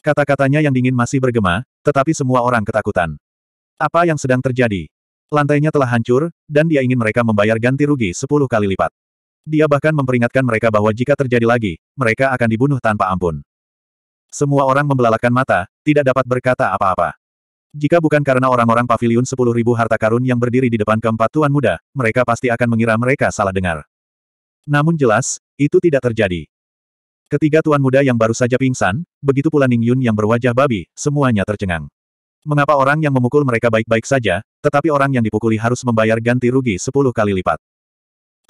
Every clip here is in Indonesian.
Kata-katanya yang dingin masih bergema, tetapi semua orang ketakutan. Apa yang sedang terjadi? Lantainya telah hancur, dan dia ingin mereka membayar ganti rugi sepuluh kali lipat. Dia bahkan memperingatkan mereka bahwa jika terjadi lagi, mereka akan dibunuh tanpa ampun. Semua orang membelalakan mata, tidak dapat berkata apa-apa. Jika bukan karena orang-orang pavilion sepuluh ribu harta karun yang berdiri di depan keempat tuan muda, mereka pasti akan mengira mereka salah dengar. Namun jelas, itu tidak terjadi. Ketiga tuan muda yang baru saja pingsan, begitu pula Ning Yun yang berwajah babi, semuanya tercengang. Mengapa orang yang memukul mereka baik-baik saja, tetapi orang yang dipukuli harus membayar ganti rugi sepuluh kali lipat?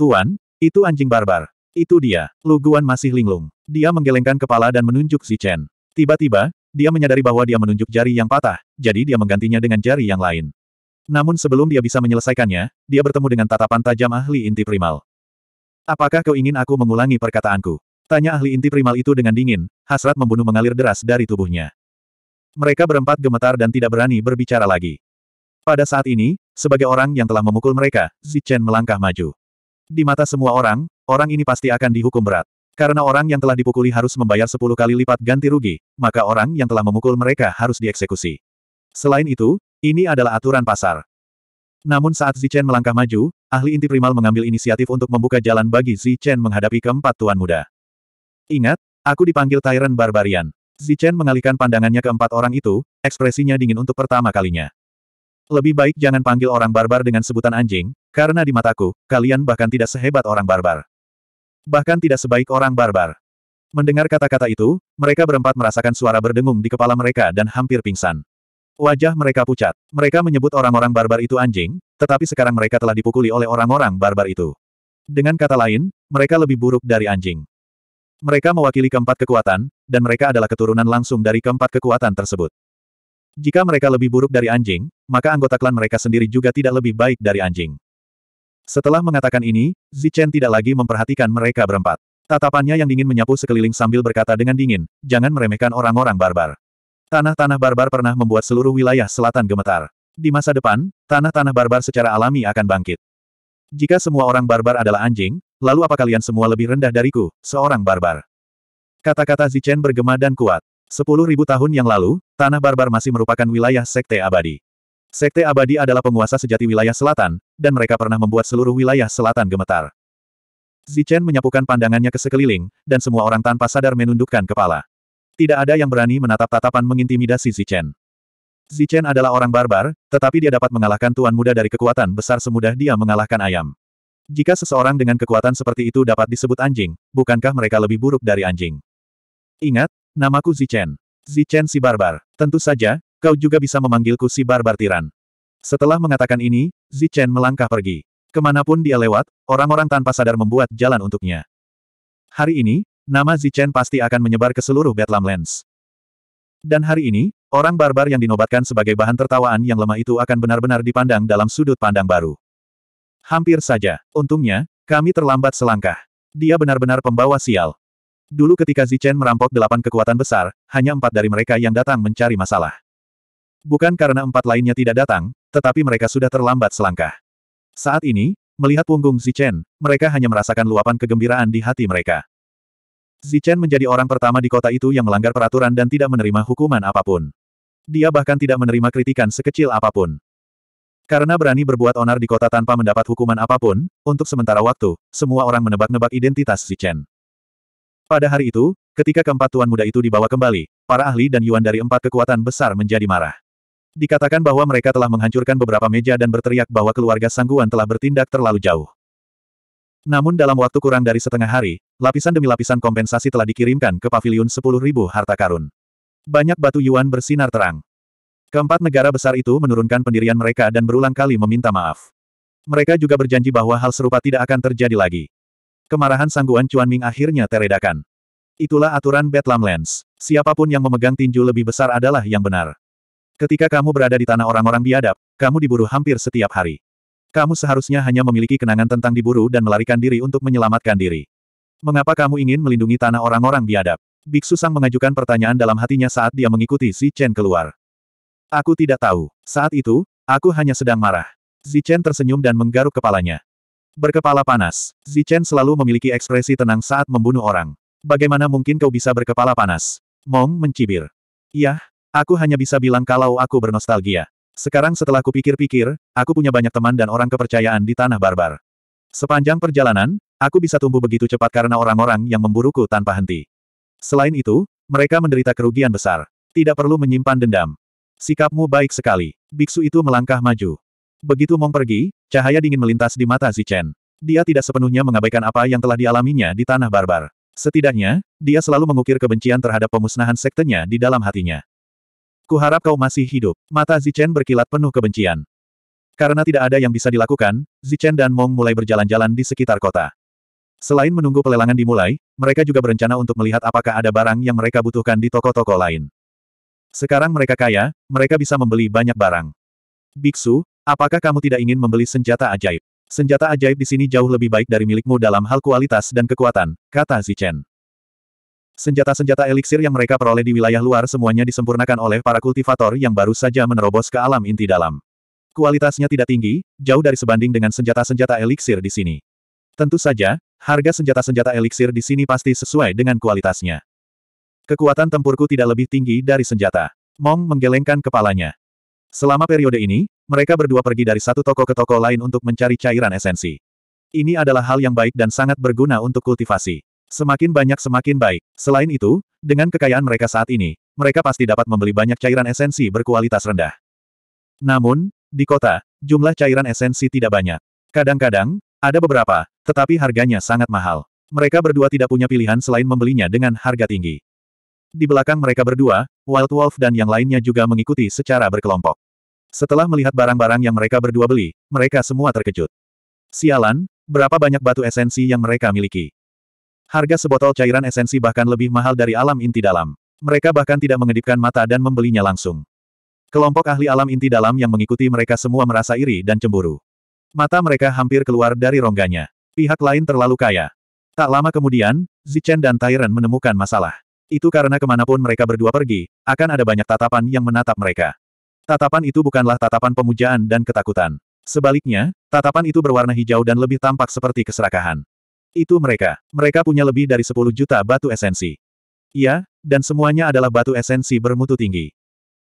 Tuan, itu anjing barbar. Itu dia. Luguan masih linglung. Dia menggelengkan kepala dan menunjuk si Chen. Tiba-tiba, dia menyadari bahwa dia menunjuk jari yang patah, jadi dia menggantinya dengan jari yang lain. Namun sebelum dia bisa menyelesaikannya, dia bertemu dengan tatapan tajam ahli inti primal. Apakah kau ingin aku mengulangi perkataanku? Tanya ahli inti primal itu dengan dingin, hasrat membunuh mengalir deras dari tubuhnya. Mereka berempat gemetar dan tidak berani berbicara lagi. Pada saat ini, sebagai orang yang telah memukul mereka, Zichen melangkah maju. Di mata semua orang, orang ini pasti akan dihukum berat. Karena orang yang telah dipukuli harus membayar 10 kali lipat ganti rugi, maka orang yang telah memukul mereka harus dieksekusi. Selain itu, ini adalah aturan pasar. Namun saat Zichen melangkah maju, ahli inti primal mengambil inisiatif untuk membuka jalan bagi Zichen menghadapi keempat tuan muda. Ingat, aku dipanggil Tyrant Barbarian. Zichen mengalihkan pandangannya ke empat orang itu, ekspresinya dingin untuk pertama kalinya. Lebih baik jangan panggil orang barbar dengan sebutan anjing, karena di mataku, kalian bahkan tidak sehebat orang barbar. Bahkan tidak sebaik orang barbar. Mendengar kata-kata itu, mereka berempat merasakan suara berdengung di kepala mereka dan hampir pingsan. Wajah mereka pucat. Mereka menyebut orang-orang barbar itu anjing, tetapi sekarang mereka telah dipukuli oleh orang-orang barbar itu. Dengan kata lain, mereka lebih buruk dari anjing. Mereka mewakili keempat kekuatan, dan mereka adalah keturunan langsung dari keempat kekuatan tersebut. Jika mereka lebih buruk dari anjing, maka anggota klan mereka sendiri juga tidak lebih baik dari anjing. Setelah mengatakan ini, Zichen tidak lagi memperhatikan mereka berempat. Tatapannya yang dingin menyapu sekeliling sambil berkata dengan dingin, jangan meremehkan orang-orang barbar. Tanah-tanah barbar pernah membuat seluruh wilayah selatan gemetar. Di masa depan, tanah-tanah barbar secara alami akan bangkit. Jika semua orang barbar adalah anjing, Lalu apa kalian semua lebih rendah dariku, seorang barbar? Kata-kata Zichen bergema dan kuat. Sepuluh ribu tahun yang lalu, tanah barbar masih merupakan wilayah Sekte Abadi. Sekte Abadi adalah penguasa sejati wilayah selatan, dan mereka pernah membuat seluruh wilayah selatan gemetar. Zichen menyapukan pandangannya ke sekeliling, dan semua orang tanpa sadar menundukkan kepala. Tidak ada yang berani menatap tatapan mengintimidasi Zichen. Zichen adalah orang barbar, tetapi dia dapat mengalahkan tuan muda dari kekuatan besar semudah dia mengalahkan ayam. Jika seseorang dengan kekuatan seperti itu dapat disebut anjing, bukankah mereka lebih buruk dari anjing? Ingat, namaku Zichen. Zichen si barbar. Tentu saja, kau juga bisa memanggilku si barbar tiran. Setelah mengatakan ini, Zichen melangkah pergi. Kemanapun dia lewat, orang-orang tanpa sadar membuat jalan untuknya. Hari ini, nama Zichen pasti akan menyebar ke seluruh Bedlam Lens. Dan hari ini, orang barbar yang dinobatkan sebagai bahan tertawaan yang lemah itu akan benar-benar dipandang dalam sudut pandang baru. Hampir saja. Untungnya, kami terlambat selangkah. Dia benar-benar pembawa sial. Dulu ketika Zichen merampok delapan kekuatan besar, hanya empat dari mereka yang datang mencari masalah. Bukan karena empat lainnya tidak datang, tetapi mereka sudah terlambat selangkah. Saat ini, melihat punggung Zichen, mereka hanya merasakan luapan kegembiraan di hati mereka. Zichen menjadi orang pertama di kota itu yang melanggar peraturan dan tidak menerima hukuman apapun. Dia bahkan tidak menerima kritikan sekecil apapun. Karena berani berbuat onar di kota tanpa mendapat hukuman apapun, untuk sementara waktu, semua orang menebak-nebak identitas Zichen. Pada hari itu, ketika keempat tuan muda itu dibawa kembali, para ahli dan Yuan dari empat kekuatan besar menjadi marah. Dikatakan bahwa mereka telah menghancurkan beberapa meja dan berteriak bahwa keluarga Sangguan telah bertindak terlalu jauh. Namun dalam waktu kurang dari setengah hari, lapisan demi lapisan kompensasi telah dikirimkan ke paviliun 10.000 harta karun. Banyak batu yuan bersinar terang. Keempat negara besar itu menurunkan pendirian mereka dan berulang kali meminta maaf. Mereka juga berjanji bahwa hal serupa tidak akan terjadi lagi. Kemarahan sangguan Chuan Ming akhirnya teredakan. Itulah aturan Bedlam Lens. Siapapun yang memegang tinju lebih besar adalah yang benar. Ketika kamu berada di tanah orang-orang biadab, kamu diburu hampir setiap hari. Kamu seharusnya hanya memiliki kenangan tentang diburu dan melarikan diri untuk menyelamatkan diri. Mengapa kamu ingin melindungi tanah orang-orang biadab? Biksu Sang mengajukan pertanyaan dalam hatinya saat dia mengikuti Si Chen keluar. Aku tidak tahu. Saat itu, aku hanya sedang marah. Zichen tersenyum dan menggaruk kepalanya. Berkepala panas. Zichen selalu memiliki ekspresi tenang saat membunuh orang. Bagaimana mungkin kau bisa berkepala panas? Mong mencibir. Yah, aku hanya bisa bilang kalau aku bernostalgia. Sekarang setelah kupikir-pikir, aku punya banyak teman dan orang kepercayaan di tanah barbar. Sepanjang perjalanan, aku bisa tumbuh begitu cepat karena orang-orang yang memburuku tanpa henti. Selain itu, mereka menderita kerugian besar. Tidak perlu menyimpan dendam. Sikapmu baik sekali. Biksu itu melangkah maju. Begitu Mong pergi, cahaya dingin melintas di mata Zichen. Dia tidak sepenuhnya mengabaikan apa yang telah dialaminya di tanah barbar. Setidaknya, dia selalu mengukir kebencian terhadap pemusnahan sektenya di dalam hatinya. Kuharap kau masih hidup. Mata Zichen berkilat penuh kebencian. Karena tidak ada yang bisa dilakukan, Zichen dan Mong mulai berjalan-jalan di sekitar kota. Selain menunggu pelelangan dimulai, mereka juga berencana untuk melihat apakah ada barang yang mereka butuhkan di toko-toko lain. Sekarang mereka kaya, mereka bisa membeli banyak barang. Biksu, apakah kamu tidak ingin membeli senjata ajaib? Senjata ajaib di sini jauh lebih baik dari milikmu dalam hal kualitas dan kekuatan, kata Zichen. Senjata-senjata eliksir yang mereka peroleh di wilayah luar semuanya disempurnakan oleh para kultivator yang baru saja menerobos ke alam inti dalam. Kualitasnya tidak tinggi, jauh dari sebanding dengan senjata-senjata eliksir di sini. Tentu saja, harga senjata-senjata eliksir di sini pasti sesuai dengan kualitasnya. Kekuatan tempurku tidak lebih tinggi dari senjata. Mong menggelengkan kepalanya. Selama periode ini, mereka berdua pergi dari satu toko ke toko lain untuk mencari cairan esensi. Ini adalah hal yang baik dan sangat berguna untuk kultivasi. Semakin banyak semakin baik. Selain itu, dengan kekayaan mereka saat ini, mereka pasti dapat membeli banyak cairan esensi berkualitas rendah. Namun, di kota, jumlah cairan esensi tidak banyak. Kadang-kadang, ada beberapa, tetapi harganya sangat mahal. Mereka berdua tidak punya pilihan selain membelinya dengan harga tinggi. Di belakang mereka berdua, Wild Wolf dan yang lainnya juga mengikuti secara berkelompok. Setelah melihat barang-barang yang mereka berdua beli, mereka semua terkejut. Sialan, berapa banyak batu esensi yang mereka miliki. Harga sebotol cairan esensi bahkan lebih mahal dari alam inti dalam. Mereka bahkan tidak mengedipkan mata dan membelinya langsung. Kelompok ahli alam inti dalam yang mengikuti mereka semua merasa iri dan cemburu. Mata mereka hampir keluar dari rongganya. Pihak lain terlalu kaya. Tak lama kemudian, Zichen dan Tyrant menemukan masalah. Itu karena kemanapun mereka berdua pergi, akan ada banyak tatapan yang menatap mereka. Tatapan itu bukanlah tatapan pemujaan dan ketakutan. Sebaliknya, tatapan itu berwarna hijau dan lebih tampak seperti keserakahan. Itu mereka. Mereka punya lebih dari 10 juta batu esensi. Iya, dan semuanya adalah batu esensi bermutu tinggi.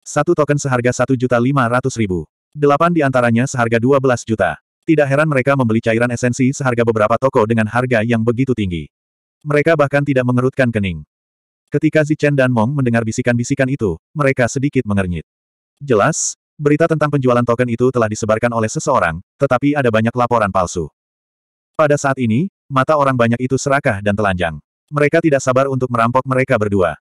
Satu token seharga satu juta ratus ribu. Delapan di antaranya seharga 12 juta. Tidak heran mereka membeli cairan esensi seharga beberapa toko dengan harga yang begitu tinggi. Mereka bahkan tidak mengerutkan kening. Ketika Zichen dan Mong mendengar bisikan-bisikan itu, mereka sedikit mengernyit. Jelas, berita tentang penjualan token itu telah disebarkan oleh seseorang, tetapi ada banyak laporan palsu. Pada saat ini, mata orang banyak itu serakah dan telanjang. Mereka tidak sabar untuk merampok mereka berdua.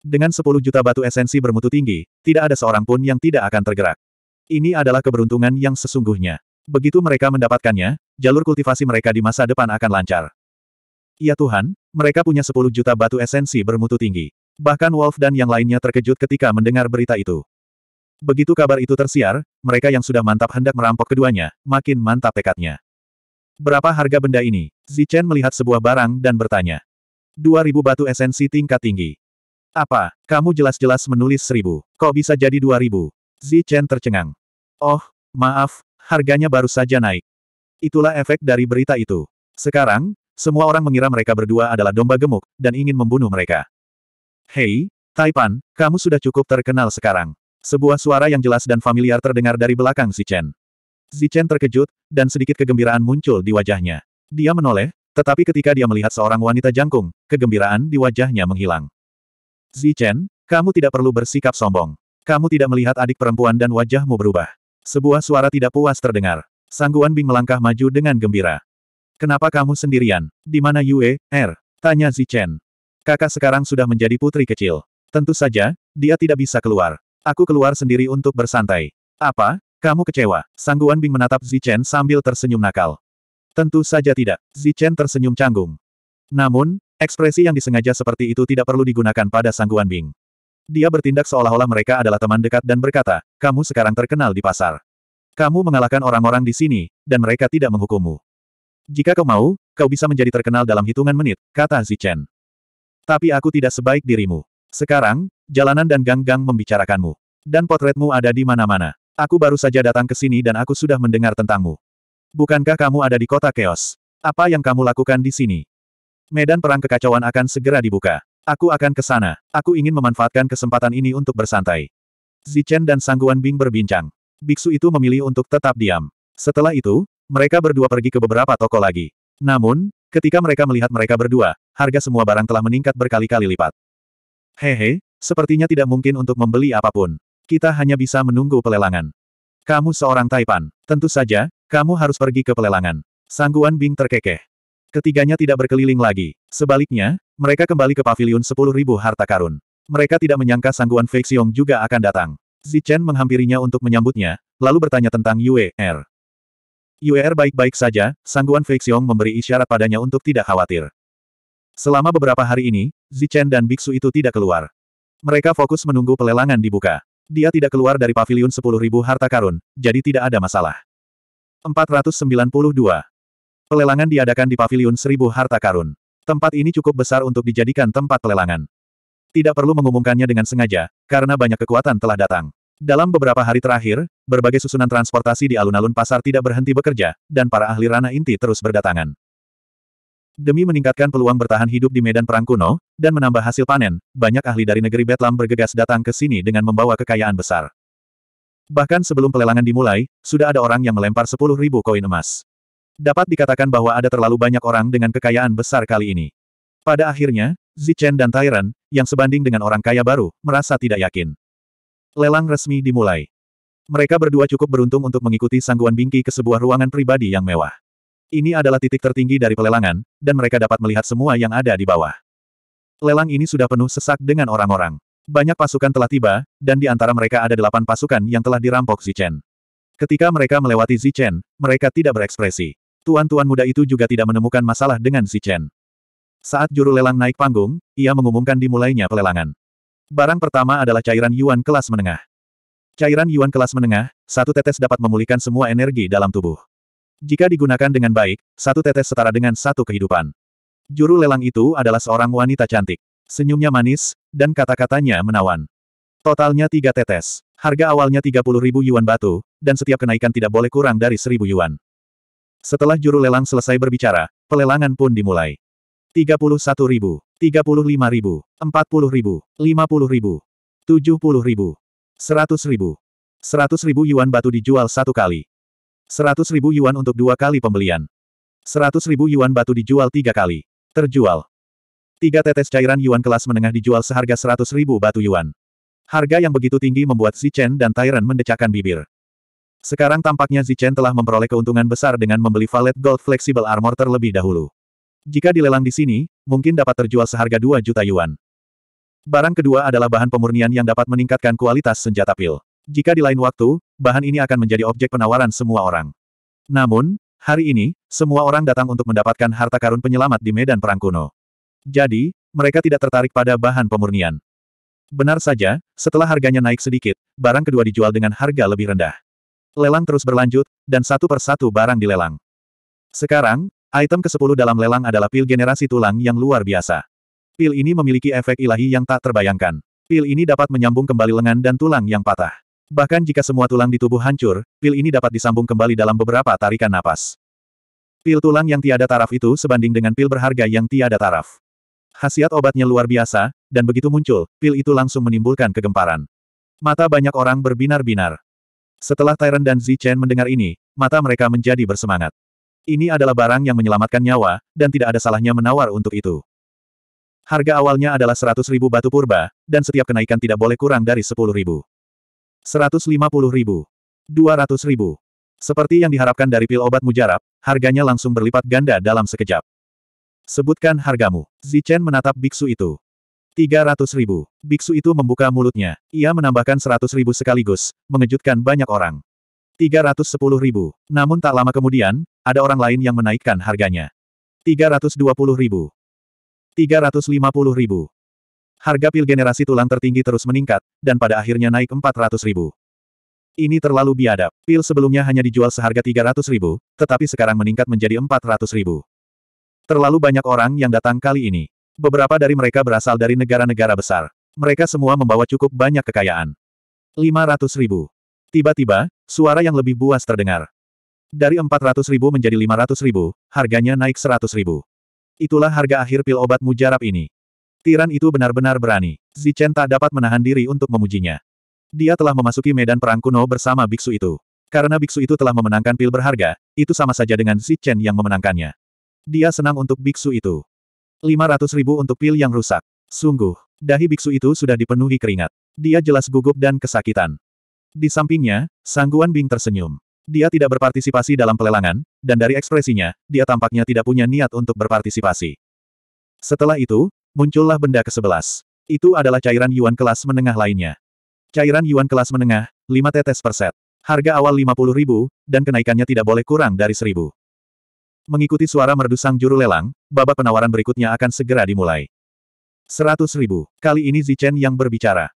Dengan 10 juta batu esensi bermutu tinggi, tidak ada seorang pun yang tidak akan tergerak. Ini adalah keberuntungan yang sesungguhnya. Begitu mereka mendapatkannya, jalur kultivasi mereka di masa depan akan lancar. Ya Tuhan, mereka punya 10 juta batu esensi bermutu tinggi. Bahkan Wolf dan yang lainnya terkejut ketika mendengar berita itu. Begitu kabar itu tersiar, mereka yang sudah mantap hendak merampok keduanya, makin mantap tekadnya. Berapa harga benda ini? Zichen melihat sebuah barang dan bertanya. 2000 batu esensi tingkat tinggi. Apa, kamu jelas-jelas menulis 1000. Kok bisa jadi 2000? Zichen tercengang. Oh, maaf, harganya baru saja naik. Itulah efek dari berita itu. Sekarang, semua orang mengira mereka berdua adalah domba gemuk, dan ingin membunuh mereka. Hei, Taipan, kamu sudah cukup terkenal sekarang. Sebuah suara yang jelas dan familiar terdengar dari belakang Zichen. Zichen terkejut, dan sedikit kegembiraan muncul di wajahnya. Dia menoleh, tetapi ketika dia melihat seorang wanita jangkung, kegembiraan di wajahnya menghilang. Zichen, kamu tidak perlu bersikap sombong. Kamu tidak melihat adik perempuan dan wajahmu berubah. Sebuah suara tidak puas terdengar. Sangguan Bing melangkah maju dengan gembira. Kenapa kamu sendirian? Di mana Yue, Er? Tanya Zichen. Kakak sekarang sudah menjadi putri kecil. Tentu saja, dia tidak bisa keluar. Aku keluar sendiri untuk bersantai. Apa? Kamu kecewa? Sangguan Bing menatap Zichen sambil tersenyum nakal. Tentu saja tidak. Zichen tersenyum canggung. Namun, ekspresi yang disengaja seperti itu tidak perlu digunakan pada Sangguan Bing. Dia bertindak seolah-olah mereka adalah teman dekat dan berkata, kamu sekarang terkenal di pasar. Kamu mengalahkan orang-orang di sini, dan mereka tidak menghukummu. Jika kau mau, kau bisa menjadi terkenal dalam hitungan menit, kata Zichen. Tapi aku tidak sebaik dirimu. Sekarang, jalanan dan gang-gang membicarakanmu. Dan potretmu ada di mana-mana. Aku baru saja datang ke sini dan aku sudah mendengar tentangmu. Bukankah kamu ada di kota Chaos? Apa yang kamu lakukan di sini? Medan perang kekacauan akan segera dibuka. Aku akan ke sana. Aku ingin memanfaatkan kesempatan ini untuk bersantai. Zichen dan Sangguan Bing berbincang. Biksu itu memilih untuk tetap diam. Setelah itu, mereka berdua pergi ke beberapa toko lagi. Namun, ketika mereka melihat mereka berdua, harga semua barang telah meningkat berkali-kali lipat. Hehe, sepertinya tidak mungkin untuk membeli apapun. Kita hanya bisa menunggu pelelangan. Kamu seorang Taipan. Tentu saja, kamu harus pergi ke pelelangan. Sangguan Bing terkekeh. Ketiganya tidak berkeliling lagi. Sebaliknya, mereka kembali ke pavilion 10.000 harta karun. Mereka tidak menyangka Sangguan Feixiong juga akan datang. Zichen menghampirinya untuk menyambutnya, lalu bertanya tentang Yue Er. Yuer baik-baik saja, Sangguan Feixiong memberi isyarat padanya untuk tidak khawatir. Selama beberapa hari ini, Zichen dan biksu itu tidak keluar. Mereka fokus menunggu pelelangan dibuka. Dia tidak keluar dari paviliun 10.000 harta karun, jadi tidak ada masalah. 492. Pelelangan diadakan di pavilion 1000 harta karun. Tempat ini cukup besar untuk dijadikan tempat pelelangan. Tidak perlu mengumumkannya dengan sengaja, karena banyak kekuatan telah datang. Dalam beberapa hari terakhir, berbagai susunan transportasi di alun-alun pasar tidak berhenti bekerja, dan para ahli rana inti terus berdatangan. Demi meningkatkan peluang bertahan hidup di medan perang kuno, dan menambah hasil panen, banyak ahli dari negeri Betlam bergegas datang ke sini dengan membawa kekayaan besar. Bahkan sebelum pelelangan dimulai, sudah ada orang yang melempar 10.000 koin emas. Dapat dikatakan bahwa ada terlalu banyak orang dengan kekayaan besar kali ini. Pada akhirnya, Zichen dan Tyrant, yang sebanding dengan orang kaya baru, merasa tidak yakin. Lelang resmi dimulai. Mereka berdua cukup beruntung untuk mengikuti sangguan bingki ke sebuah ruangan pribadi yang mewah. Ini adalah titik tertinggi dari pelelangan, dan mereka dapat melihat semua yang ada di bawah. Lelang ini sudah penuh sesak dengan orang-orang. Banyak pasukan telah tiba, dan di antara mereka ada delapan pasukan yang telah dirampok Zichen. Ketika mereka melewati Zichen, mereka tidak berekspresi. Tuan-tuan muda itu juga tidak menemukan masalah dengan Zichen. Saat juru lelang naik panggung, ia mengumumkan dimulainya pelelangan. Barang pertama adalah cairan Yuan kelas menengah. Cairan Yuan kelas menengah, satu tetes dapat memulihkan semua energi dalam tubuh. Jika digunakan dengan baik, satu tetes setara dengan satu kehidupan. Juru lelang itu adalah seorang wanita cantik. Senyumnya manis, dan kata-katanya menawan. Totalnya tiga tetes. Harga awalnya 30 ribu yuan batu, dan setiap kenaikan tidak boleh kurang dari seribu yuan. Setelah juru lelang selesai berbicara, pelelangan pun dimulai. 31 ribu, 35 ribu, 40 ribu, 50 ribu, 70 ribu, 100 ribu. 100 ribu yuan batu dijual satu kali. 100 ribu yuan untuk dua kali pembelian. 100 ribu yuan batu dijual tiga kali. Terjual. Tiga tetes cairan yuan kelas menengah dijual seharga 100 ribu batu yuan. Harga yang begitu tinggi membuat Zichen dan Tyrant mendecakkan bibir. Sekarang tampaknya Zichen telah memperoleh keuntungan besar dengan membeli valet gold flexible armor terlebih dahulu. Jika dilelang di sini, mungkin dapat terjual seharga 2 juta yuan. Barang kedua adalah bahan pemurnian yang dapat meningkatkan kualitas senjata pil. Jika di lain waktu, bahan ini akan menjadi objek penawaran semua orang. Namun, hari ini, semua orang datang untuk mendapatkan harta karun penyelamat di medan perang kuno. Jadi, mereka tidak tertarik pada bahan pemurnian. Benar saja, setelah harganya naik sedikit, barang kedua dijual dengan harga lebih rendah. Lelang terus berlanjut, dan satu persatu barang dilelang. Sekarang, Item ke-10 dalam lelang adalah pil generasi tulang yang luar biasa. Pil ini memiliki efek ilahi yang tak terbayangkan. Pil ini dapat menyambung kembali lengan dan tulang yang patah. Bahkan jika semua tulang di tubuh hancur, pil ini dapat disambung kembali dalam beberapa tarikan napas. Pil tulang yang tiada taraf itu sebanding dengan pil berharga yang tiada taraf. Khasiat obatnya luar biasa, dan begitu muncul, pil itu langsung menimbulkan kegemparan. Mata banyak orang berbinar-binar. Setelah Tyrant dan Zichen mendengar ini, mata mereka menjadi bersemangat. Ini adalah barang yang menyelamatkan nyawa, dan tidak ada salahnya menawar untuk itu. Harga awalnya adalah seratus ribu batu purba, dan setiap kenaikan tidak boleh kurang dari sepuluh ribu. 200.000. ribu. ribu. Seperti yang diharapkan dari pil obat mujarab, harganya langsung berlipat ganda dalam sekejap. Sebutkan hargamu. Zichen menatap biksu itu. 300 ribu. Biksu itu membuka mulutnya. Ia menambahkan 100 ribu sekaligus, mengejutkan banyak orang. 310 ribu. Namun tak lama kemudian, ada orang lain yang menaikkan harganya. 320 ribu. 350 ribu. Harga pil generasi tulang tertinggi terus meningkat, dan pada akhirnya naik 400 ribu. Ini terlalu biadab. Pil sebelumnya hanya dijual seharga 300 ribu, tetapi sekarang meningkat menjadi 400 ribu. Terlalu banyak orang yang datang kali ini. Beberapa dari mereka berasal dari negara-negara besar. Mereka semua membawa cukup banyak kekayaan. 500 ribu. Tiba-tiba, suara yang lebih buas terdengar. Dari 400 ribu menjadi 500 ribu, harganya naik 100 ribu. Itulah harga akhir pil obat mujarab ini. Tiran itu benar-benar berani. Zichen tak dapat menahan diri untuk memujinya. Dia telah memasuki medan perang kuno bersama biksu itu. Karena biksu itu telah memenangkan pil berharga, itu sama saja dengan Zichen yang memenangkannya. Dia senang untuk biksu itu. 500 ribu untuk pil yang rusak. Sungguh, dahi biksu itu sudah dipenuhi keringat. Dia jelas gugup dan kesakitan. Di sampingnya, Sangguan Bing tersenyum. Dia tidak berpartisipasi dalam pelelangan, dan dari ekspresinya, dia tampaknya tidak punya niat untuk berpartisipasi. Setelah itu, muncullah benda ke-11. Itu adalah cairan yuan kelas menengah lainnya. Cairan yuan kelas menengah, 5 tetes per set. Harga awal 50 ribu, dan kenaikannya tidak boleh kurang dari 1000. Mengikuti suara merdu sang juru lelang, babak penawaran berikutnya akan segera dimulai. 100 ribu. Kali ini Zichen yang berbicara.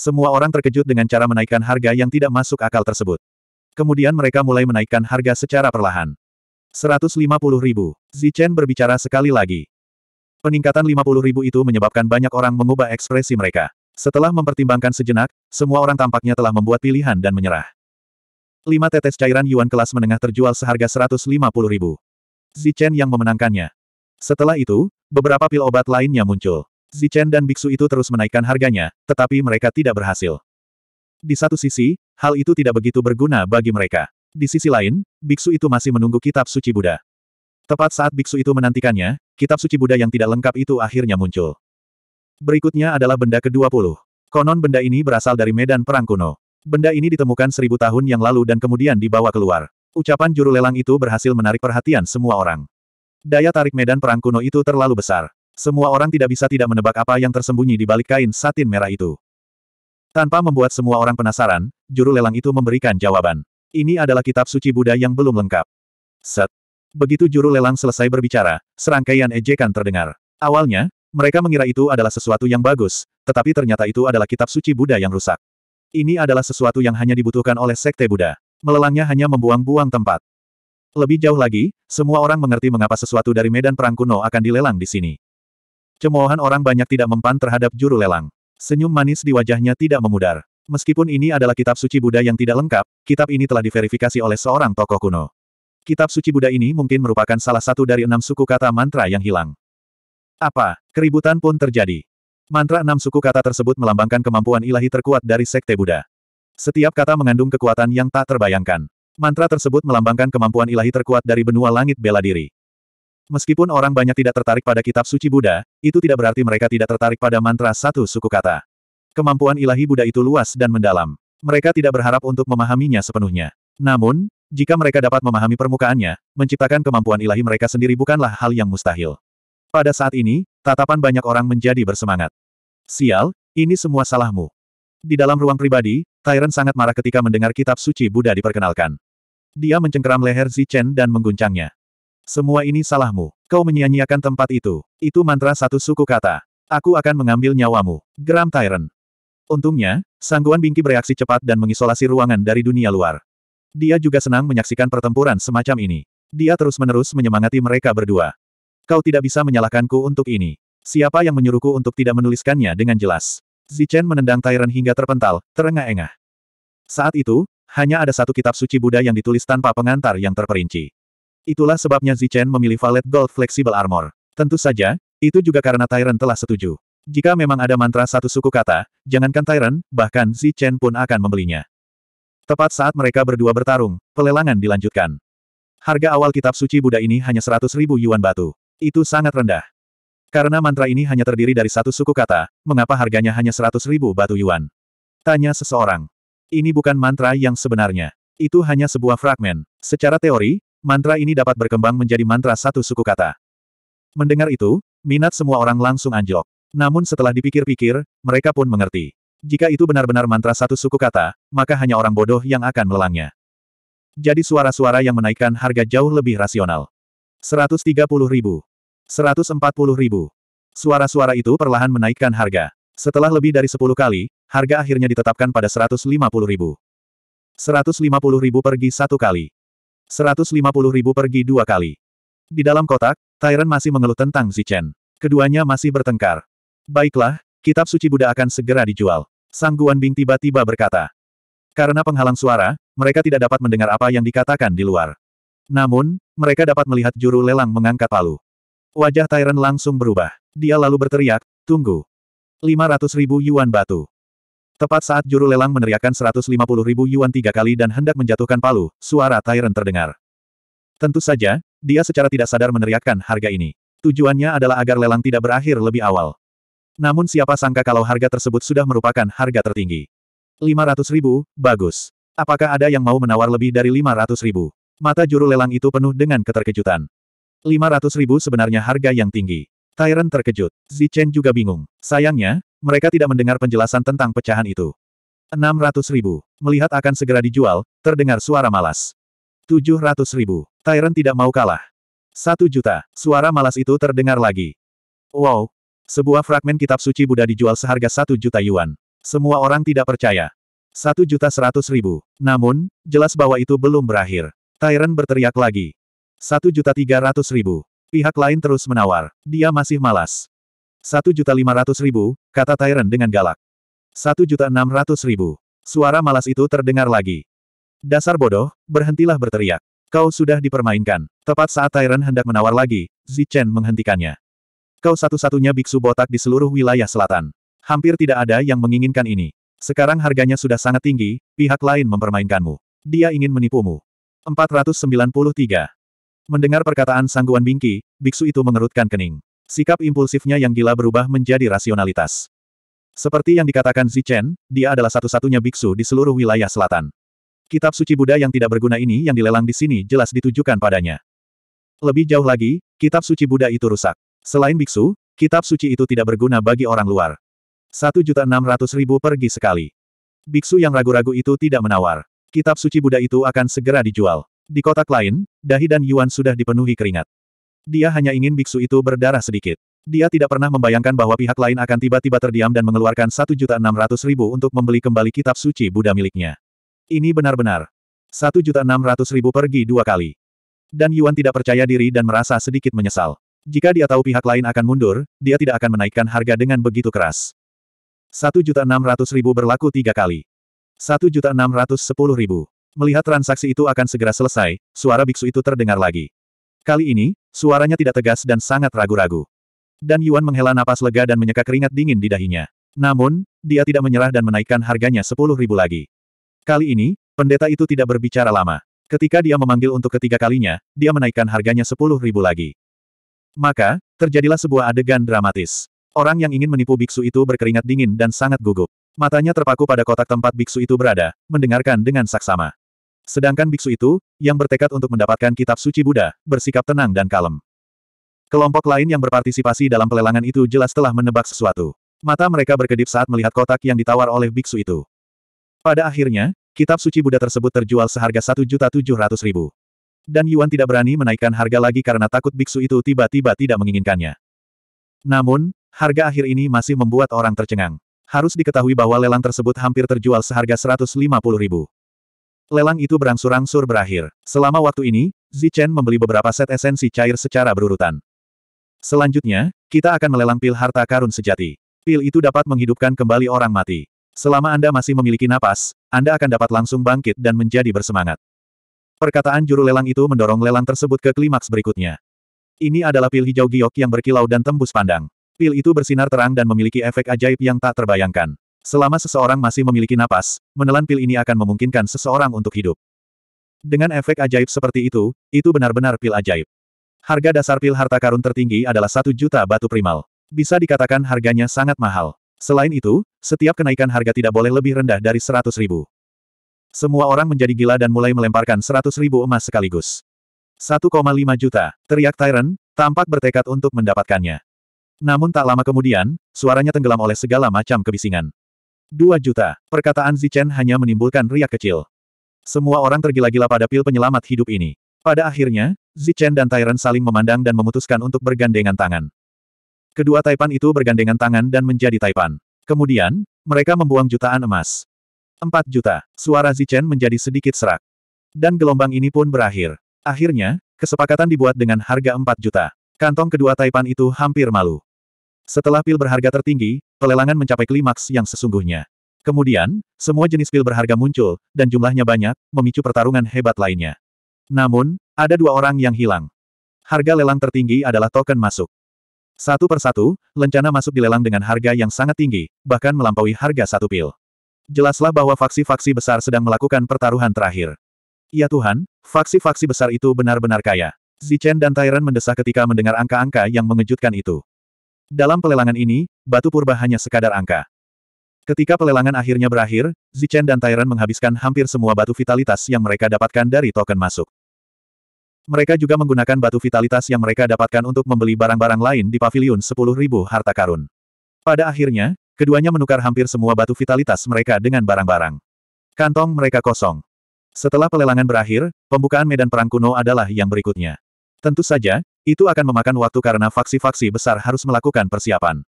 Semua orang terkejut dengan cara menaikkan harga yang tidak masuk akal tersebut. Kemudian mereka mulai menaikkan harga secara perlahan. 150 ribu. Zichen berbicara sekali lagi. Peningkatan 50 ribu itu menyebabkan banyak orang mengubah ekspresi mereka. Setelah mempertimbangkan sejenak, semua orang tampaknya telah membuat pilihan dan menyerah. 5 tetes cairan yuan kelas menengah terjual seharga 150 ribu. Zichen yang memenangkannya. Setelah itu, beberapa pil obat lainnya muncul. Zichen dan biksu itu terus menaikkan harganya, tetapi mereka tidak berhasil. Di satu sisi, hal itu tidak begitu berguna bagi mereka. Di sisi lain, biksu itu masih menunggu kitab suci Buddha. Tepat saat biksu itu menantikannya, kitab suci Buddha yang tidak lengkap itu akhirnya muncul. Berikutnya adalah benda ke-20. Konon benda ini berasal dari medan perang kuno. Benda ini ditemukan seribu tahun yang lalu dan kemudian dibawa keluar. Ucapan juru lelang itu berhasil menarik perhatian semua orang. Daya tarik medan perang kuno itu terlalu besar. Semua orang tidak bisa tidak menebak apa yang tersembunyi di balik kain satin merah itu. Tanpa membuat semua orang penasaran, juru lelang itu memberikan jawaban. Ini adalah kitab suci Buddha yang belum lengkap. Set. Begitu juru lelang selesai berbicara, serangkaian ejekan terdengar. Awalnya, mereka mengira itu adalah sesuatu yang bagus, tetapi ternyata itu adalah kitab suci Buddha yang rusak. Ini adalah sesuatu yang hanya dibutuhkan oleh sekte Buddha. Melelangnya hanya membuang-buang tempat. Lebih jauh lagi, semua orang mengerti mengapa sesuatu dari medan perang kuno akan dilelang di sini. Cemoohan orang banyak tidak mempan terhadap juru lelang. Senyum manis di wajahnya tidak memudar. Meskipun ini adalah kitab suci Buddha yang tidak lengkap, kitab ini telah diverifikasi oleh seorang tokoh kuno. Kitab suci Buddha ini mungkin merupakan salah satu dari enam suku kata mantra yang hilang. Apa? Keributan pun terjadi. Mantra enam suku kata tersebut melambangkan kemampuan ilahi terkuat dari sekte Buddha. Setiap kata mengandung kekuatan yang tak terbayangkan. Mantra tersebut melambangkan kemampuan ilahi terkuat dari benua langit bela diri. Meskipun orang banyak tidak tertarik pada kitab suci Buddha, itu tidak berarti mereka tidak tertarik pada mantra satu suku kata. Kemampuan ilahi Buddha itu luas dan mendalam. Mereka tidak berharap untuk memahaminya sepenuhnya. Namun, jika mereka dapat memahami permukaannya, menciptakan kemampuan ilahi mereka sendiri bukanlah hal yang mustahil. Pada saat ini, tatapan banyak orang menjadi bersemangat. Sial, ini semua salahmu. Di dalam ruang pribadi, Tyrant sangat marah ketika mendengar kitab suci Buddha diperkenalkan. Dia mencengkeram leher Zichen dan mengguncangnya. Semua ini salahmu. Kau menyia-nyiakan tempat itu. Itu mantra satu suku kata. Aku akan mengambil nyawamu. Geram Tyrant. Untungnya, sangguan bingki bereaksi cepat dan mengisolasi ruangan dari dunia luar. Dia juga senang menyaksikan pertempuran semacam ini. Dia terus-menerus menyemangati mereka berdua. Kau tidak bisa menyalahkanku untuk ini. Siapa yang menyuruhku untuk tidak menuliskannya dengan jelas? Zichen menendang Tyrant hingga terpental, terengah-engah. Saat itu, hanya ada satu kitab suci Buddha yang ditulis tanpa pengantar yang terperinci. Itulah sebabnya Zichen memilih Valet Gold Flexible Armor. Tentu saja, itu juga karena Tyrant telah setuju. Jika memang ada mantra satu suku kata, jangankan Tyrant, bahkan Zichen pun akan membelinya. Tepat saat mereka berdua bertarung, pelelangan dilanjutkan. Harga awal kitab suci Buddha ini hanya 100 ribu yuan batu. Itu sangat rendah. Karena mantra ini hanya terdiri dari satu suku kata, mengapa harganya hanya 100 ribu batu yuan? Tanya seseorang. Ini bukan mantra yang sebenarnya. Itu hanya sebuah fragmen. Secara teori, mantra ini dapat berkembang menjadi mantra satu suku kata. Mendengar itu, minat semua orang langsung anjlok. Namun setelah dipikir-pikir, mereka pun mengerti. Jika itu benar-benar mantra satu suku kata, maka hanya orang bodoh yang akan melelangnya. Jadi suara-suara yang menaikkan harga jauh lebih rasional. 130 ribu. 140 ribu. Suara-suara itu perlahan menaikkan harga. Setelah lebih dari 10 kali, harga akhirnya ditetapkan pada 150 ribu. 150 ribu pergi satu kali ribu pergi dua kali. Di dalam kotak, Tyran masih mengeluh tentang Zichen. Keduanya masih bertengkar. Baiklah, kitab suci Buddha akan segera dijual. Sang Guan Bing tiba-tiba berkata. Karena penghalang suara, mereka tidak dapat mendengar apa yang dikatakan di luar. Namun, mereka dapat melihat juru lelang mengangkat palu. Wajah Tyran langsung berubah. Dia lalu berteriak, tunggu. 500 ribu yuan batu. Tepat saat juru lelang meneriakkan 150 ribu yuan tiga kali dan hendak menjatuhkan palu, suara Tyrant terdengar. Tentu saja, dia secara tidak sadar meneriakkan harga ini. Tujuannya adalah agar lelang tidak berakhir lebih awal. Namun siapa sangka kalau harga tersebut sudah merupakan harga tertinggi. 500 ribu, bagus. Apakah ada yang mau menawar lebih dari 500 ribu? Mata juru lelang itu penuh dengan keterkejutan. 500 ribu sebenarnya harga yang tinggi. Tyrant terkejut. Zichen juga bingung. Sayangnya, mereka tidak mendengar penjelasan tentang pecahan itu. 600 ribu. Melihat akan segera dijual, terdengar suara malas. 700 ribu. Tyrant tidak mau kalah. 1 juta. Suara malas itu terdengar lagi. Wow. Sebuah fragmen kitab suci Buddha dijual seharga 1 juta yuan. Semua orang tidak percaya. 1 juta 100 ribu. Namun, jelas bahwa itu belum berakhir. Tyrant berteriak lagi. 1 juta 300 ribu. Pihak lain terus menawar. Dia masih malas. Satu juta lima ratus ribu, kata Tyron dengan galak. Satu juta enam ratus ribu. Suara malas itu terdengar lagi. Dasar bodoh, berhentilah berteriak. Kau sudah dipermainkan. Tepat saat Tyron hendak menawar lagi, Zichen menghentikannya. Kau satu-satunya biksu botak di seluruh wilayah selatan. Hampir tidak ada yang menginginkan ini. Sekarang harganya sudah sangat tinggi, pihak lain mempermainkanmu. Dia ingin menipumu. 493. Mendengar perkataan sangguan bingki, biksu itu mengerutkan kening. Sikap impulsifnya yang gila berubah menjadi rasionalitas. Seperti yang dikatakan Zichen, dia adalah satu-satunya biksu di seluruh wilayah selatan. Kitab suci Buddha yang tidak berguna ini yang dilelang di sini jelas ditujukan padanya. Lebih jauh lagi, kitab suci Buddha itu rusak. Selain biksu, kitab suci itu tidak berguna bagi orang luar. 1.600.000 pergi sekali. Biksu yang ragu-ragu itu tidak menawar. Kitab suci Buddha itu akan segera dijual. Di kotak lain, dahi dan Yuan sudah dipenuhi keringat. Dia hanya ingin biksu itu berdarah sedikit. Dia tidak pernah membayangkan bahwa pihak lain akan tiba-tiba terdiam dan mengeluarkan 1.600.000 untuk membeli kembali kitab suci Buddha miliknya. Ini benar-benar 1.600.000 pergi dua kali. Dan Yuan tidak percaya diri dan merasa sedikit menyesal. Jika dia tahu pihak lain akan mundur, dia tidak akan menaikkan harga dengan begitu keras. 1.600.000 berlaku tiga kali. 1.610.000. Melihat transaksi itu akan segera selesai, suara biksu itu terdengar lagi. Kali ini, suaranya tidak tegas dan sangat ragu-ragu. Dan Yuan menghela napas lega dan menyeka keringat dingin di dahinya. Namun, dia tidak menyerah dan menaikkan harganya sepuluh ribu lagi. Kali ini, pendeta itu tidak berbicara lama. Ketika dia memanggil untuk ketiga kalinya, dia menaikkan harganya sepuluh ribu lagi. Maka, terjadilah sebuah adegan dramatis. Orang yang ingin menipu biksu itu berkeringat dingin dan sangat gugup. Matanya terpaku pada kotak tempat biksu itu berada, mendengarkan dengan saksama. Sedangkan biksu itu, yang bertekad untuk mendapatkan kitab suci Buddha, bersikap tenang dan kalem. Kelompok lain yang berpartisipasi dalam pelelangan itu jelas telah menebak sesuatu. Mata mereka berkedip saat melihat kotak yang ditawar oleh biksu itu. Pada akhirnya, kitab suci Buddha tersebut terjual seharga 1.700.000. Dan Yuan tidak berani menaikkan harga lagi karena takut biksu itu tiba-tiba tidak menginginkannya. Namun, harga akhir ini masih membuat orang tercengang. Harus diketahui bahwa lelang tersebut hampir terjual seharga 150 ribu. Lelang itu berangsur-angsur berakhir. Selama waktu ini, Zichen membeli beberapa set esensi cair secara berurutan. Selanjutnya, kita akan melelang pil harta karun sejati. Pil itu dapat menghidupkan kembali orang mati. Selama Anda masih memiliki napas, Anda akan dapat langsung bangkit dan menjadi bersemangat. Perkataan juru lelang itu mendorong lelang tersebut ke klimaks berikutnya. Ini adalah pil hijau giok yang berkilau dan tembus pandang. Pil itu bersinar terang dan memiliki efek ajaib yang tak terbayangkan. Selama seseorang masih memiliki napas, menelan pil ini akan memungkinkan seseorang untuk hidup. Dengan efek ajaib seperti itu, itu benar-benar pil ajaib. Harga dasar pil harta karun tertinggi adalah satu juta batu primal. Bisa dikatakan harganya sangat mahal. Selain itu, setiap kenaikan harga tidak boleh lebih rendah dari seratus ribu. Semua orang menjadi gila dan mulai melemparkan seratus ribu emas sekaligus. 1,5 juta, teriak Tyron, tampak bertekad untuk mendapatkannya. Namun tak lama kemudian, suaranya tenggelam oleh segala macam kebisingan. Dua juta. Perkataan Zichen hanya menimbulkan riak kecil. Semua orang tergila-gila pada pil penyelamat hidup ini. Pada akhirnya, Zichen dan Tyrant saling memandang dan memutuskan untuk bergandengan tangan. Kedua Taipan itu bergandengan tangan dan menjadi Taipan. Kemudian, mereka membuang jutaan emas. Empat juta. Suara Zichen menjadi sedikit serak. Dan gelombang ini pun berakhir. Akhirnya, kesepakatan dibuat dengan harga empat juta. Kantong kedua Taipan itu hampir malu. Setelah pil berharga tertinggi, pelelangan mencapai klimaks yang sesungguhnya. Kemudian, semua jenis pil berharga muncul, dan jumlahnya banyak, memicu pertarungan hebat lainnya. Namun, ada dua orang yang hilang. Harga lelang tertinggi adalah token masuk. Satu persatu, lencana masuk dilelang dengan harga yang sangat tinggi, bahkan melampaui harga satu pil. Jelaslah bahwa faksi-faksi besar sedang melakukan pertaruhan terakhir. Ya Tuhan, faksi-faksi besar itu benar-benar kaya. Zichen dan Tyrant mendesah ketika mendengar angka-angka yang mengejutkan itu. Dalam pelelangan ini, batu purba hanya sekadar angka. Ketika pelelangan akhirnya berakhir, Zichen dan Tyran menghabiskan hampir semua batu vitalitas yang mereka dapatkan dari token masuk. Mereka juga menggunakan batu vitalitas yang mereka dapatkan untuk membeli barang-barang lain di pavilion 10.000 harta karun. Pada akhirnya, keduanya menukar hampir semua batu vitalitas mereka dengan barang-barang. Kantong mereka kosong. Setelah pelelangan berakhir, pembukaan medan perang kuno adalah yang berikutnya. Tentu saja, itu akan memakan waktu karena faksi-faksi besar harus melakukan persiapan.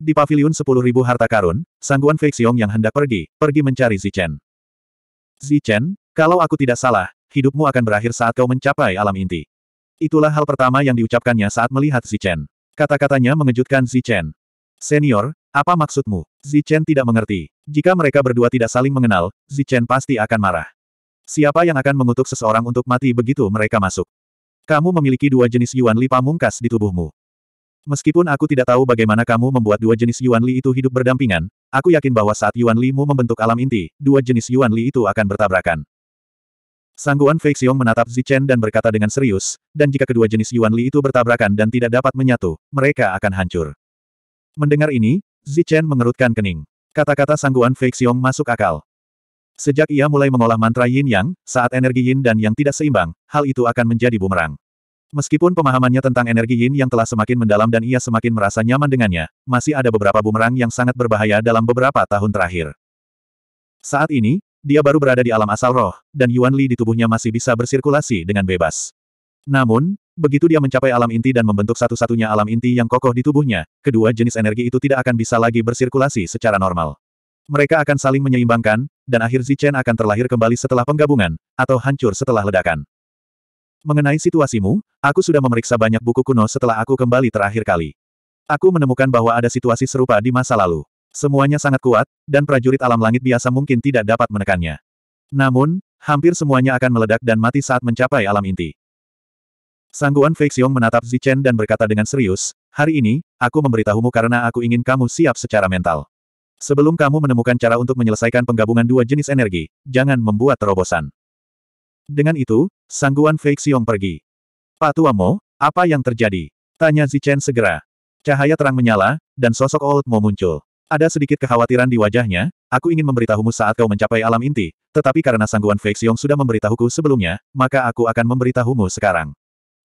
Di pavilion 10.000 harta karun, Sangguan Feixiong yang hendak pergi, pergi mencari Zichen. Zichen, kalau aku tidak salah, hidupmu akan berakhir saat kau mencapai alam inti. Itulah hal pertama yang diucapkannya saat melihat Zichen. Kata-katanya mengejutkan Zichen. Senior, apa maksudmu? Zichen tidak mengerti. Jika mereka berdua tidak saling mengenal, Zichen pasti akan marah. Siapa yang akan mengutuk seseorang untuk mati begitu mereka masuk? Kamu memiliki dua jenis Yuan Li pamungkas di tubuhmu. Meskipun aku tidak tahu bagaimana kamu membuat dua jenis Yuan Li itu hidup berdampingan, aku yakin bahwa saat Yuan Li mu membentuk alam inti, dua jenis Yuan Li itu akan bertabrakan. Sangguan Fei Xiong menatap Zichen dan berkata dengan serius, dan jika kedua jenis Yuan Li itu bertabrakan dan tidak dapat menyatu, mereka akan hancur. Mendengar ini, Zichen mengerutkan kening. Kata-kata Sangguan Fei Xiong masuk akal. Sejak ia mulai mengolah mantra yin yang, saat energi yin dan yang tidak seimbang, hal itu akan menjadi bumerang. Meskipun pemahamannya tentang energi yin yang telah semakin mendalam dan ia semakin merasa nyaman dengannya, masih ada beberapa bumerang yang sangat berbahaya dalam beberapa tahun terakhir. Saat ini, dia baru berada di alam asal roh, dan Yuan Li di tubuhnya masih bisa bersirkulasi dengan bebas. Namun, begitu dia mencapai alam inti dan membentuk satu-satunya alam inti yang kokoh di tubuhnya, kedua jenis energi itu tidak akan bisa lagi bersirkulasi secara normal mereka akan saling menyeimbangkan, dan akhir Zichen akan terlahir kembali setelah penggabungan, atau hancur setelah ledakan. Mengenai situasimu, aku sudah memeriksa banyak buku kuno setelah aku kembali terakhir kali. Aku menemukan bahwa ada situasi serupa di masa lalu. Semuanya sangat kuat, dan prajurit alam langit biasa mungkin tidak dapat menekannya. Namun, hampir semuanya akan meledak dan mati saat mencapai alam inti. Sangguan Feixiong menatap Zichen dan berkata dengan serius, Hari ini, aku memberitahumu karena aku ingin kamu siap secara mental. Sebelum kamu menemukan cara untuk menyelesaikan penggabungan dua jenis energi, jangan membuat terobosan. Dengan itu, sangguan Fei pergi. Pak Tuamo, apa yang terjadi? Tanya Zichen segera. Cahaya terang menyala, dan sosok Old Mo muncul. Ada sedikit kekhawatiran di wajahnya, aku ingin memberitahumu saat kau mencapai alam inti, tetapi karena sangguan Fei sudah memberitahuku sebelumnya, maka aku akan memberitahumu sekarang.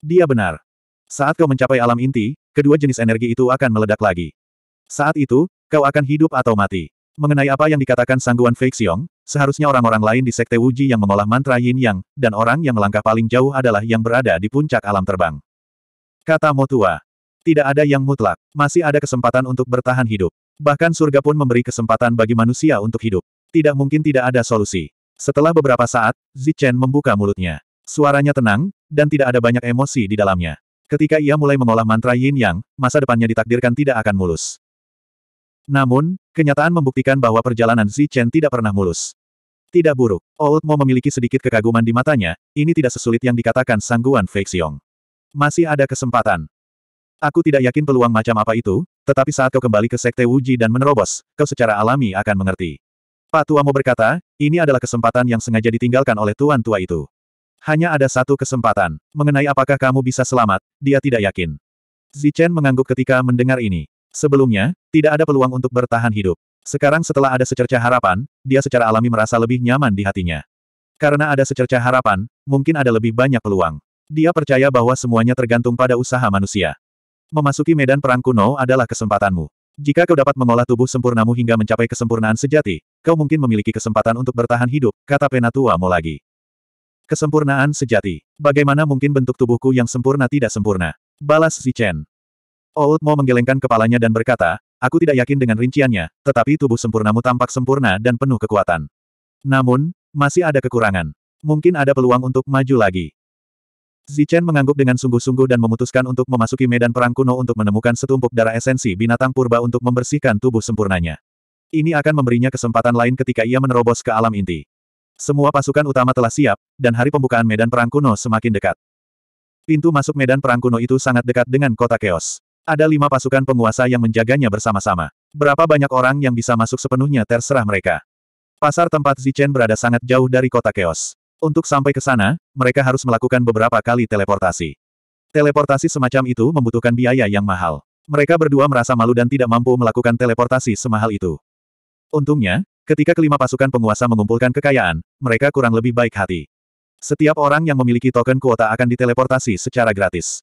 Dia benar. Saat kau mencapai alam inti, kedua jenis energi itu akan meledak lagi. Saat itu, Kau akan hidup atau mati. Mengenai apa yang dikatakan Sangguan Feixiong, seharusnya orang-orang lain di Sekte Wuji yang mengolah mantra Yin Yang, dan orang yang melangkah paling jauh adalah yang berada di puncak alam terbang. Kata Motua. Tidak ada yang mutlak, masih ada kesempatan untuk bertahan hidup. Bahkan surga pun memberi kesempatan bagi manusia untuk hidup. Tidak mungkin tidak ada solusi. Setelah beberapa saat, Zichen membuka mulutnya. Suaranya tenang, dan tidak ada banyak emosi di dalamnya. Ketika ia mulai mengolah mantra Yin Yang, masa depannya ditakdirkan tidak akan mulus. Namun, kenyataan membuktikan bahwa perjalanan Zi Chen tidak pernah mulus. Tidak buruk, Old Mo memiliki sedikit kekaguman di matanya, ini tidak sesulit yang dikatakan sangguan Fei Xiong. Masih ada kesempatan. Aku tidak yakin peluang macam apa itu, tetapi saat kau kembali ke Sekte Wuji dan menerobos, kau secara alami akan mengerti. Pak Tua Mo berkata, ini adalah kesempatan yang sengaja ditinggalkan oleh Tuan Tua itu. Hanya ada satu kesempatan. Mengenai apakah kamu bisa selamat, dia tidak yakin. Zichen mengangguk ketika mendengar ini. Sebelumnya, tidak ada peluang untuk bertahan hidup. Sekarang setelah ada secerca harapan, dia secara alami merasa lebih nyaman di hatinya. Karena ada secerca harapan, mungkin ada lebih banyak peluang. Dia percaya bahwa semuanya tergantung pada usaha manusia. Memasuki medan perang kuno adalah kesempatanmu. Jika kau dapat mengolah tubuh sempurnamu hingga mencapai kesempurnaan sejati, kau mungkin memiliki kesempatan untuk bertahan hidup, kata Penatua lagi. Kesempurnaan sejati. Bagaimana mungkin bentuk tubuhku yang sempurna tidak sempurna? Balas Zichen. Old Mo menggelengkan kepalanya dan berkata, aku tidak yakin dengan rinciannya, tetapi tubuh sempurnamu tampak sempurna dan penuh kekuatan. Namun, masih ada kekurangan. Mungkin ada peluang untuk maju lagi. Zichen mengangguk dengan sungguh-sungguh dan memutuskan untuk memasuki medan perang kuno untuk menemukan setumpuk darah esensi binatang purba untuk membersihkan tubuh sempurnanya. Ini akan memberinya kesempatan lain ketika ia menerobos ke alam inti. Semua pasukan utama telah siap, dan hari pembukaan medan perang kuno semakin dekat. Pintu masuk medan perang kuno itu sangat dekat dengan kota Keos. Ada lima pasukan penguasa yang menjaganya bersama-sama. Berapa banyak orang yang bisa masuk sepenuhnya terserah mereka. Pasar tempat Zichen berada sangat jauh dari kota Keos. Untuk sampai ke sana, mereka harus melakukan beberapa kali teleportasi. Teleportasi semacam itu membutuhkan biaya yang mahal. Mereka berdua merasa malu dan tidak mampu melakukan teleportasi semahal itu. Untungnya, ketika kelima pasukan penguasa mengumpulkan kekayaan, mereka kurang lebih baik hati. Setiap orang yang memiliki token kuota akan diteleportasi secara gratis.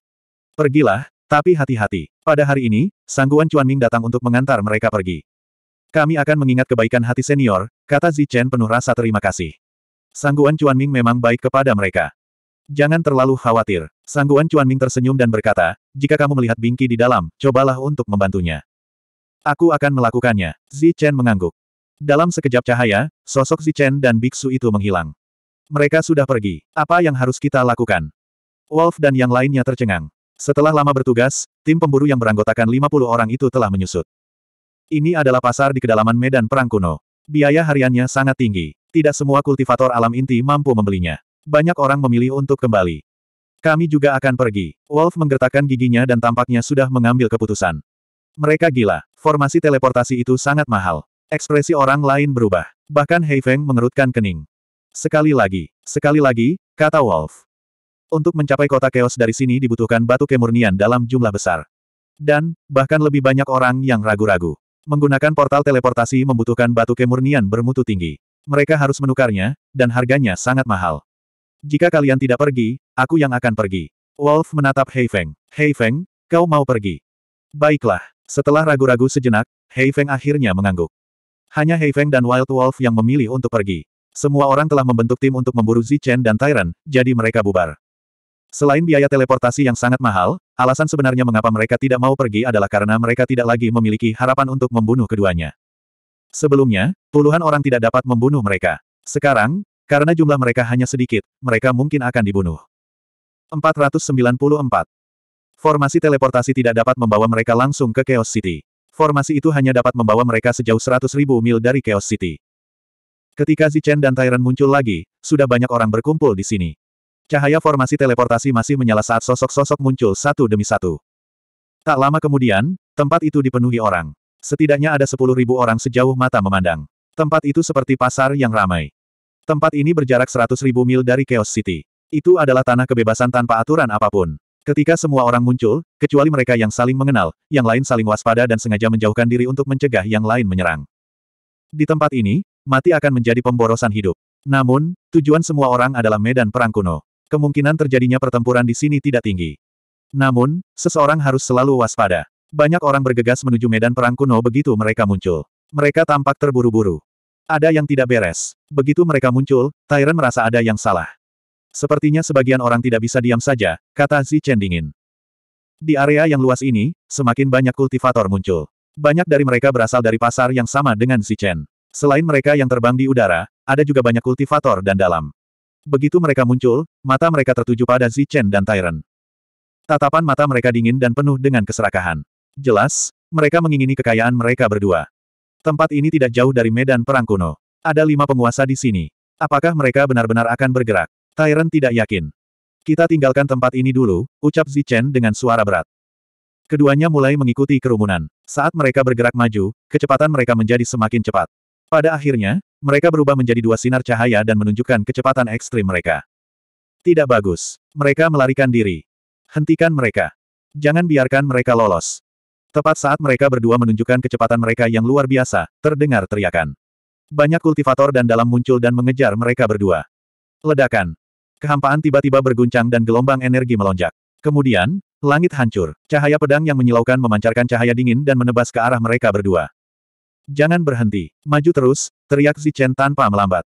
Pergilah, tapi hati-hati. Pada hari ini, Sangguan Cuanming datang untuk mengantar mereka pergi. Kami akan mengingat kebaikan hati senior, kata Zichen penuh rasa terima kasih. Sangguan Cuanming memang baik kepada mereka. Jangan terlalu khawatir. Sangguan Cuanming tersenyum dan berkata, jika kamu melihat Bingki di dalam, cobalah untuk membantunya. Aku akan melakukannya. Zichen mengangguk. Dalam sekejap cahaya, sosok Zichen dan biksu itu menghilang. Mereka sudah pergi. Apa yang harus kita lakukan? Wolf dan yang lainnya tercengang. Setelah lama bertugas, tim pemburu yang beranggotakan 50 orang itu telah menyusut. Ini adalah pasar di kedalaman medan perang kuno. Biaya hariannya sangat tinggi. Tidak semua kultivator alam inti mampu membelinya. Banyak orang memilih untuk kembali. Kami juga akan pergi. Wolf menggertakkan giginya dan tampaknya sudah mengambil keputusan. Mereka gila. Formasi teleportasi itu sangat mahal. Ekspresi orang lain berubah. Bahkan Heifeng mengerutkan kening. Sekali lagi, sekali lagi, kata Wolf. Untuk mencapai kota chaos dari sini dibutuhkan batu kemurnian dalam jumlah besar. Dan, bahkan lebih banyak orang yang ragu-ragu. Menggunakan portal teleportasi membutuhkan batu kemurnian bermutu tinggi. Mereka harus menukarnya, dan harganya sangat mahal. Jika kalian tidak pergi, aku yang akan pergi. Wolf menatap Hei Feng. Hei Feng, kau mau pergi? Baiklah. Setelah ragu-ragu sejenak, Hei Feng akhirnya mengangguk. Hanya Hei Feng dan Wild Wolf yang memilih untuk pergi. Semua orang telah membentuk tim untuk memburu Zichen dan Tyrant, jadi mereka bubar. Selain biaya teleportasi yang sangat mahal, alasan sebenarnya mengapa mereka tidak mau pergi adalah karena mereka tidak lagi memiliki harapan untuk membunuh keduanya. Sebelumnya, puluhan orang tidak dapat membunuh mereka. Sekarang, karena jumlah mereka hanya sedikit, mereka mungkin akan dibunuh. 494. Formasi teleportasi tidak dapat membawa mereka langsung ke Chaos City. Formasi itu hanya dapat membawa mereka sejauh 100.000 mil dari Chaos City. Ketika Zichen dan Tyrant muncul lagi, sudah banyak orang berkumpul di sini. Cahaya formasi teleportasi masih menyala saat sosok-sosok muncul satu demi satu. Tak lama kemudian, tempat itu dipenuhi orang. Setidaknya ada sepuluh ribu orang sejauh mata memandang. Tempat itu seperti pasar yang ramai. Tempat ini berjarak seratus ribu mil dari Chaos City. Itu adalah tanah kebebasan tanpa aturan apapun. Ketika semua orang muncul, kecuali mereka yang saling mengenal, yang lain saling waspada dan sengaja menjauhkan diri untuk mencegah yang lain menyerang. Di tempat ini, mati akan menjadi pemborosan hidup. Namun, tujuan semua orang adalah medan perang kuno kemungkinan terjadinya pertempuran di sini tidak tinggi. Namun, seseorang harus selalu waspada. Banyak orang bergegas menuju medan perang kuno begitu mereka muncul. Mereka tampak terburu-buru. Ada yang tidak beres. Begitu mereka muncul, Tyrant merasa ada yang salah. Sepertinya sebagian orang tidak bisa diam saja, kata Zi Chen dingin. Di area yang luas ini, semakin banyak kultivator muncul. Banyak dari mereka berasal dari pasar yang sama dengan Zi Chen. Selain mereka yang terbang di udara, ada juga banyak kultivator dan dalam. Begitu mereka muncul, mata mereka tertuju pada Zichen dan Tyrant. Tatapan mata mereka dingin dan penuh dengan keserakahan. Jelas, mereka mengingini kekayaan mereka berdua. Tempat ini tidak jauh dari medan perang kuno. Ada lima penguasa di sini. Apakah mereka benar-benar akan bergerak? Tyrant tidak yakin. Kita tinggalkan tempat ini dulu, ucap Zichen dengan suara berat. Keduanya mulai mengikuti kerumunan. Saat mereka bergerak maju, kecepatan mereka menjadi semakin cepat. Pada akhirnya, mereka berubah menjadi dua sinar cahaya dan menunjukkan kecepatan ekstrim mereka. Tidak bagus. Mereka melarikan diri. Hentikan mereka. Jangan biarkan mereka lolos. Tepat saat mereka berdua menunjukkan kecepatan mereka yang luar biasa, terdengar teriakan. Banyak kultivator dan dalam muncul dan mengejar mereka berdua. Ledakan. Kehampaan tiba-tiba berguncang dan gelombang energi melonjak. Kemudian, langit hancur. Cahaya pedang yang menyilaukan memancarkan cahaya dingin dan menebas ke arah mereka berdua. Jangan berhenti. Maju terus, teriak Zichen tanpa melambat.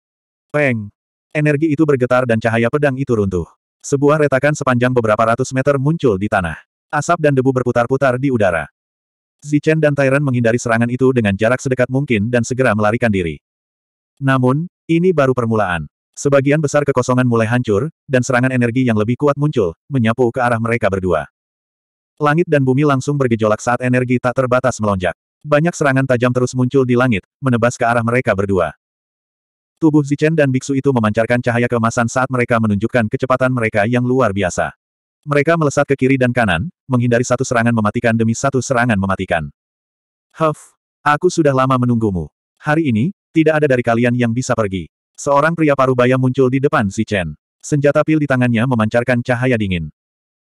Peng! Energi itu bergetar dan cahaya pedang itu runtuh. Sebuah retakan sepanjang beberapa ratus meter muncul di tanah. Asap dan debu berputar-putar di udara. Zichen dan Tyrant menghindari serangan itu dengan jarak sedekat mungkin dan segera melarikan diri. Namun, ini baru permulaan. Sebagian besar kekosongan mulai hancur, dan serangan energi yang lebih kuat muncul, menyapu ke arah mereka berdua. Langit dan bumi langsung bergejolak saat energi tak terbatas melonjak. Banyak serangan tajam terus muncul di langit, menebas ke arah mereka berdua. Tubuh Zichen dan biksu itu memancarkan cahaya kemasan saat mereka menunjukkan kecepatan mereka yang luar biasa. Mereka melesat ke kiri dan kanan, menghindari satu serangan mematikan demi satu serangan mematikan. Huff, aku sudah lama menunggumu. Hari ini, tidak ada dari kalian yang bisa pergi. Seorang pria parubaya muncul di depan Zichen. Senjata pil di tangannya memancarkan cahaya dingin.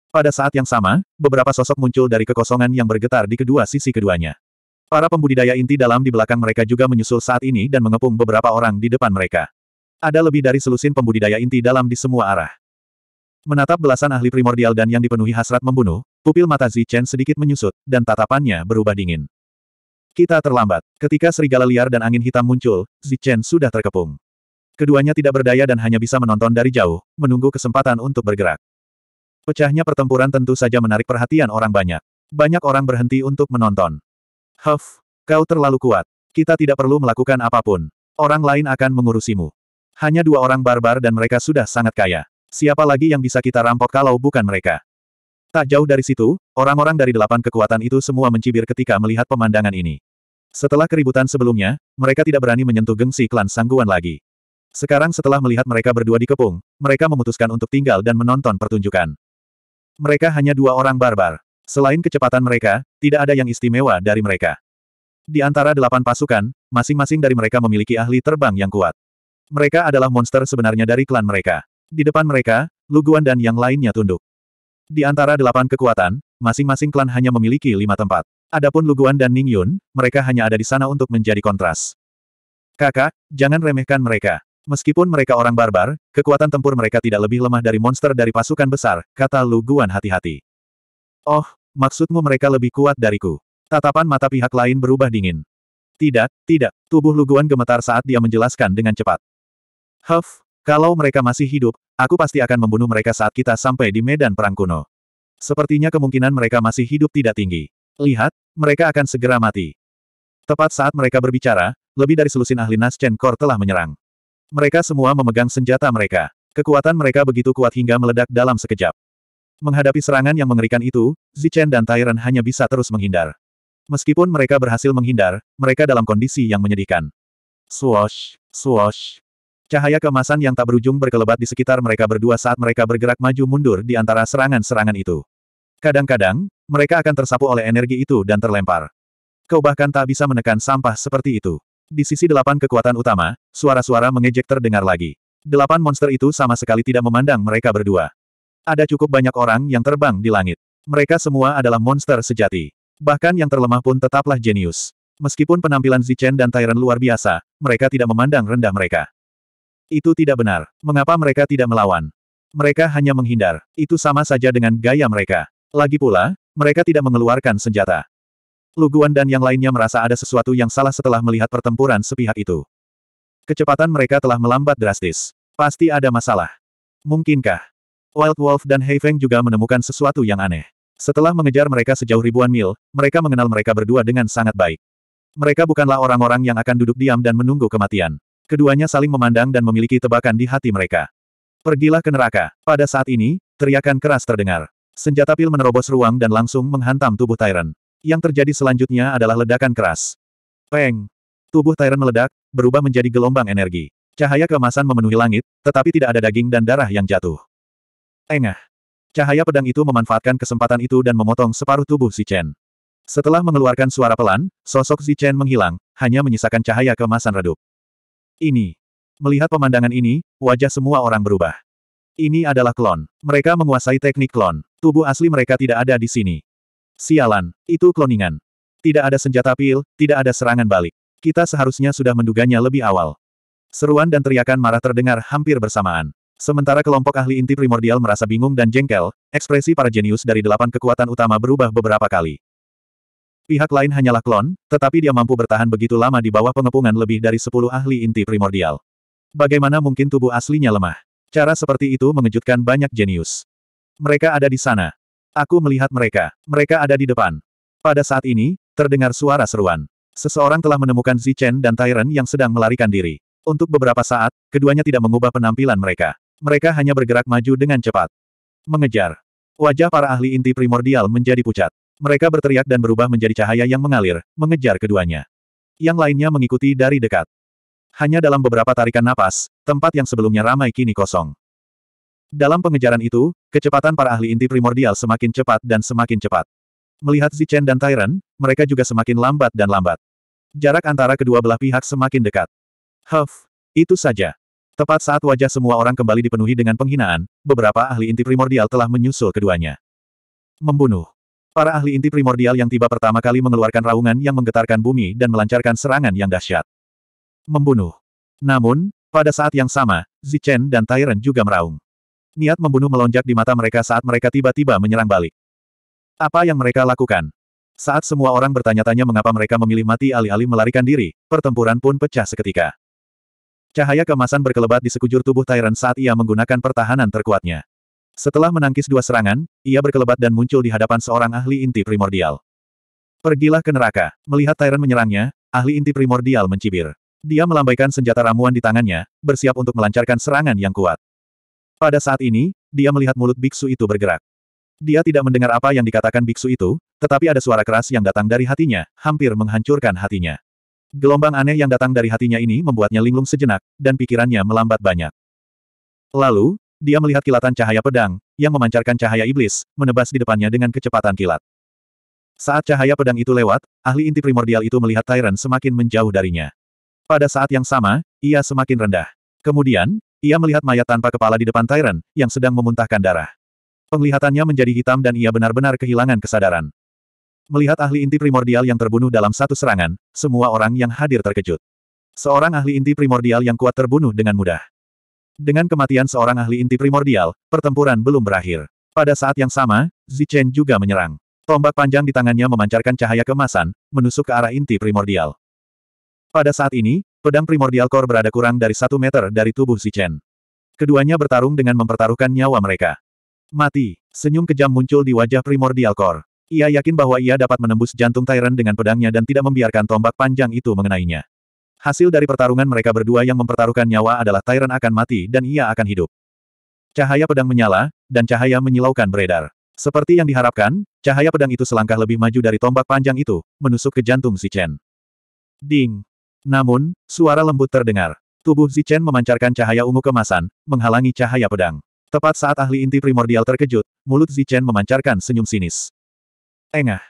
Pada saat yang sama, beberapa sosok muncul dari kekosongan yang bergetar di kedua sisi keduanya. Para pembudidaya inti dalam di belakang mereka juga menyusul saat ini dan mengepung beberapa orang di depan mereka. Ada lebih dari selusin pembudidaya inti dalam di semua arah. Menatap belasan ahli primordial dan yang dipenuhi hasrat membunuh, pupil mata Zichen sedikit menyusut, dan tatapannya berubah dingin. Kita terlambat. Ketika serigala liar dan angin hitam muncul, Zichen sudah terkepung. Keduanya tidak berdaya dan hanya bisa menonton dari jauh, menunggu kesempatan untuk bergerak. Pecahnya pertempuran tentu saja menarik perhatian orang banyak. Banyak orang berhenti untuk menonton. Huff, kau terlalu kuat. Kita tidak perlu melakukan apapun. Orang lain akan mengurusimu. Hanya dua orang barbar dan mereka sudah sangat kaya. Siapa lagi yang bisa kita rampok kalau bukan mereka? Tak jauh dari situ, orang-orang dari delapan kekuatan itu semua mencibir ketika melihat pemandangan ini. Setelah keributan sebelumnya, mereka tidak berani menyentuh gengsi klan sangguan lagi. Sekarang setelah melihat mereka berdua dikepung, mereka memutuskan untuk tinggal dan menonton pertunjukan. Mereka hanya dua orang barbar. Selain kecepatan mereka, tidak ada yang istimewa dari mereka. Di antara delapan pasukan, masing-masing dari mereka memiliki ahli terbang yang kuat. Mereka adalah monster sebenarnya dari klan mereka. Di depan mereka, Luguan dan yang lainnya tunduk. Di antara delapan kekuatan, masing-masing klan hanya memiliki lima tempat. Adapun Luguan dan Ningyun, mereka hanya ada di sana untuk menjadi kontras. Kakak, jangan remehkan mereka. Meskipun mereka orang barbar, kekuatan tempur mereka tidak lebih lemah dari monster dari pasukan besar, kata Luguan hati-hati. Oh, Maksudmu mereka lebih kuat dariku? Tatapan mata pihak lain berubah dingin. Tidak, tidak, tubuh Luguan gemetar saat dia menjelaskan dengan cepat. Huff, kalau mereka masih hidup, aku pasti akan membunuh mereka saat kita sampai di medan perang kuno. Sepertinya kemungkinan mereka masih hidup tidak tinggi. Lihat, mereka akan segera mati. Tepat saat mereka berbicara, lebih dari selusin ahli Naschen Kor telah menyerang. Mereka semua memegang senjata mereka. Kekuatan mereka begitu kuat hingga meledak dalam sekejap. Menghadapi serangan yang mengerikan itu, Zichen dan Tyrant hanya bisa terus menghindar. Meskipun mereka berhasil menghindar, mereka dalam kondisi yang menyedihkan. Swash, swash. Cahaya kemasan yang tak berujung berkelebat di sekitar mereka berdua saat mereka bergerak maju mundur di antara serangan-serangan itu. Kadang-kadang, mereka akan tersapu oleh energi itu dan terlempar. Kau bahkan tak bisa menekan sampah seperti itu. Di sisi delapan kekuatan utama, suara-suara mengejek terdengar lagi. Delapan monster itu sama sekali tidak memandang mereka berdua. Ada cukup banyak orang yang terbang di langit. Mereka semua adalah monster sejati. Bahkan yang terlemah pun tetaplah jenius. Meskipun penampilan Zichen dan Tyrant luar biasa, mereka tidak memandang rendah mereka. Itu tidak benar. Mengapa mereka tidak melawan? Mereka hanya menghindar. Itu sama saja dengan gaya mereka. Lagi pula, mereka tidak mengeluarkan senjata. Luguan dan yang lainnya merasa ada sesuatu yang salah setelah melihat pertempuran sepihak itu. Kecepatan mereka telah melambat drastis. Pasti ada masalah. Mungkinkah? Wild Wolf dan Haifeng juga menemukan sesuatu yang aneh. Setelah mengejar mereka sejauh ribuan mil, mereka mengenal mereka berdua dengan sangat baik. Mereka bukanlah orang-orang yang akan duduk diam dan menunggu kematian. Keduanya saling memandang dan memiliki tebakan di hati mereka. Pergilah ke neraka. Pada saat ini, teriakan keras terdengar. Senjata pil menerobos ruang dan langsung menghantam tubuh Tyrant. Yang terjadi selanjutnya adalah ledakan keras. Peng! Tubuh Tyrant meledak, berubah menjadi gelombang energi. Cahaya keemasan memenuhi langit, tetapi tidak ada daging dan darah yang jatuh. Tengah. Cahaya pedang itu memanfaatkan kesempatan itu dan memotong separuh tubuh si Chen. Setelah mengeluarkan suara pelan, sosok si Chen menghilang, hanya menyisakan cahaya kemasan redup. Ini. Melihat pemandangan ini, wajah semua orang berubah. Ini adalah klon. Mereka menguasai teknik klon. Tubuh asli mereka tidak ada di sini. Sialan, itu kloningan. Tidak ada senjata pil, tidak ada serangan balik. Kita seharusnya sudah menduganya lebih awal. Seruan dan teriakan marah terdengar hampir bersamaan. Sementara kelompok ahli inti primordial merasa bingung dan jengkel, ekspresi para jenius dari delapan kekuatan utama berubah beberapa kali. Pihak lain hanyalah klon, tetapi dia mampu bertahan begitu lama di bawah pengepungan lebih dari sepuluh ahli inti primordial. Bagaimana mungkin tubuh aslinya lemah? Cara seperti itu mengejutkan banyak jenius. Mereka ada di sana. Aku melihat mereka. Mereka ada di depan. Pada saat ini, terdengar suara seruan. Seseorang telah menemukan Zichen dan Tyrant yang sedang melarikan diri. Untuk beberapa saat, keduanya tidak mengubah penampilan mereka. Mereka hanya bergerak maju dengan cepat. Mengejar. Wajah para ahli inti primordial menjadi pucat. Mereka berteriak dan berubah menjadi cahaya yang mengalir, mengejar keduanya. Yang lainnya mengikuti dari dekat. Hanya dalam beberapa tarikan napas, tempat yang sebelumnya ramai kini kosong. Dalam pengejaran itu, kecepatan para ahli inti primordial semakin cepat dan semakin cepat. Melihat Zichen dan Tyrant, mereka juga semakin lambat dan lambat. Jarak antara kedua belah pihak semakin dekat. Huff, itu saja. Tepat saat wajah semua orang kembali dipenuhi dengan penghinaan, beberapa ahli inti primordial telah menyusul keduanya. Membunuh. Para ahli inti primordial yang tiba pertama kali mengeluarkan raungan yang menggetarkan bumi dan melancarkan serangan yang dahsyat. Membunuh. Namun, pada saat yang sama, Zichen dan Tyrant juga meraung. Niat membunuh melonjak di mata mereka saat mereka tiba-tiba menyerang balik. Apa yang mereka lakukan? Saat semua orang bertanya-tanya mengapa mereka memilih mati alih-alih melarikan diri, pertempuran pun pecah seketika. Cahaya kemasan berkelebat di sekujur tubuh Tyrant saat ia menggunakan pertahanan terkuatnya. Setelah menangkis dua serangan, ia berkelebat dan muncul di hadapan seorang ahli inti primordial. Pergilah ke neraka. Melihat Tyrant menyerangnya, ahli inti primordial mencibir. Dia melambaikan senjata ramuan di tangannya, bersiap untuk melancarkan serangan yang kuat. Pada saat ini, dia melihat mulut biksu itu bergerak. Dia tidak mendengar apa yang dikatakan biksu itu, tetapi ada suara keras yang datang dari hatinya, hampir menghancurkan hatinya. Gelombang aneh yang datang dari hatinya ini membuatnya linglung sejenak, dan pikirannya melambat banyak. Lalu, dia melihat kilatan cahaya pedang, yang memancarkan cahaya iblis, menebas di depannya dengan kecepatan kilat. Saat cahaya pedang itu lewat, ahli inti primordial itu melihat Tyrant semakin menjauh darinya. Pada saat yang sama, ia semakin rendah. Kemudian, ia melihat mayat tanpa kepala di depan Tyrant, yang sedang memuntahkan darah. Penglihatannya menjadi hitam dan ia benar-benar kehilangan kesadaran. Melihat ahli inti primordial yang terbunuh dalam satu serangan, semua orang yang hadir terkejut. Seorang ahli inti primordial yang kuat terbunuh dengan mudah. Dengan kematian seorang ahli inti primordial, pertempuran belum berakhir. Pada saat yang sama, Zichen juga menyerang. Tombak panjang di tangannya memancarkan cahaya kemasan, menusuk ke arah inti primordial. Pada saat ini, pedang primordial kor berada kurang dari satu meter dari tubuh Zichen. Keduanya bertarung dengan mempertaruhkan nyawa mereka. Mati, senyum kejam muncul di wajah primordial kor. Ia yakin bahwa ia dapat menembus jantung Tyrant dengan pedangnya dan tidak membiarkan tombak panjang itu mengenainya. Hasil dari pertarungan mereka berdua yang mempertaruhkan nyawa adalah Tyrant akan mati dan ia akan hidup. Cahaya pedang menyala, dan cahaya menyilaukan beredar. Seperti yang diharapkan, cahaya pedang itu selangkah lebih maju dari tombak panjang itu, menusuk ke jantung Zichen. Ding! Namun, suara lembut terdengar. Tubuh Zichen memancarkan cahaya ungu kemasan, menghalangi cahaya pedang. Tepat saat ahli inti primordial terkejut, mulut Zichen memancarkan senyum sinis. Engah.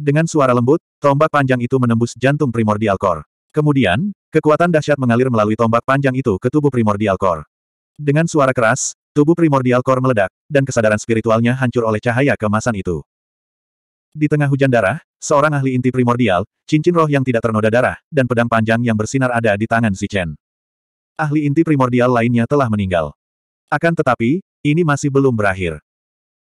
Dengan suara lembut, tombak panjang itu menembus jantung primordial core. Kemudian, kekuatan dahsyat mengalir melalui tombak panjang itu ke tubuh primordial core. Dengan suara keras, tubuh primordial core meledak, dan kesadaran spiritualnya hancur oleh cahaya kemasan itu. Di tengah hujan darah, seorang ahli inti primordial, cincin roh yang tidak ternoda darah, dan pedang panjang yang bersinar ada di tangan Zichen. Ahli inti primordial lainnya telah meninggal. Akan tetapi, ini masih belum berakhir.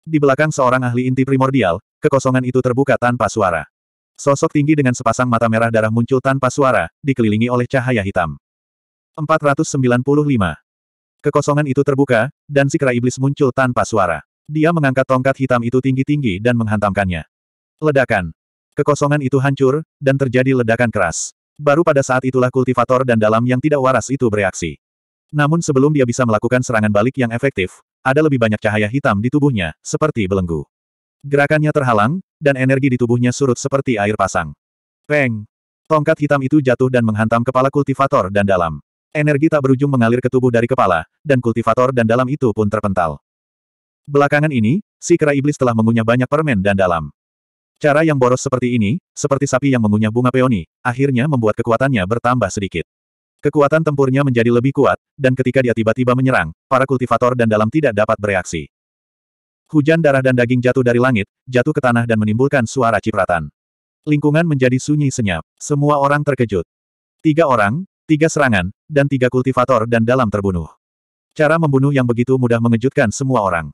Di belakang seorang ahli inti primordial, kekosongan itu terbuka tanpa suara. Sosok tinggi dengan sepasang mata merah darah muncul tanpa suara, dikelilingi oleh cahaya hitam. 495. Kekosongan itu terbuka, dan si kera iblis muncul tanpa suara. Dia mengangkat tongkat hitam itu tinggi-tinggi dan menghantamkannya. Ledakan. Kekosongan itu hancur, dan terjadi ledakan keras. Baru pada saat itulah kultivator dan dalam yang tidak waras itu bereaksi. Namun sebelum dia bisa melakukan serangan balik yang efektif, ada lebih banyak cahaya hitam di tubuhnya, seperti belenggu. Gerakannya terhalang, dan energi di tubuhnya surut seperti air pasang. Peng! Tongkat hitam itu jatuh dan menghantam kepala kultivator dan dalam. Energi tak berujung mengalir ke tubuh dari kepala, dan kultivator dan dalam itu pun terpental. Belakangan ini, si kera iblis telah mengunyah banyak permen dan dalam. Cara yang boros seperti ini, seperti sapi yang mengunyah bunga peoni, akhirnya membuat kekuatannya bertambah sedikit. Kekuatan tempurnya menjadi lebih kuat, dan ketika dia tiba-tiba menyerang, para kultivator dan dalam tidak dapat bereaksi. Hujan darah dan daging jatuh dari langit, jatuh ke tanah dan menimbulkan suara cipratan. Lingkungan menjadi sunyi senyap. Semua orang terkejut. Tiga orang, tiga serangan, dan tiga kultivator dan dalam terbunuh. Cara membunuh yang begitu mudah mengejutkan semua orang.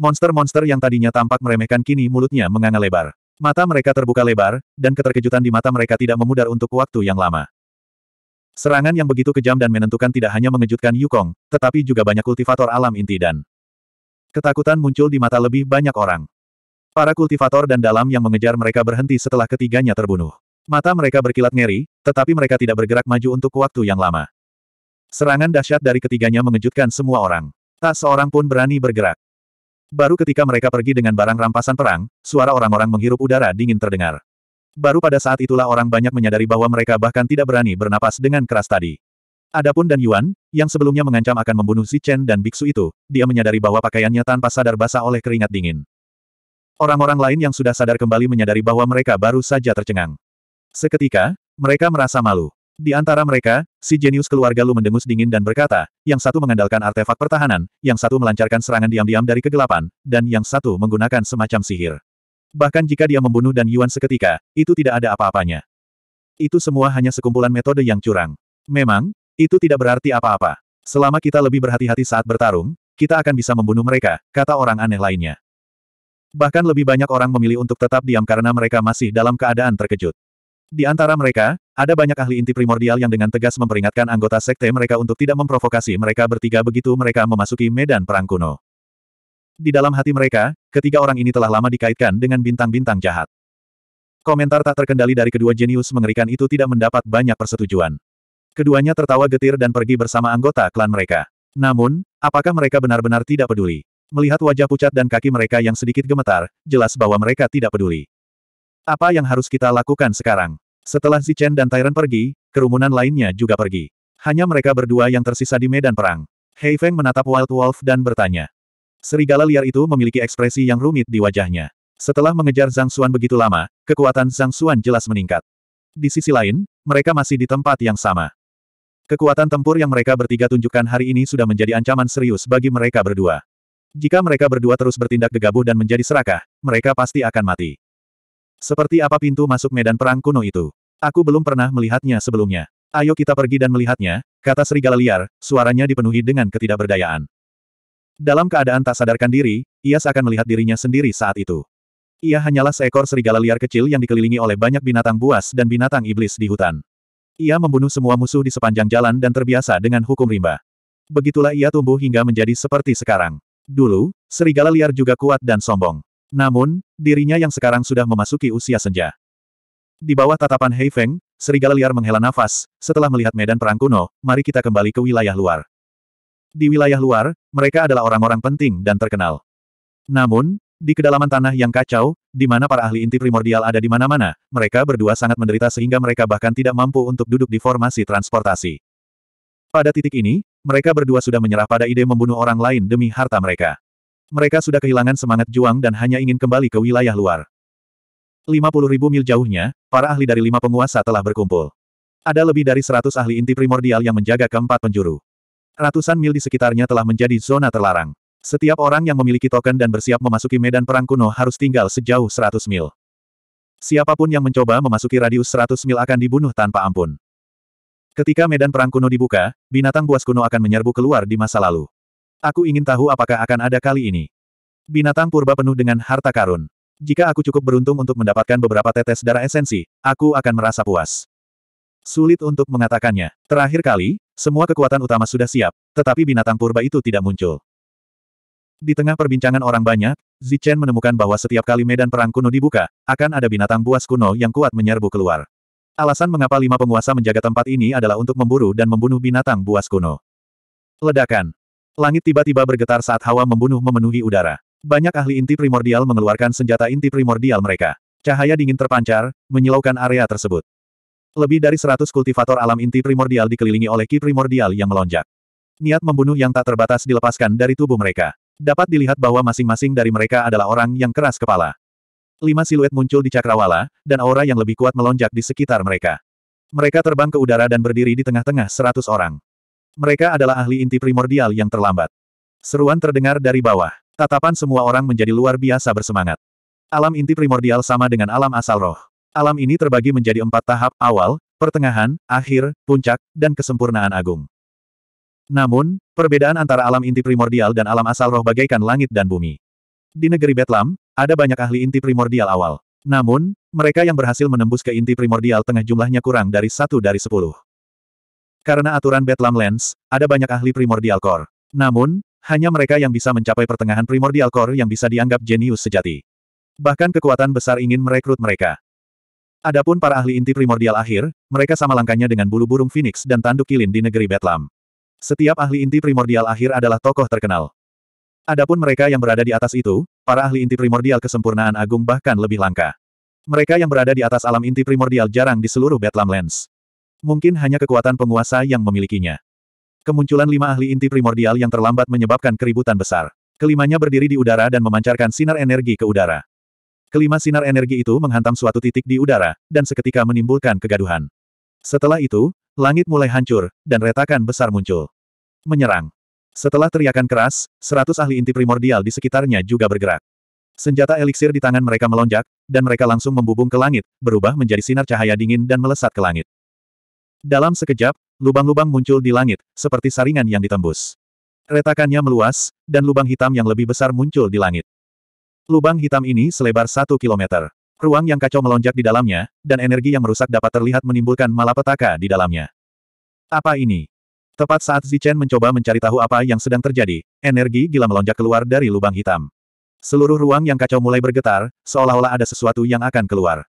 Monster-monster yang tadinya tampak meremehkan kini mulutnya menganga lebar. Mata mereka terbuka lebar, dan keterkejutan di mata mereka tidak memudar untuk waktu yang lama. Serangan yang begitu kejam dan menentukan tidak hanya mengejutkan Yukong, tetapi juga banyak kultivator alam inti dan ketakutan muncul di mata lebih banyak orang. Para kultivator dan dalam yang mengejar mereka berhenti setelah ketiganya terbunuh. Mata mereka berkilat ngeri, tetapi mereka tidak bergerak maju untuk waktu yang lama. Serangan dahsyat dari ketiganya mengejutkan semua orang. Tak seorang pun berani bergerak. Baru ketika mereka pergi dengan barang rampasan perang, suara orang-orang menghirup udara dingin terdengar. Baru pada saat itulah orang banyak menyadari bahwa mereka bahkan tidak berani bernapas dengan keras tadi. Adapun Dan Yuan, yang sebelumnya mengancam akan membunuh Si Chen dan biksu itu, dia menyadari bahwa pakaiannya tanpa sadar basah oleh keringat dingin. Orang-orang lain yang sudah sadar kembali menyadari bahwa mereka baru saja tercengang. Seketika, mereka merasa malu. Di antara mereka, si jenius keluarga Lu mendengus dingin dan berkata, yang satu mengandalkan artefak pertahanan, yang satu melancarkan serangan diam-diam dari kegelapan, dan yang satu menggunakan semacam sihir. Bahkan jika dia membunuh Dan Yuan seketika, itu tidak ada apa-apanya. Itu semua hanya sekumpulan metode yang curang. Memang, itu tidak berarti apa-apa. Selama kita lebih berhati-hati saat bertarung, kita akan bisa membunuh mereka, kata orang aneh lainnya. Bahkan lebih banyak orang memilih untuk tetap diam karena mereka masih dalam keadaan terkejut. Di antara mereka, ada banyak ahli inti primordial yang dengan tegas memperingatkan anggota sekte mereka untuk tidak memprovokasi mereka bertiga begitu mereka memasuki medan perang kuno. Di dalam hati mereka, ketiga orang ini telah lama dikaitkan dengan bintang-bintang jahat. Komentar tak terkendali dari kedua jenius mengerikan itu tidak mendapat banyak persetujuan. Keduanya tertawa getir dan pergi bersama anggota klan mereka. Namun, apakah mereka benar-benar tidak peduli? Melihat wajah pucat dan kaki mereka yang sedikit gemetar, jelas bahwa mereka tidak peduli. Apa yang harus kita lakukan sekarang? Setelah Zichen dan Tyrant pergi, kerumunan lainnya juga pergi. Hanya mereka berdua yang tersisa di medan perang. Hei Feng menatap Wild Wolf dan bertanya. Serigala liar itu memiliki ekspresi yang rumit di wajahnya. Setelah mengejar Zhang Xuan begitu lama, kekuatan Zhang Xuan jelas meningkat. Di sisi lain, mereka masih di tempat yang sama. Kekuatan tempur yang mereka bertiga tunjukkan hari ini sudah menjadi ancaman serius bagi mereka berdua. Jika mereka berdua terus bertindak gegabah dan menjadi serakah, mereka pasti akan mati. Seperti apa pintu masuk medan perang kuno itu? Aku belum pernah melihatnya sebelumnya. Ayo kita pergi dan melihatnya, kata serigala liar, suaranya dipenuhi dengan ketidakberdayaan. Dalam keadaan tak sadarkan diri, Ia seakan melihat dirinya sendiri saat itu. Ia hanyalah seekor serigala liar kecil yang dikelilingi oleh banyak binatang buas dan binatang iblis di hutan. Ia membunuh semua musuh di sepanjang jalan dan terbiasa dengan hukum rimba. Begitulah ia tumbuh hingga menjadi seperti sekarang. Dulu, serigala liar juga kuat dan sombong. Namun, dirinya yang sekarang sudah memasuki usia senja. Di bawah tatapan Hei Feng, serigala liar menghela nafas, setelah melihat medan perang kuno, mari kita kembali ke wilayah luar. Di wilayah luar, mereka adalah orang-orang penting dan terkenal. Namun, di kedalaman tanah yang kacau, di mana para ahli inti primordial ada di mana-mana, mereka berdua sangat menderita sehingga mereka bahkan tidak mampu untuk duduk di formasi transportasi. Pada titik ini, mereka berdua sudah menyerah pada ide membunuh orang lain demi harta mereka. Mereka sudah kehilangan semangat juang dan hanya ingin kembali ke wilayah luar. 50 ribu mil jauhnya, para ahli dari lima penguasa telah berkumpul. Ada lebih dari 100 ahli inti primordial yang menjaga keempat penjuru. Ratusan mil di sekitarnya telah menjadi zona terlarang. Setiap orang yang memiliki token dan bersiap memasuki medan perang kuno harus tinggal sejauh 100 mil. Siapapun yang mencoba memasuki radius 100 mil akan dibunuh tanpa ampun. Ketika medan perang kuno dibuka, binatang buas kuno akan menyerbu keluar di masa lalu. Aku ingin tahu apakah akan ada kali ini. Binatang purba penuh dengan harta karun. Jika aku cukup beruntung untuk mendapatkan beberapa tetes darah esensi, aku akan merasa puas. Sulit untuk mengatakannya. Terakhir kali, semua kekuatan utama sudah siap, tetapi binatang purba itu tidak muncul. Di tengah perbincangan orang banyak, Zichen menemukan bahwa setiap kali medan perang kuno dibuka, akan ada binatang buas kuno yang kuat menyerbu keluar. Alasan mengapa lima penguasa menjaga tempat ini adalah untuk memburu dan membunuh binatang buas kuno. Ledakan. Langit tiba-tiba bergetar saat hawa membunuh memenuhi udara. Banyak ahli inti primordial mengeluarkan senjata inti primordial mereka. Cahaya dingin terpancar, menyilaukan area tersebut. Lebih dari seratus kultivator alam inti primordial dikelilingi oleh ki primordial yang melonjak. Niat membunuh yang tak terbatas dilepaskan dari tubuh mereka. Dapat dilihat bahwa masing-masing dari mereka adalah orang yang keras kepala. Lima siluet muncul di cakrawala, dan aura yang lebih kuat melonjak di sekitar mereka. Mereka terbang ke udara dan berdiri di tengah-tengah seratus orang. Mereka adalah ahli inti primordial yang terlambat. Seruan terdengar dari bawah. Tatapan semua orang menjadi luar biasa bersemangat. Alam inti primordial sama dengan alam asal roh. Alam ini terbagi menjadi empat tahap, awal, pertengahan, akhir, puncak, dan kesempurnaan agung. Namun, perbedaan antara alam inti primordial dan alam asal roh bagaikan langit dan bumi. Di negeri Betlam, ada banyak ahli inti primordial awal. Namun, mereka yang berhasil menembus ke inti primordial tengah jumlahnya kurang dari satu dari sepuluh. Karena aturan Betlam Lens, ada banyak ahli primordial core. Namun, hanya mereka yang bisa mencapai pertengahan primordial core yang bisa dianggap jenius sejati. Bahkan kekuatan besar ingin merekrut mereka. Adapun para ahli inti primordial akhir, mereka sama langkahnya dengan bulu burung phoenix dan tanduk kilin di negeri Betlam. Setiap ahli inti primordial akhir adalah tokoh terkenal. Adapun mereka yang berada di atas itu, para ahli inti primordial kesempurnaan agung bahkan lebih langka. Mereka yang berada di atas alam inti primordial jarang di seluruh Betlam Lands. Mungkin hanya kekuatan penguasa yang memilikinya. Kemunculan lima ahli inti primordial yang terlambat menyebabkan keributan besar. Kelimanya berdiri di udara dan memancarkan sinar energi ke udara. Kelima sinar energi itu menghantam suatu titik di udara, dan seketika menimbulkan kegaduhan. Setelah itu, langit mulai hancur, dan retakan besar muncul. Menyerang. Setelah teriakan keras, seratus ahli inti primordial di sekitarnya juga bergerak. Senjata eliksir di tangan mereka melonjak, dan mereka langsung membubung ke langit, berubah menjadi sinar cahaya dingin dan melesat ke langit. Dalam sekejap, lubang-lubang muncul di langit, seperti saringan yang ditembus. Retakannya meluas, dan lubang hitam yang lebih besar muncul di langit. Lubang hitam ini selebar satu kilometer. Ruang yang kacau melonjak di dalamnya, dan energi yang merusak dapat terlihat menimbulkan malapetaka di dalamnya. Apa ini? Tepat saat Zichen mencoba mencari tahu apa yang sedang terjadi, energi gila melonjak keluar dari lubang hitam. Seluruh ruang yang kacau mulai bergetar, seolah-olah ada sesuatu yang akan keluar.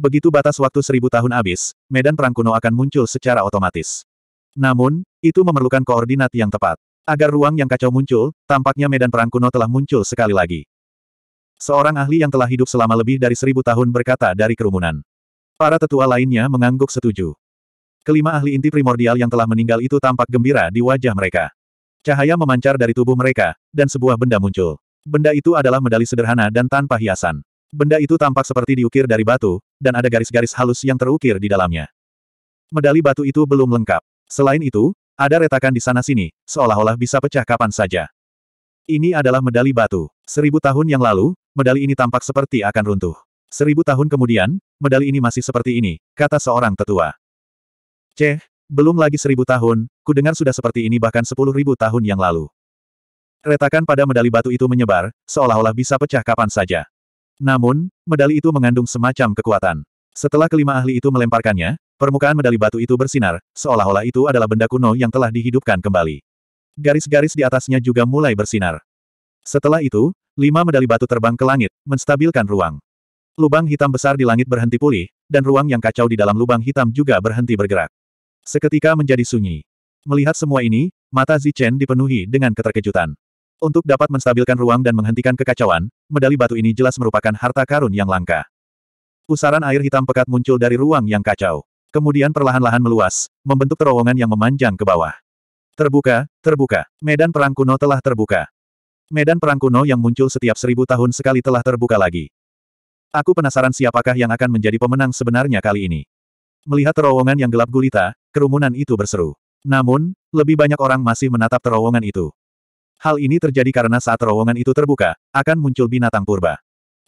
Begitu batas waktu seribu tahun habis, medan perang kuno akan muncul secara otomatis. Namun, itu memerlukan koordinat yang tepat. Agar ruang yang kacau muncul, tampaknya medan perang kuno telah muncul sekali lagi. Seorang ahli yang telah hidup selama lebih dari seribu tahun berkata dari kerumunan. Para tetua lainnya mengangguk setuju. Kelima ahli inti primordial yang telah meninggal itu tampak gembira di wajah mereka. Cahaya memancar dari tubuh mereka, dan sebuah benda muncul. Benda itu adalah medali sederhana dan tanpa hiasan. Benda itu tampak seperti diukir dari batu, dan ada garis-garis halus yang terukir di dalamnya. Medali batu itu belum lengkap. Selain itu, ada retakan di sana-sini, seolah-olah bisa pecah kapan saja. Ini adalah medali batu. Seribu tahun yang lalu, medali ini tampak seperti akan runtuh. Seribu tahun kemudian, medali ini masih seperti ini, kata seorang tetua. Ceh, belum lagi seribu tahun, ku dengar sudah seperti ini bahkan sepuluh ribu tahun yang lalu. Retakan pada medali batu itu menyebar, seolah-olah bisa pecah kapan saja. Namun, medali itu mengandung semacam kekuatan. Setelah kelima ahli itu melemparkannya, permukaan medali batu itu bersinar, seolah-olah itu adalah benda kuno yang telah dihidupkan kembali. Garis-garis di atasnya juga mulai bersinar. Setelah itu, lima medali batu terbang ke langit, menstabilkan ruang. Lubang hitam besar di langit berhenti pulih, dan ruang yang kacau di dalam lubang hitam juga berhenti bergerak. Seketika menjadi sunyi. Melihat semua ini, mata Zichen dipenuhi dengan keterkejutan. Untuk dapat menstabilkan ruang dan menghentikan kekacauan, medali batu ini jelas merupakan harta karun yang langka. Pusaran air hitam pekat muncul dari ruang yang kacau. Kemudian perlahan-lahan meluas, membentuk terowongan yang memanjang ke bawah. Terbuka, terbuka. Medan perang kuno telah terbuka. Medan perang kuno yang muncul setiap seribu tahun sekali telah terbuka lagi. Aku penasaran siapakah yang akan menjadi pemenang sebenarnya kali ini. Melihat terowongan yang gelap gulita, kerumunan itu berseru. Namun, lebih banyak orang masih menatap terowongan itu. Hal ini terjadi karena saat terowongan itu terbuka, akan muncul binatang purba.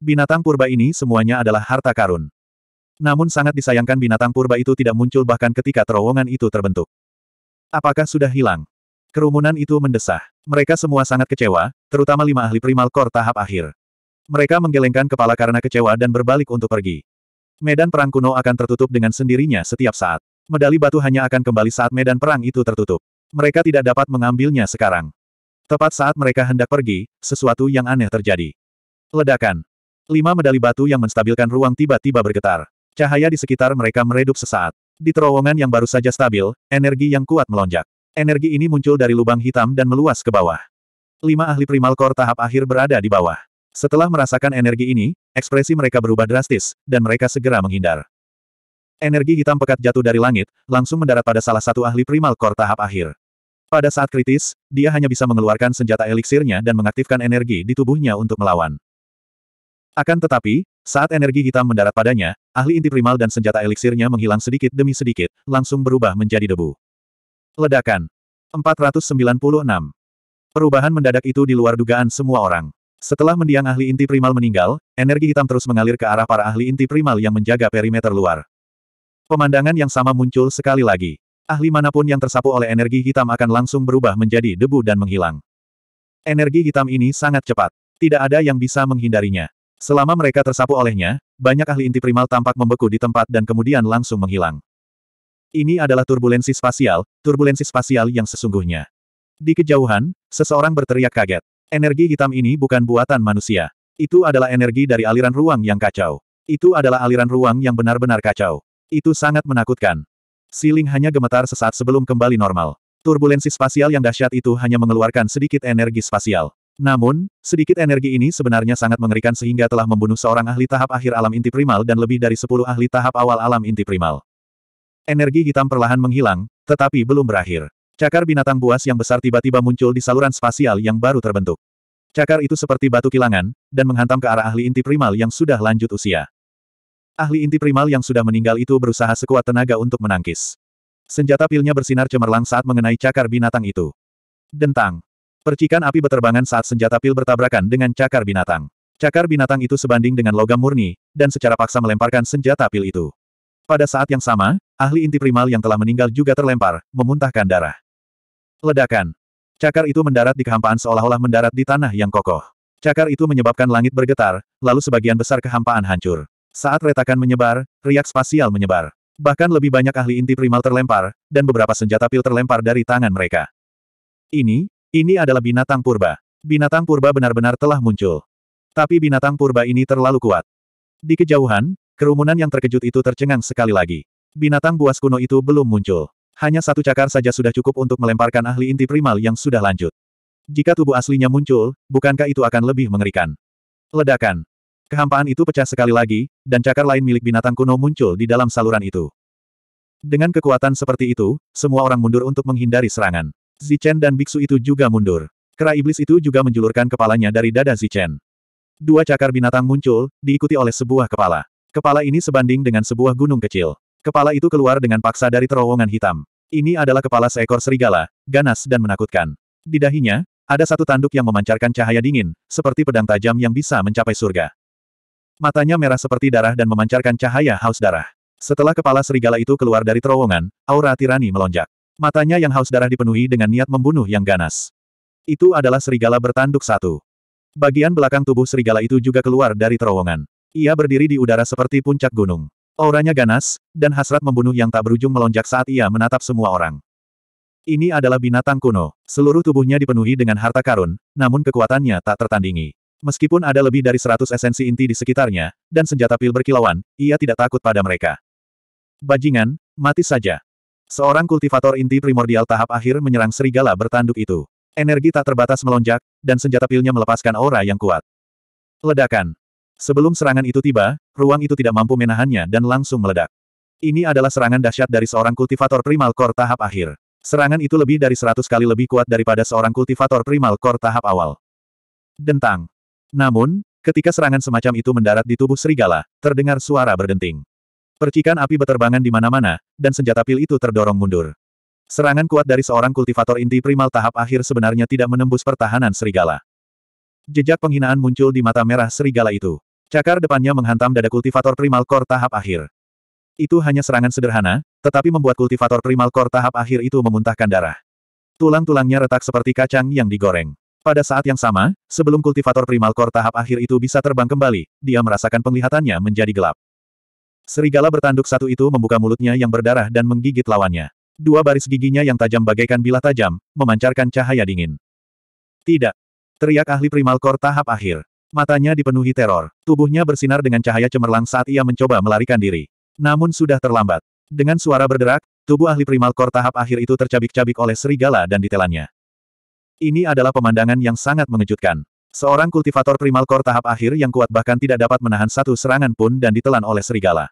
Binatang purba ini semuanya adalah harta karun. Namun sangat disayangkan binatang purba itu tidak muncul bahkan ketika terowongan itu terbentuk. Apakah sudah hilang? Kerumunan itu mendesah. Mereka semua sangat kecewa, terutama lima ahli primal kor tahap akhir. Mereka menggelengkan kepala karena kecewa dan berbalik untuk pergi. Medan perang kuno akan tertutup dengan sendirinya setiap saat. Medali batu hanya akan kembali saat medan perang itu tertutup. Mereka tidak dapat mengambilnya sekarang. Tepat saat mereka hendak pergi, sesuatu yang aneh terjadi. Ledakan. Lima medali batu yang menstabilkan ruang tiba-tiba bergetar. Cahaya di sekitar mereka meredup sesaat. Di terowongan yang baru saja stabil, energi yang kuat melonjak. Energi ini muncul dari lubang hitam dan meluas ke bawah. Lima ahli primal core tahap akhir berada di bawah. Setelah merasakan energi ini, ekspresi mereka berubah drastis, dan mereka segera menghindar. Energi hitam pekat jatuh dari langit, langsung mendarat pada salah satu ahli primal core tahap akhir. Pada saat kritis, dia hanya bisa mengeluarkan senjata eliksirnya dan mengaktifkan energi di tubuhnya untuk melawan. Akan tetapi, saat energi hitam mendarat padanya, ahli inti primal dan senjata eliksirnya menghilang sedikit demi sedikit, langsung berubah menjadi debu. Ledakan. 496. Perubahan mendadak itu di luar dugaan semua orang. Setelah mendiang ahli inti primal meninggal, energi hitam terus mengalir ke arah para ahli inti primal yang menjaga perimeter luar. Pemandangan yang sama muncul sekali lagi. Ahli manapun yang tersapu oleh energi hitam akan langsung berubah menjadi debu dan menghilang. Energi hitam ini sangat cepat. Tidak ada yang bisa menghindarinya. Selama mereka tersapu olehnya, banyak ahli inti primal tampak membeku di tempat dan kemudian langsung menghilang. Ini adalah turbulensi spasial, turbulensi spasial yang sesungguhnya. Di kejauhan, seseorang berteriak kaget. Energi hitam ini bukan buatan manusia. Itu adalah energi dari aliran ruang yang kacau. Itu adalah aliran ruang yang benar-benar kacau. Itu sangat menakutkan. Siling hanya gemetar sesaat sebelum kembali normal. Turbulensi spasial yang dahsyat itu hanya mengeluarkan sedikit energi spasial. Namun, sedikit energi ini sebenarnya sangat mengerikan sehingga telah membunuh seorang ahli tahap akhir alam inti primal dan lebih dari sepuluh ahli tahap awal alam inti primal. Energi hitam perlahan menghilang, tetapi belum berakhir. Cakar binatang buas yang besar tiba-tiba muncul di saluran spasial yang baru terbentuk. Cakar itu seperti batu kilangan, dan menghantam ke arah ahli inti primal yang sudah lanjut usia. Ahli inti primal yang sudah meninggal itu berusaha sekuat tenaga untuk menangkis. Senjata pilnya bersinar cemerlang saat mengenai cakar binatang itu. Dentang. Percikan api beterbangan saat senjata pil bertabrakan dengan cakar binatang. Cakar binatang itu sebanding dengan logam murni, dan secara paksa melemparkan senjata pil itu. Pada saat yang sama, ahli inti primal yang telah meninggal juga terlempar, memuntahkan darah. Ledakan. Cakar itu mendarat di kehampaan seolah-olah mendarat di tanah yang kokoh. Cakar itu menyebabkan langit bergetar, lalu sebagian besar kehampaan hancur. Saat retakan menyebar, riak spasial menyebar. Bahkan lebih banyak ahli inti primal terlempar, dan beberapa senjata pil terlempar dari tangan mereka. Ini, ini adalah binatang purba. Binatang purba benar-benar telah muncul. Tapi binatang purba ini terlalu kuat. Di kejauhan, kerumunan yang terkejut itu tercengang sekali lagi. Binatang buas kuno itu belum muncul. Hanya satu cakar saja sudah cukup untuk melemparkan ahli inti primal yang sudah lanjut. Jika tubuh aslinya muncul, bukankah itu akan lebih mengerikan? Ledakan. Kehampaan itu pecah sekali lagi, dan cakar lain milik binatang kuno muncul di dalam saluran itu. Dengan kekuatan seperti itu, semua orang mundur untuk menghindari serangan. Zichen dan biksu itu juga mundur. Kera iblis itu juga menjulurkan kepalanya dari dada Zichen. Dua cakar binatang muncul, diikuti oleh sebuah kepala. Kepala ini sebanding dengan sebuah gunung kecil. Kepala itu keluar dengan paksa dari terowongan hitam. Ini adalah kepala seekor serigala, ganas dan menakutkan. Di dahinya, ada satu tanduk yang memancarkan cahaya dingin, seperti pedang tajam yang bisa mencapai surga. Matanya merah seperti darah dan memancarkan cahaya haus darah. Setelah kepala serigala itu keluar dari terowongan, aura tirani melonjak. Matanya yang haus darah dipenuhi dengan niat membunuh yang ganas. Itu adalah serigala bertanduk satu. Bagian belakang tubuh serigala itu juga keluar dari terowongan. Ia berdiri di udara seperti puncak gunung. Auranya ganas, dan hasrat membunuh yang tak berujung melonjak saat ia menatap semua orang. Ini adalah binatang kuno. Seluruh tubuhnya dipenuhi dengan harta karun, namun kekuatannya tak tertandingi. Meskipun ada lebih dari seratus esensi inti di sekitarnya, dan senjata pil berkilauan, ia tidak takut pada mereka. Bajingan, mati saja. Seorang kultivator inti primordial tahap akhir menyerang serigala bertanduk itu. Energi tak terbatas melonjak, dan senjata pilnya melepaskan aura yang kuat. Ledakan. Sebelum serangan itu tiba, ruang itu tidak mampu menahannya dan langsung meledak. Ini adalah serangan dahsyat dari seorang kultivator primal core tahap akhir. Serangan itu lebih dari seratus kali lebih kuat daripada seorang kultivator primal core tahap awal. Dentang. Namun, ketika serangan semacam itu mendarat di tubuh serigala, terdengar suara berdenting. Percikan api beterbangan di mana-mana, dan senjata pil itu terdorong mundur. Serangan kuat dari seorang kultivator inti primal tahap akhir sebenarnya tidak menembus pertahanan serigala. Jejak penghinaan muncul di mata merah serigala itu. Cakar depannya menghantam dada kultivator primal core tahap akhir. Itu hanya serangan sederhana, tetapi membuat kultivator primal core tahap akhir itu memuntahkan darah. Tulang-tulangnya retak seperti kacang yang digoreng. Pada saat yang sama, sebelum kultivator primal core tahap akhir itu bisa terbang kembali, dia merasakan penglihatannya menjadi gelap. Serigala bertanduk satu itu membuka mulutnya yang berdarah dan menggigit lawannya. Dua baris giginya yang tajam bagaikan bilah tajam, memancarkan cahaya dingin. Tidak. Teriak ahli primal kor tahap akhir. Matanya dipenuhi teror. Tubuhnya bersinar dengan cahaya cemerlang saat ia mencoba melarikan diri. Namun sudah terlambat. Dengan suara berderak, tubuh ahli primal kor tahap akhir itu tercabik-cabik oleh serigala dan ditelannya. Ini adalah pemandangan yang sangat mengejutkan. Seorang kultivator primal kor tahap akhir yang kuat bahkan tidak dapat menahan satu serangan pun dan ditelan oleh serigala.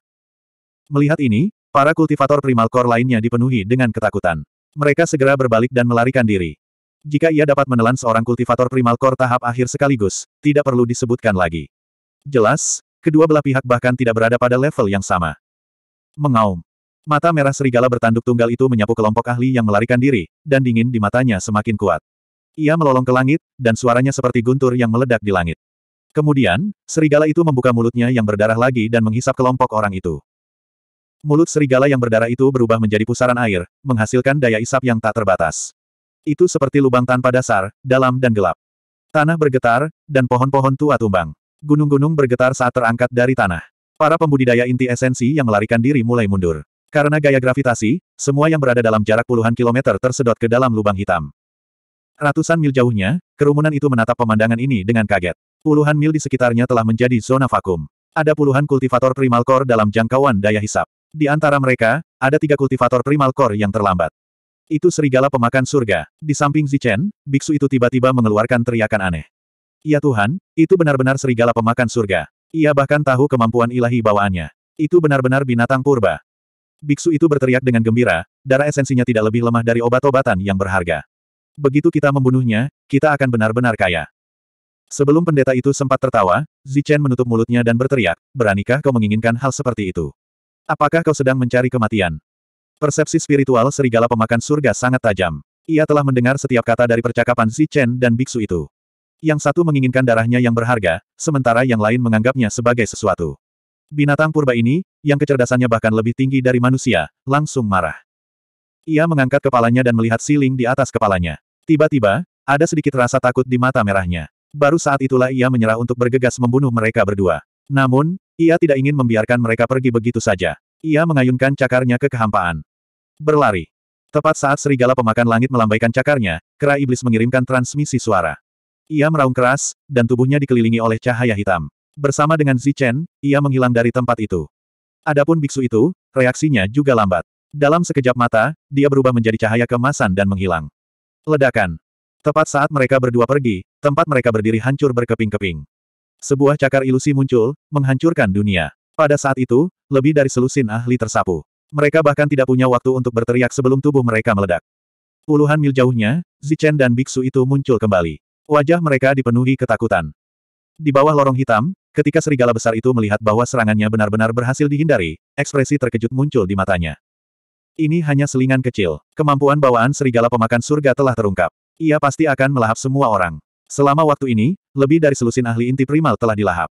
Melihat ini, para kultivator primal core lainnya dipenuhi dengan ketakutan. Mereka segera berbalik dan melarikan diri. Jika ia dapat menelan seorang kultivator primal core tahap akhir sekaligus, tidak perlu disebutkan lagi. Jelas, kedua belah pihak bahkan tidak berada pada level yang sama. Mengaum. Mata merah serigala bertanduk tunggal itu menyapu kelompok ahli yang melarikan diri, dan dingin di matanya semakin kuat. Ia melolong ke langit, dan suaranya seperti guntur yang meledak di langit. Kemudian, serigala itu membuka mulutnya yang berdarah lagi dan menghisap kelompok orang itu. Mulut serigala yang berdarah itu berubah menjadi pusaran air, menghasilkan daya isap yang tak terbatas. Itu seperti lubang tanpa dasar, dalam dan gelap. Tanah bergetar, dan pohon-pohon tua tumbang. Gunung-gunung bergetar saat terangkat dari tanah. Para pembudidaya inti esensi yang melarikan diri mulai mundur. Karena gaya gravitasi, semua yang berada dalam jarak puluhan kilometer tersedot ke dalam lubang hitam. Ratusan mil jauhnya, kerumunan itu menatap pemandangan ini dengan kaget. Puluhan mil di sekitarnya telah menjadi zona vakum. Ada puluhan kultivator primal core dalam jangkauan daya hisap. Di antara mereka, ada tiga kultivator primal core yang terlambat. Itu serigala pemakan surga. Di samping Zichen, biksu itu tiba-tiba mengeluarkan teriakan aneh. Ya Tuhan, itu benar-benar serigala pemakan surga. Ia bahkan tahu kemampuan ilahi bawaannya. Itu benar-benar binatang purba. Biksu itu berteriak dengan gembira, darah esensinya tidak lebih lemah dari obat-obatan yang berharga. Begitu kita membunuhnya, kita akan benar-benar kaya. Sebelum pendeta itu sempat tertawa, Zichen menutup mulutnya dan berteriak, beranikah kau menginginkan hal seperti itu? Apakah kau sedang mencari kematian? Persepsi spiritual serigala pemakan surga sangat tajam. Ia telah mendengar setiap kata dari percakapan Xi Chen dan biksu itu. Yang satu menginginkan darahnya yang berharga, sementara yang lain menganggapnya sebagai sesuatu. Binatang purba ini, yang kecerdasannya bahkan lebih tinggi dari manusia, langsung marah. Ia mengangkat kepalanya dan melihat siling di atas kepalanya. Tiba-tiba, ada sedikit rasa takut di mata merahnya. Baru saat itulah ia menyerah untuk bergegas membunuh mereka berdua. Namun, ia tidak ingin membiarkan mereka pergi begitu saja. Ia mengayunkan cakarnya ke kehampaan. Berlari. Tepat saat serigala pemakan langit melambaikan cakarnya, kera iblis mengirimkan transmisi suara. Ia meraung keras, dan tubuhnya dikelilingi oleh cahaya hitam. Bersama dengan Zichen, ia menghilang dari tempat itu. Adapun biksu itu, reaksinya juga lambat. Dalam sekejap mata, dia berubah menjadi cahaya kemasan dan menghilang. Ledakan. Tepat saat mereka berdua pergi, tempat mereka berdiri hancur berkeping-keping. Sebuah cakar ilusi muncul, menghancurkan dunia. Pada saat itu, lebih dari selusin ahli tersapu. Mereka bahkan tidak punya waktu untuk berteriak sebelum tubuh mereka meledak. Puluhan mil jauhnya, Zichen dan biksu itu muncul kembali. Wajah mereka dipenuhi ketakutan. Di bawah lorong hitam, ketika serigala besar itu melihat bahwa serangannya benar-benar berhasil dihindari, ekspresi terkejut muncul di matanya. Ini hanya selingan kecil. Kemampuan bawaan serigala pemakan surga telah terungkap. Ia pasti akan melahap semua orang. Selama waktu ini, lebih dari selusin ahli inti primal telah dilahap.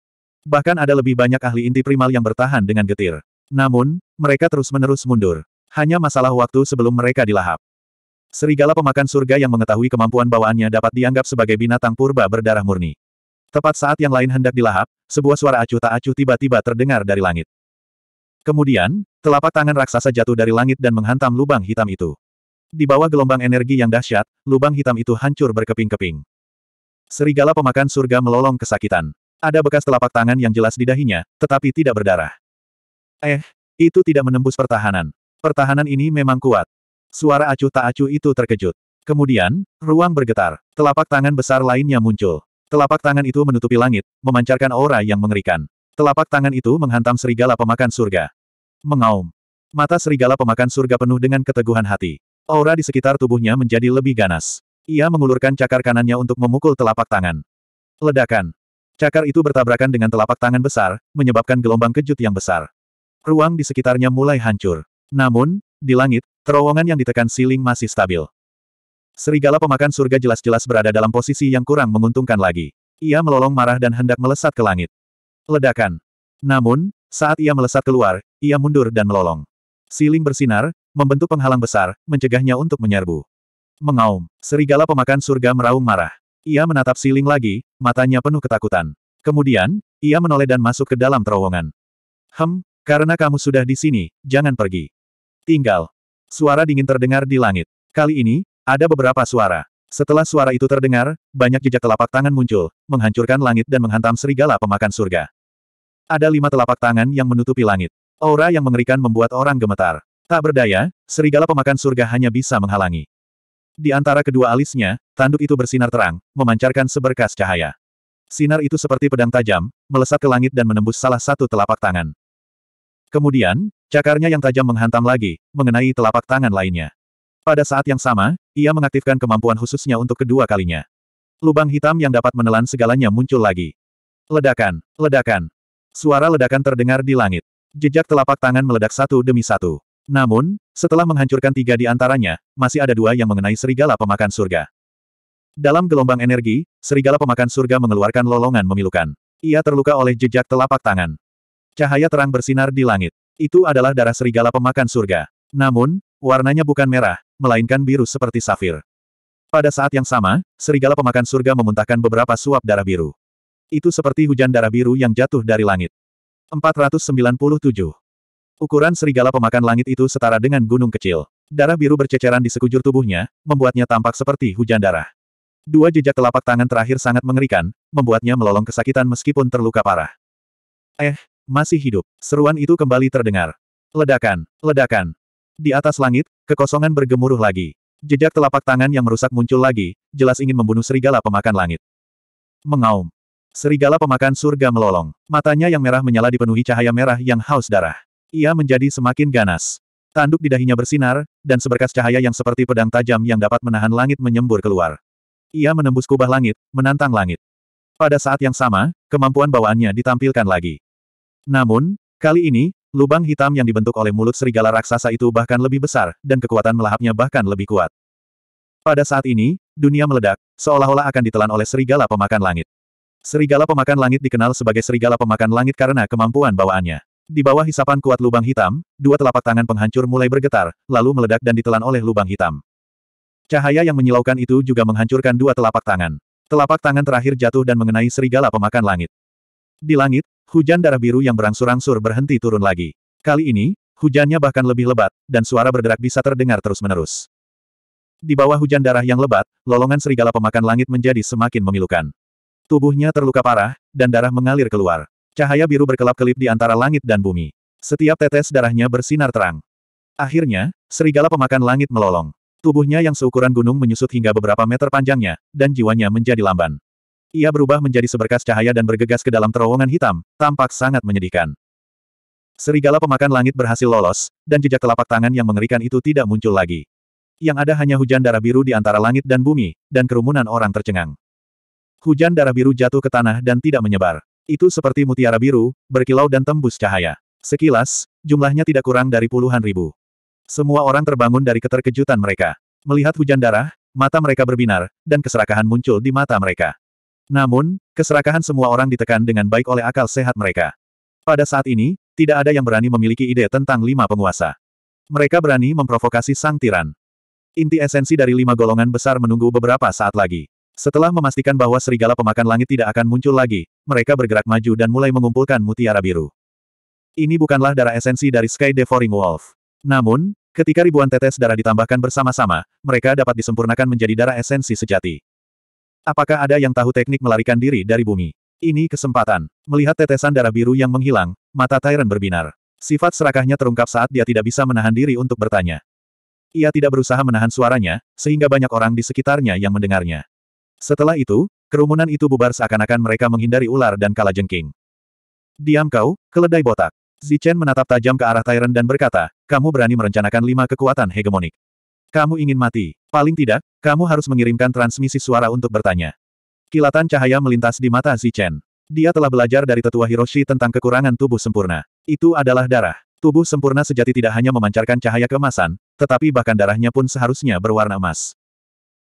Bahkan ada lebih banyak ahli inti primal yang bertahan dengan getir. Namun, mereka terus-menerus mundur. Hanya masalah waktu sebelum mereka dilahap. Serigala pemakan surga yang mengetahui kemampuan bawaannya dapat dianggap sebagai binatang purba berdarah murni. Tepat saat yang lain hendak dilahap, sebuah suara acuh tak acuh tiba-tiba terdengar dari langit. Kemudian, telapak tangan raksasa jatuh dari langit dan menghantam lubang hitam itu. Di bawah gelombang energi yang dahsyat, lubang hitam itu hancur berkeping-keping. Serigala pemakan surga melolong kesakitan. Ada bekas telapak tangan yang jelas di dahinya, tetapi tidak berdarah. Eh, itu tidak menembus pertahanan. Pertahanan ini memang kuat. Suara acuh tak acuh itu terkejut. Kemudian, ruang bergetar. Telapak tangan besar lainnya muncul. Telapak tangan itu menutupi langit, memancarkan aura yang mengerikan. Telapak tangan itu menghantam serigala pemakan surga. Mengaum. Mata serigala pemakan surga penuh dengan keteguhan hati. Aura di sekitar tubuhnya menjadi lebih ganas. Ia mengulurkan cakar kanannya untuk memukul telapak tangan. Ledakan. Cakar itu bertabrakan dengan telapak tangan besar, menyebabkan gelombang kejut yang besar. Ruang di sekitarnya mulai hancur. Namun, di langit, terowongan yang ditekan siling masih stabil. Serigala pemakan surga jelas-jelas berada dalam posisi yang kurang menguntungkan lagi. Ia melolong marah dan hendak melesat ke langit. Ledakan. Namun, saat ia melesat keluar, ia mundur dan melolong. Siling bersinar, membentuk penghalang besar, mencegahnya untuk menyerbu. Mengaum. Serigala pemakan surga meraung marah. Ia menatap siling lagi, matanya penuh ketakutan. Kemudian, ia menoleh dan masuk ke dalam terowongan. Hem, karena kamu sudah di sini, jangan pergi. Tinggal. Suara dingin terdengar di langit. Kali ini, ada beberapa suara. Setelah suara itu terdengar, banyak jejak telapak tangan muncul, menghancurkan langit dan menghantam serigala pemakan surga. Ada lima telapak tangan yang menutupi langit. Aura yang mengerikan membuat orang gemetar. Tak berdaya, serigala pemakan surga hanya bisa menghalangi. Di antara kedua alisnya, tanduk itu bersinar terang, memancarkan seberkas cahaya. Sinar itu seperti pedang tajam, melesat ke langit dan menembus salah satu telapak tangan. Kemudian, cakarnya yang tajam menghantam lagi, mengenai telapak tangan lainnya. Pada saat yang sama, ia mengaktifkan kemampuan khususnya untuk kedua kalinya. Lubang hitam yang dapat menelan segalanya muncul lagi. Ledakan, ledakan. Suara ledakan terdengar di langit. Jejak telapak tangan meledak satu demi satu. Namun, setelah menghancurkan tiga di antaranya, masih ada dua yang mengenai serigala pemakan surga. Dalam gelombang energi, serigala pemakan surga mengeluarkan lolongan memilukan. Ia terluka oleh jejak telapak tangan. Cahaya terang bersinar di langit. Itu adalah darah serigala pemakan surga. Namun, warnanya bukan merah, melainkan biru seperti safir. Pada saat yang sama, serigala pemakan surga memuntahkan beberapa suap darah biru. Itu seperti hujan darah biru yang jatuh dari langit. 497. Ukuran serigala pemakan langit itu setara dengan gunung kecil. Darah biru berceceran di sekujur tubuhnya, membuatnya tampak seperti hujan darah. Dua jejak telapak tangan terakhir sangat mengerikan, membuatnya melolong kesakitan meskipun terluka parah. Eh, masih hidup. Seruan itu kembali terdengar. Ledakan, ledakan. Di atas langit, kekosongan bergemuruh lagi. Jejak telapak tangan yang merusak muncul lagi, jelas ingin membunuh serigala pemakan langit. Mengaum. Serigala pemakan surga melolong. Matanya yang merah menyala dipenuhi cahaya merah yang haus darah. Ia menjadi semakin ganas. Tanduk di dahinya bersinar, dan seberkas cahaya yang seperti pedang tajam yang dapat menahan langit menyembur keluar. Ia menembus kubah langit, menantang langit. Pada saat yang sama, kemampuan bawaannya ditampilkan lagi. Namun, kali ini, lubang hitam yang dibentuk oleh mulut serigala raksasa itu bahkan lebih besar, dan kekuatan melahapnya bahkan lebih kuat. Pada saat ini, dunia meledak, seolah-olah akan ditelan oleh serigala pemakan langit. Serigala pemakan langit dikenal sebagai serigala pemakan langit karena kemampuan bawaannya. Di bawah hisapan kuat lubang hitam, dua telapak tangan penghancur mulai bergetar, lalu meledak dan ditelan oleh lubang hitam. Cahaya yang menyilaukan itu juga menghancurkan dua telapak tangan. Telapak tangan terakhir jatuh dan mengenai serigala pemakan langit. Di langit, hujan darah biru yang berangsur-angsur berhenti turun lagi. Kali ini, hujannya bahkan lebih lebat, dan suara berderak bisa terdengar terus-menerus. Di bawah hujan darah yang lebat, lolongan serigala pemakan langit menjadi semakin memilukan. Tubuhnya terluka parah, dan darah mengalir keluar. Cahaya biru berkelap-kelip di antara langit dan bumi. Setiap tetes darahnya bersinar terang. Akhirnya, serigala pemakan langit melolong. Tubuhnya yang seukuran gunung menyusut hingga beberapa meter panjangnya, dan jiwanya menjadi lamban. Ia berubah menjadi seberkas cahaya dan bergegas ke dalam terowongan hitam, tampak sangat menyedihkan. Serigala pemakan langit berhasil lolos, dan jejak telapak tangan yang mengerikan itu tidak muncul lagi. Yang ada hanya hujan darah biru di antara langit dan bumi, dan kerumunan orang tercengang. Hujan darah biru jatuh ke tanah dan tidak menyebar. Itu seperti mutiara biru, berkilau dan tembus cahaya. Sekilas, jumlahnya tidak kurang dari puluhan ribu. Semua orang terbangun dari keterkejutan mereka. Melihat hujan darah, mata mereka berbinar, dan keserakahan muncul di mata mereka. Namun, keserakahan semua orang ditekan dengan baik oleh akal sehat mereka. Pada saat ini, tidak ada yang berani memiliki ide tentang lima penguasa. Mereka berani memprovokasi sang tiran. Inti esensi dari lima golongan besar menunggu beberapa saat lagi. Setelah memastikan bahwa serigala pemakan langit tidak akan muncul lagi, mereka bergerak maju dan mulai mengumpulkan mutiara biru. Ini bukanlah darah esensi dari Sky Devouring Wolf. Namun, ketika ribuan tetes darah ditambahkan bersama-sama, mereka dapat disempurnakan menjadi darah esensi sejati. Apakah ada yang tahu teknik melarikan diri dari bumi? Ini kesempatan. Melihat tetesan darah biru yang menghilang, mata Tyrant berbinar. Sifat serakahnya terungkap saat dia tidak bisa menahan diri untuk bertanya. Ia tidak berusaha menahan suaranya, sehingga banyak orang di sekitarnya yang mendengarnya. Setelah itu, kerumunan itu bubar seakan-akan mereka menghindari ular dan kalajengking. Diam kau, keledai botak. Zichen menatap tajam ke arah Tyrant dan berkata, kamu berani merencanakan lima kekuatan hegemonik. Kamu ingin mati. Paling tidak, kamu harus mengirimkan transmisi suara untuk bertanya. Kilatan cahaya melintas di mata Zichen. Dia telah belajar dari tetua Hiroshi tentang kekurangan tubuh sempurna. Itu adalah darah. Tubuh sempurna sejati tidak hanya memancarkan cahaya kemasan, tetapi bahkan darahnya pun seharusnya berwarna emas.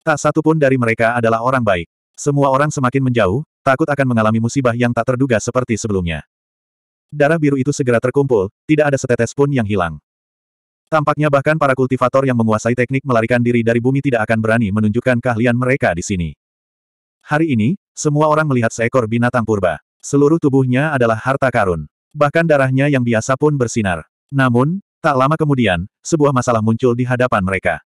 Tak satu pun dari mereka adalah orang baik. Semua orang semakin menjauh, takut akan mengalami musibah yang tak terduga seperti sebelumnya. Darah biru itu segera terkumpul, tidak ada setetes pun yang hilang. Tampaknya bahkan para kultivator yang menguasai teknik melarikan diri dari bumi tidak akan berani menunjukkan keahlian mereka di sini. Hari ini, semua orang melihat seekor binatang purba. Seluruh tubuhnya adalah harta karun. Bahkan darahnya yang biasa pun bersinar. Namun, tak lama kemudian, sebuah masalah muncul di hadapan mereka.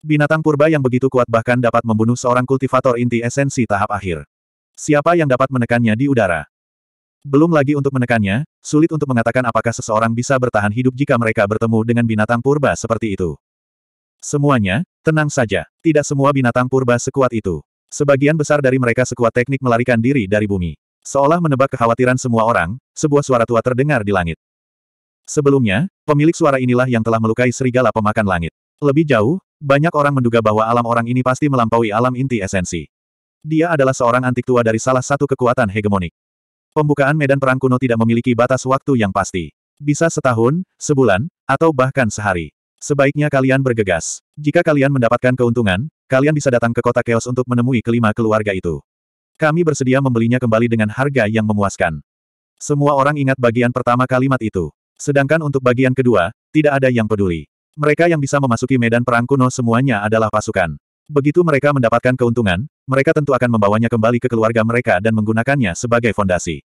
Binatang purba yang begitu kuat bahkan dapat membunuh seorang kultivator inti esensi tahap akhir. Siapa yang dapat menekannya di udara? Belum lagi untuk menekannya, sulit untuk mengatakan apakah seseorang bisa bertahan hidup jika mereka bertemu dengan binatang purba seperti itu. Semuanya, tenang saja. Tidak semua binatang purba sekuat itu. Sebagian besar dari mereka sekuat teknik melarikan diri dari bumi. Seolah menebak kekhawatiran semua orang, sebuah suara tua terdengar di langit. Sebelumnya, pemilik suara inilah yang telah melukai serigala pemakan langit. Lebih jauh, banyak orang menduga bahwa alam orang ini pasti melampaui alam inti esensi. Dia adalah seorang antik tua dari salah satu kekuatan hegemonik. Pembukaan medan perang kuno tidak memiliki batas waktu yang pasti. Bisa setahun, sebulan, atau bahkan sehari. Sebaiknya kalian bergegas. Jika kalian mendapatkan keuntungan, kalian bisa datang ke kota Chaos untuk menemui kelima keluarga itu. Kami bersedia membelinya kembali dengan harga yang memuaskan. Semua orang ingat bagian pertama kalimat itu. Sedangkan untuk bagian kedua, tidak ada yang peduli. Mereka yang bisa memasuki medan perang kuno semuanya adalah pasukan. Begitu mereka mendapatkan keuntungan, mereka tentu akan membawanya kembali ke keluarga mereka dan menggunakannya sebagai fondasi.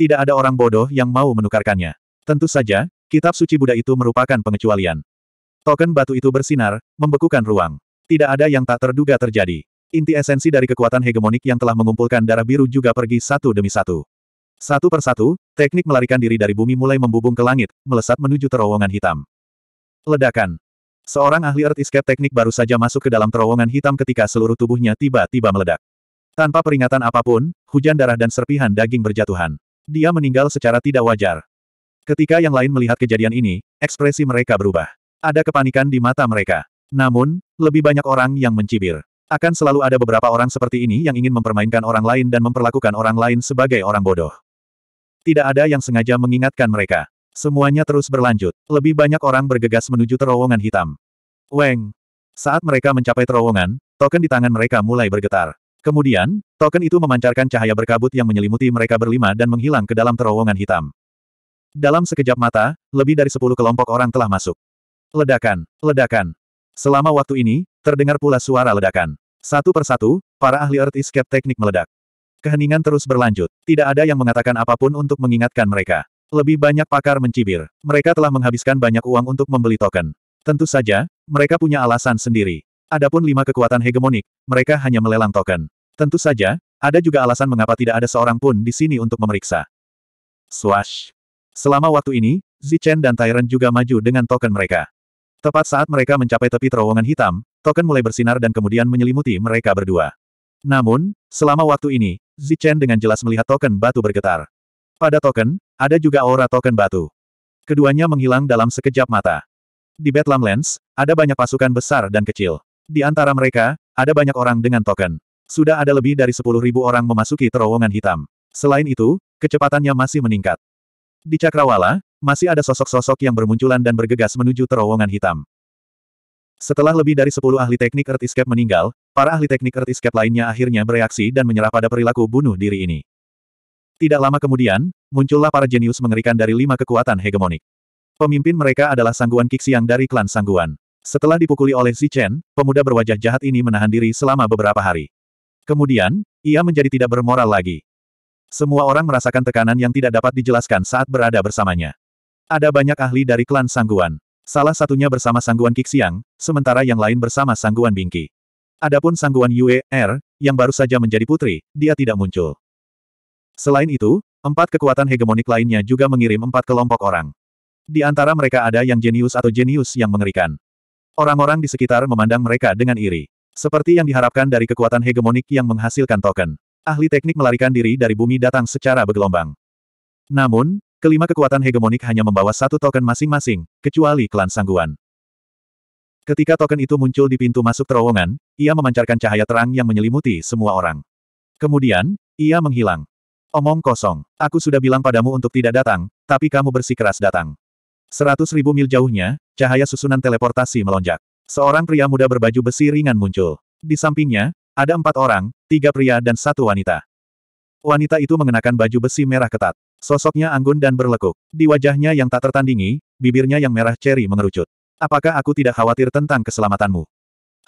Tidak ada orang bodoh yang mau menukarkannya. Tentu saja, kitab suci Buddha itu merupakan pengecualian. Token batu itu bersinar, membekukan ruang. Tidak ada yang tak terduga terjadi. Inti esensi dari kekuatan hegemonik yang telah mengumpulkan darah biru juga pergi satu demi satu. Satu persatu, teknik melarikan diri dari bumi mulai membubung ke langit, melesat menuju terowongan hitam. Ledakan. Seorang ahli Earth Escape Teknik baru saja masuk ke dalam terowongan hitam ketika seluruh tubuhnya tiba-tiba meledak. Tanpa peringatan apapun, hujan darah dan serpihan daging berjatuhan. Dia meninggal secara tidak wajar. Ketika yang lain melihat kejadian ini, ekspresi mereka berubah. Ada kepanikan di mata mereka. Namun, lebih banyak orang yang mencibir. Akan selalu ada beberapa orang seperti ini yang ingin mempermainkan orang lain dan memperlakukan orang lain sebagai orang bodoh. Tidak ada yang sengaja mengingatkan mereka. Semuanya terus berlanjut. Lebih banyak orang bergegas menuju terowongan hitam. Weng. Saat mereka mencapai terowongan, token di tangan mereka mulai bergetar. Kemudian, token itu memancarkan cahaya berkabut yang menyelimuti mereka berlima dan menghilang ke dalam terowongan hitam. Dalam sekejap mata, lebih dari sepuluh kelompok orang telah masuk. Ledakan, ledakan. Selama waktu ini, terdengar pula suara ledakan. Satu persatu, para ahli Earth Escape teknik meledak. Keheningan terus berlanjut. Tidak ada yang mengatakan apapun untuk mengingatkan mereka. Lebih banyak pakar mencibir. Mereka telah menghabiskan banyak uang untuk membeli token. Tentu saja, mereka punya alasan sendiri. Adapun lima kekuatan hegemonik, mereka hanya melelang token. Tentu saja, ada juga alasan mengapa tidak ada seorang pun di sini untuk memeriksa. Swash. Selama waktu ini, Zichen dan Tyrant juga maju dengan token mereka. Tepat saat mereka mencapai tepi terowongan hitam, token mulai bersinar dan kemudian menyelimuti mereka berdua. Namun, selama waktu ini, Zichen dengan jelas melihat token batu bergetar. Pada token, ada juga aura token batu. Keduanya menghilang dalam sekejap mata. Di Bedlam Lens, ada banyak pasukan besar dan kecil. Di antara mereka, ada banyak orang dengan token. Sudah ada lebih dari 10.000 orang memasuki terowongan hitam. Selain itu, kecepatannya masih meningkat. Di Cakrawala, masih ada sosok-sosok yang bermunculan dan bergegas menuju terowongan hitam. Setelah lebih dari 10 ahli teknik Earth Escape meninggal, para ahli teknik Earth Escape lainnya akhirnya bereaksi dan menyerah pada perilaku bunuh diri ini. Tidak lama kemudian, muncullah para jenius mengerikan dari lima kekuatan hegemonik. Pemimpin mereka adalah Sangguan Kixiang dari klan Sangguan. Setelah dipukuli oleh Si Chen, pemuda berwajah jahat ini menahan diri selama beberapa hari. Kemudian, ia menjadi tidak bermoral lagi. Semua orang merasakan tekanan yang tidak dapat dijelaskan saat berada bersamanya. Ada banyak ahli dari klan Sangguan. Salah satunya bersama Sangguan Kixiang, sementara yang lain bersama Sangguan Bingki. Adapun Sangguan Yue, Er, yang baru saja menjadi putri, dia tidak muncul. Selain itu, empat kekuatan hegemonik lainnya juga mengirim empat kelompok orang. Di antara mereka ada yang jenius atau jenius yang mengerikan. Orang-orang di sekitar memandang mereka dengan iri. Seperti yang diharapkan dari kekuatan hegemonik yang menghasilkan token. Ahli teknik melarikan diri dari bumi datang secara bergelombang. Namun, kelima kekuatan hegemonik hanya membawa satu token masing-masing, kecuali klan sangguan. Ketika token itu muncul di pintu masuk terowongan, ia memancarkan cahaya terang yang menyelimuti semua orang. Kemudian, ia menghilang. Omong kosong. Aku sudah bilang padamu untuk tidak datang, tapi kamu bersikeras datang. Seratus ribu mil jauhnya, cahaya susunan teleportasi melonjak. Seorang pria muda berbaju besi ringan muncul. Di sampingnya, ada empat orang, tiga pria dan satu wanita. Wanita itu mengenakan baju besi merah ketat. Sosoknya anggun dan berlekuk. Di wajahnya yang tak tertandingi, bibirnya yang merah ceri mengerucut. Apakah aku tidak khawatir tentang keselamatanmu?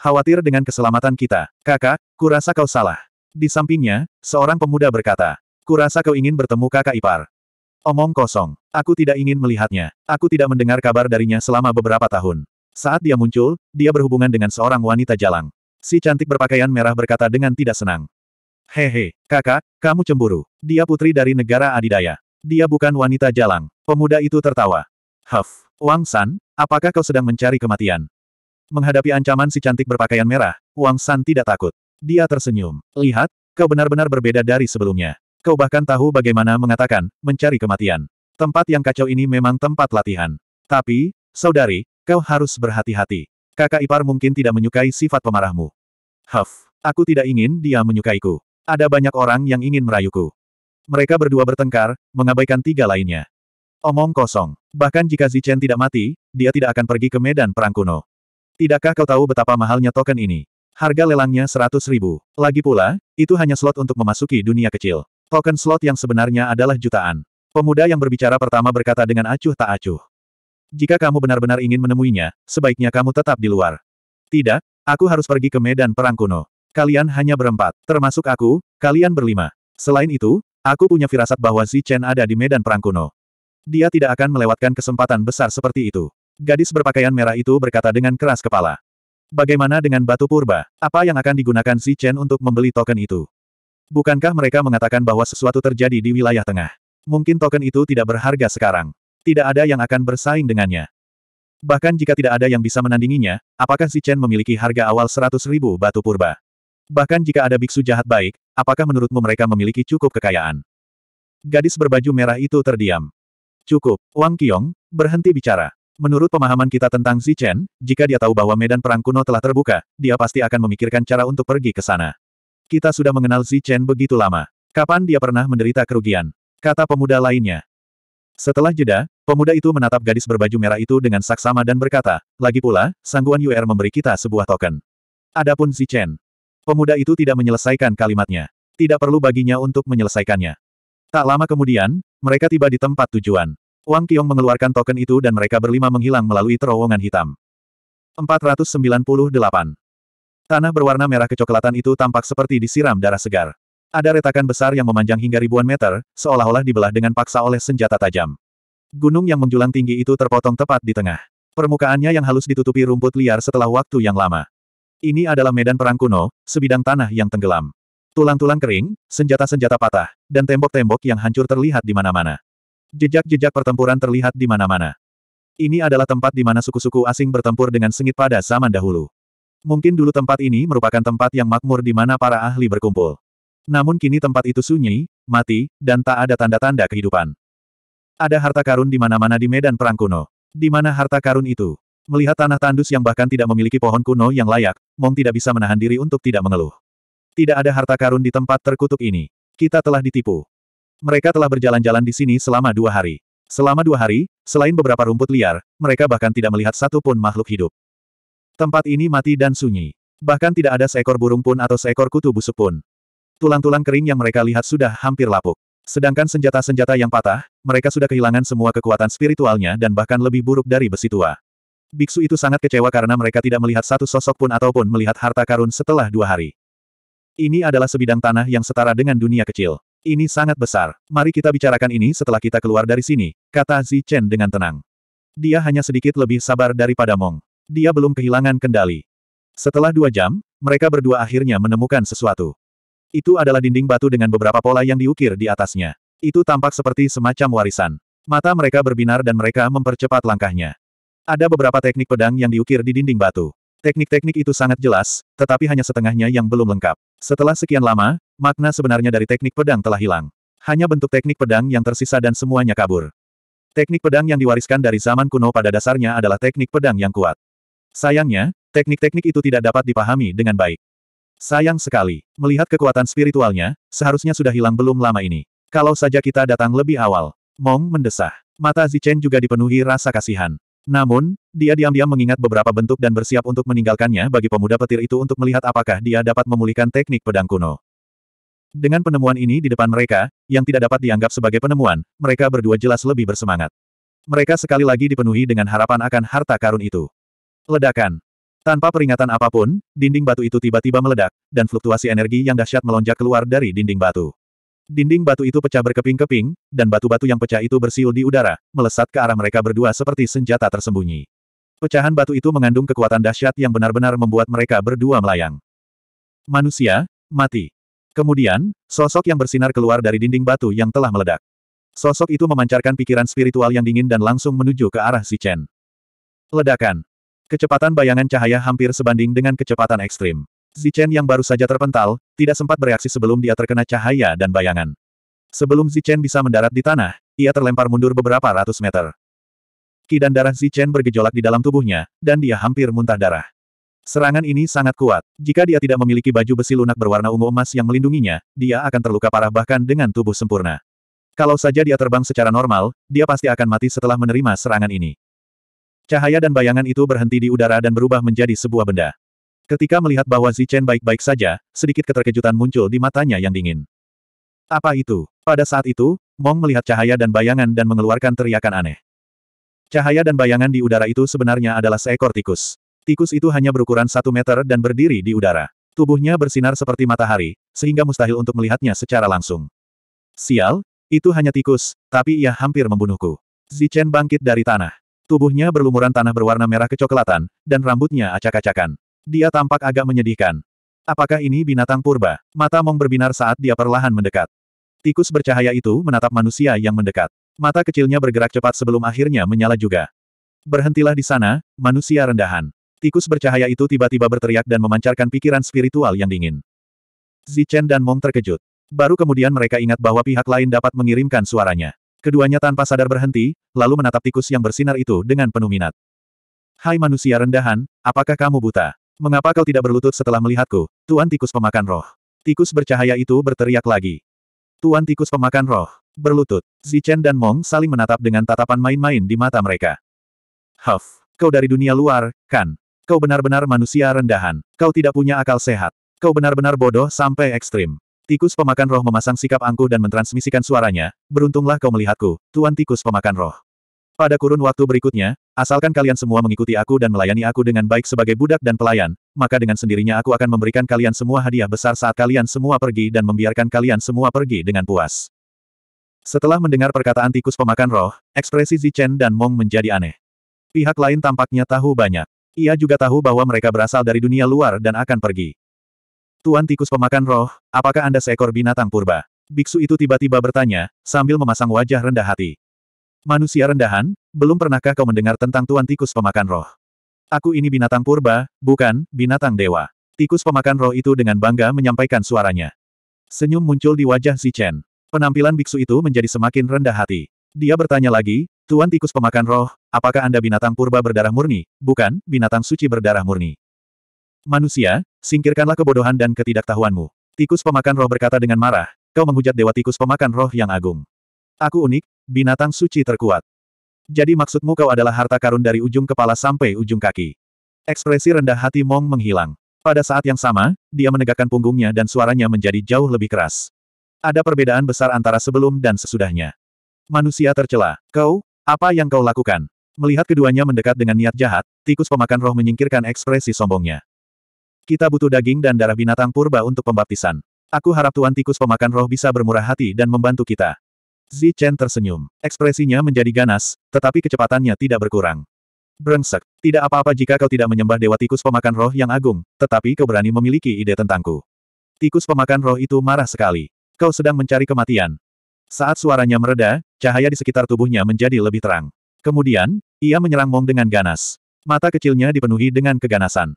Khawatir dengan keselamatan kita. Kakak, kurasa kau salah. Di sampingnya, seorang pemuda berkata, Kurasa kau ingin bertemu kakak ipar. Omong kosong. Aku tidak ingin melihatnya. Aku tidak mendengar kabar darinya selama beberapa tahun. Saat dia muncul, dia berhubungan dengan seorang wanita jalang. Si cantik berpakaian merah berkata dengan tidak senang. Hehe, kakak, kamu cemburu. Dia putri dari negara adidaya. Dia bukan wanita jalang. Pemuda itu tertawa. Huff, Wang San, apakah kau sedang mencari kematian? Menghadapi ancaman si cantik berpakaian merah, Wang San tidak takut. Dia tersenyum. Lihat, kau benar-benar berbeda dari sebelumnya. Kau bahkan tahu bagaimana mengatakan, mencari kematian. Tempat yang kacau ini memang tempat latihan. Tapi, saudari, kau harus berhati-hati. Kakak ipar mungkin tidak menyukai sifat pemarahmu. Huff, aku tidak ingin dia menyukaiku. Ada banyak orang yang ingin merayuku. Mereka berdua bertengkar, mengabaikan tiga lainnya. Omong kosong. Bahkan jika Zichen tidak mati, dia tidak akan pergi ke medan perang kuno. Tidakkah kau tahu betapa mahalnya token ini? Harga lelangnya seratus ribu. Lagi pula, itu hanya slot untuk memasuki dunia kecil. Token slot yang sebenarnya adalah jutaan. Pemuda yang berbicara pertama berkata dengan acuh tak acuh. Jika kamu benar-benar ingin menemuinya, sebaiknya kamu tetap di luar. Tidak, aku harus pergi ke medan perang kuno. Kalian hanya berempat, termasuk aku, kalian berlima. Selain itu, aku punya firasat bahwa Zi Chen ada di medan perang kuno. Dia tidak akan melewatkan kesempatan besar seperti itu. Gadis berpakaian merah itu berkata dengan keras kepala. Bagaimana dengan batu purba? Apa yang akan digunakan Zi Chen untuk membeli token itu? Bukankah mereka mengatakan bahwa sesuatu terjadi di wilayah tengah? Mungkin token itu tidak berharga sekarang. Tidak ada yang akan bersaing dengannya. Bahkan jika tidak ada yang bisa menandinginya, apakah si Chen memiliki harga awal seratus ribu batu purba? Bahkan jika ada biksu jahat baik, apakah menurutmu mereka memiliki cukup kekayaan? Gadis berbaju merah itu terdiam. Cukup, Wang Qiong, berhenti bicara. Menurut pemahaman kita tentang Zichen, jika dia tahu bahwa medan perang kuno telah terbuka, dia pasti akan memikirkan cara untuk pergi ke sana. Kita sudah mengenal Zi Chen begitu lama. Kapan dia pernah menderita kerugian? Kata pemuda lainnya. Setelah jeda, pemuda itu menatap gadis berbaju merah itu dengan saksama dan berkata, lagi pula, sangguan UR memberi kita sebuah token. Adapun Zi Chen. Pemuda itu tidak menyelesaikan kalimatnya. Tidak perlu baginya untuk menyelesaikannya. Tak lama kemudian, mereka tiba di tempat tujuan. Wang Qiong mengeluarkan token itu dan mereka berlima menghilang melalui terowongan hitam. 498 Tanah berwarna merah kecoklatan itu tampak seperti disiram darah segar. Ada retakan besar yang memanjang hingga ribuan meter, seolah-olah dibelah dengan paksa oleh senjata tajam. Gunung yang menjulang tinggi itu terpotong tepat di tengah. Permukaannya yang halus ditutupi rumput liar setelah waktu yang lama. Ini adalah medan perang kuno, sebidang tanah yang tenggelam. Tulang-tulang kering, senjata-senjata patah, dan tembok-tembok yang hancur terlihat di mana-mana. Jejak-jejak pertempuran terlihat di mana-mana. Ini adalah tempat di mana suku-suku asing bertempur dengan sengit pada zaman dahulu. Mungkin dulu tempat ini merupakan tempat yang makmur di mana para ahli berkumpul. Namun kini tempat itu sunyi, mati, dan tak ada tanda-tanda kehidupan. Ada harta karun di mana-mana di medan perang kuno. Di mana harta karun itu? Melihat tanah tandus yang bahkan tidak memiliki pohon kuno yang layak, Mong tidak bisa menahan diri untuk tidak mengeluh. Tidak ada harta karun di tempat terkutuk ini. Kita telah ditipu. Mereka telah berjalan-jalan di sini selama dua hari. Selama dua hari, selain beberapa rumput liar, mereka bahkan tidak melihat satu pun makhluk hidup. Tempat ini mati dan sunyi. Bahkan tidak ada seekor burung pun atau seekor kutu busuk pun. Tulang-tulang kering yang mereka lihat sudah hampir lapuk. Sedangkan senjata-senjata yang patah, mereka sudah kehilangan semua kekuatan spiritualnya dan bahkan lebih buruk dari besi tua. Biksu itu sangat kecewa karena mereka tidak melihat satu sosok pun ataupun melihat harta karun setelah dua hari. Ini adalah sebidang tanah yang setara dengan dunia kecil. Ini sangat besar. Mari kita bicarakan ini setelah kita keluar dari sini, kata Zi Chen dengan tenang. Dia hanya sedikit lebih sabar daripada Mong. Dia belum kehilangan kendali. Setelah dua jam, mereka berdua akhirnya menemukan sesuatu. Itu adalah dinding batu dengan beberapa pola yang diukir di atasnya. Itu tampak seperti semacam warisan. Mata mereka berbinar dan mereka mempercepat langkahnya. Ada beberapa teknik pedang yang diukir di dinding batu. Teknik-teknik itu sangat jelas, tetapi hanya setengahnya yang belum lengkap. Setelah sekian lama, makna sebenarnya dari teknik pedang telah hilang. Hanya bentuk teknik pedang yang tersisa dan semuanya kabur. Teknik pedang yang diwariskan dari zaman kuno pada dasarnya adalah teknik pedang yang kuat. Sayangnya, teknik-teknik itu tidak dapat dipahami dengan baik. Sayang sekali, melihat kekuatan spiritualnya, seharusnya sudah hilang belum lama ini. Kalau saja kita datang lebih awal. Mong mendesah. Mata Zichen juga dipenuhi rasa kasihan. Namun, dia diam-diam mengingat beberapa bentuk dan bersiap untuk meninggalkannya bagi pemuda petir itu untuk melihat apakah dia dapat memulihkan teknik pedang kuno. Dengan penemuan ini di depan mereka, yang tidak dapat dianggap sebagai penemuan, mereka berdua jelas lebih bersemangat. Mereka sekali lagi dipenuhi dengan harapan akan harta karun itu. Ledakan. Tanpa peringatan apapun, dinding batu itu tiba-tiba meledak, dan fluktuasi energi yang dahsyat melonjak keluar dari dinding batu. Dinding batu itu pecah berkeping-keping, dan batu-batu yang pecah itu bersiul di udara, melesat ke arah mereka berdua seperti senjata tersembunyi. Pecahan batu itu mengandung kekuatan dahsyat yang benar-benar membuat mereka berdua melayang. Manusia, mati. Kemudian, sosok yang bersinar keluar dari dinding batu yang telah meledak. Sosok itu memancarkan pikiran spiritual yang dingin dan langsung menuju ke arah si Chen. Ledakan. Kecepatan bayangan cahaya hampir sebanding dengan kecepatan ekstrim. Zichen yang baru saja terpental, tidak sempat bereaksi sebelum dia terkena cahaya dan bayangan. Sebelum Zichen bisa mendarat di tanah, ia terlempar mundur beberapa ratus meter. Ki dan darah Zichen bergejolak di dalam tubuhnya, dan dia hampir muntah darah. Serangan ini sangat kuat. Jika dia tidak memiliki baju besi lunak berwarna ungu emas yang melindunginya, dia akan terluka parah bahkan dengan tubuh sempurna. Kalau saja dia terbang secara normal, dia pasti akan mati setelah menerima serangan ini. Cahaya dan bayangan itu berhenti di udara dan berubah menjadi sebuah benda. Ketika melihat bahwa Zichen baik-baik saja, sedikit keterkejutan muncul di matanya yang dingin. Apa itu? Pada saat itu, Mong melihat cahaya dan bayangan dan mengeluarkan teriakan aneh. Cahaya dan bayangan di udara itu sebenarnya adalah seekor tikus. Tikus itu hanya berukuran satu meter dan berdiri di udara. Tubuhnya bersinar seperti matahari, sehingga mustahil untuk melihatnya secara langsung. Sial, itu hanya tikus, tapi ia hampir membunuhku. Zichen bangkit dari tanah. Tubuhnya berlumuran tanah berwarna merah kecoklatan, dan rambutnya acak-acakan. Dia tampak agak menyedihkan. Apakah ini binatang purba? Mata Mong berbinar saat dia perlahan mendekat. Tikus bercahaya itu menatap manusia yang mendekat. Mata kecilnya bergerak cepat sebelum akhirnya menyala juga. Berhentilah di sana, manusia rendahan. Tikus bercahaya itu tiba-tiba berteriak dan memancarkan pikiran spiritual yang dingin. Zichen dan Mong terkejut. Baru kemudian mereka ingat bahwa pihak lain dapat mengirimkan suaranya. Keduanya tanpa sadar berhenti, lalu menatap tikus yang bersinar itu dengan penuh minat. Hai manusia rendahan, apakah kamu buta? Mengapa kau tidak berlutut setelah melihatku, Tuan Tikus Pemakan Roh? Tikus bercahaya itu berteriak lagi. Tuan Tikus Pemakan Roh, berlutut. Zichen dan Mong saling menatap dengan tatapan main-main di mata mereka. Huff, kau dari dunia luar, kan? Kau benar-benar manusia rendahan. Kau tidak punya akal sehat. Kau benar-benar bodoh sampai ekstrim. Tikus pemakan roh memasang sikap angkuh dan mentransmisikan suaranya, beruntunglah kau melihatku, Tuan Tikus pemakan roh. Pada kurun waktu berikutnya, asalkan kalian semua mengikuti aku dan melayani aku dengan baik sebagai budak dan pelayan, maka dengan sendirinya aku akan memberikan kalian semua hadiah besar saat kalian semua pergi dan membiarkan kalian semua pergi dengan puas. Setelah mendengar perkataan tikus pemakan roh, ekspresi Zichen dan Mong menjadi aneh. Pihak lain tampaknya tahu banyak. Ia juga tahu bahwa mereka berasal dari dunia luar dan akan pergi. Tuan tikus pemakan roh, apakah Anda seekor binatang purba? Biksu itu tiba-tiba bertanya, sambil memasang wajah rendah hati. Manusia rendahan, belum pernahkah kau mendengar tentang Tuan tikus pemakan roh? Aku ini binatang purba, bukan, binatang dewa. Tikus pemakan roh itu dengan bangga menyampaikan suaranya. Senyum muncul di wajah Zichen. Penampilan biksu itu menjadi semakin rendah hati. Dia bertanya lagi, Tuan tikus pemakan roh, apakah Anda binatang purba berdarah murni, bukan, binatang suci berdarah murni? Manusia, Singkirkanlah kebodohan dan ketidaktahuanmu. Tikus pemakan roh berkata dengan marah, kau menghujat dewa tikus pemakan roh yang agung. Aku unik, binatang suci terkuat. Jadi maksudmu kau adalah harta karun dari ujung kepala sampai ujung kaki. Ekspresi rendah hati Mong menghilang. Pada saat yang sama, dia menegakkan punggungnya dan suaranya menjadi jauh lebih keras. Ada perbedaan besar antara sebelum dan sesudahnya. Manusia tercela. Kau, apa yang kau lakukan? Melihat keduanya mendekat dengan niat jahat, tikus pemakan roh menyingkirkan ekspresi sombongnya. Kita butuh daging dan darah binatang purba untuk pembaptisan. Aku harap Tuan Tikus pemakan roh bisa bermurah hati dan membantu kita. Zi Chen tersenyum. Ekspresinya menjadi ganas, tetapi kecepatannya tidak berkurang. Brengsek, tidak apa-apa jika kau tidak menyembah Dewa Tikus pemakan roh yang agung, tetapi kau berani memiliki ide tentangku. Tikus pemakan roh itu marah sekali. Kau sedang mencari kematian. Saat suaranya mereda, cahaya di sekitar tubuhnya menjadi lebih terang. Kemudian, ia menyerang Mong dengan ganas. Mata kecilnya dipenuhi dengan keganasan.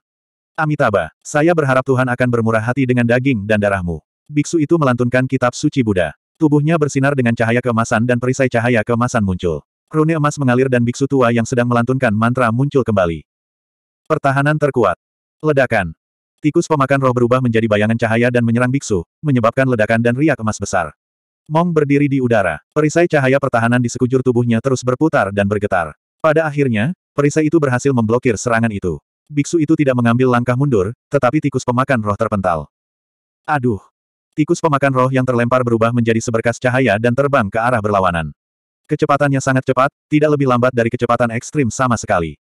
Amitabha, saya berharap Tuhan akan bermurah hati dengan daging dan darahmu. Biksu itu melantunkan kitab suci Buddha. Tubuhnya bersinar dengan cahaya keemasan dan perisai cahaya keemasan muncul. Krone emas mengalir dan biksu tua yang sedang melantunkan mantra muncul kembali. Pertahanan terkuat. Ledakan. Tikus pemakan roh berubah menjadi bayangan cahaya dan menyerang biksu, menyebabkan ledakan dan riak emas besar. Mong berdiri di udara. Perisai cahaya pertahanan di sekujur tubuhnya terus berputar dan bergetar. Pada akhirnya, perisai itu berhasil memblokir serangan itu. Biksu itu tidak mengambil langkah mundur, tetapi tikus pemakan roh terpental. Aduh! Tikus pemakan roh yang terlempar berubah menjadi seberkas cahaya dan terbang ke arah berlawanan. Kecepatannya sangat cepat, tidak lebih lambat dari kecepatan ekstrim sama sekali.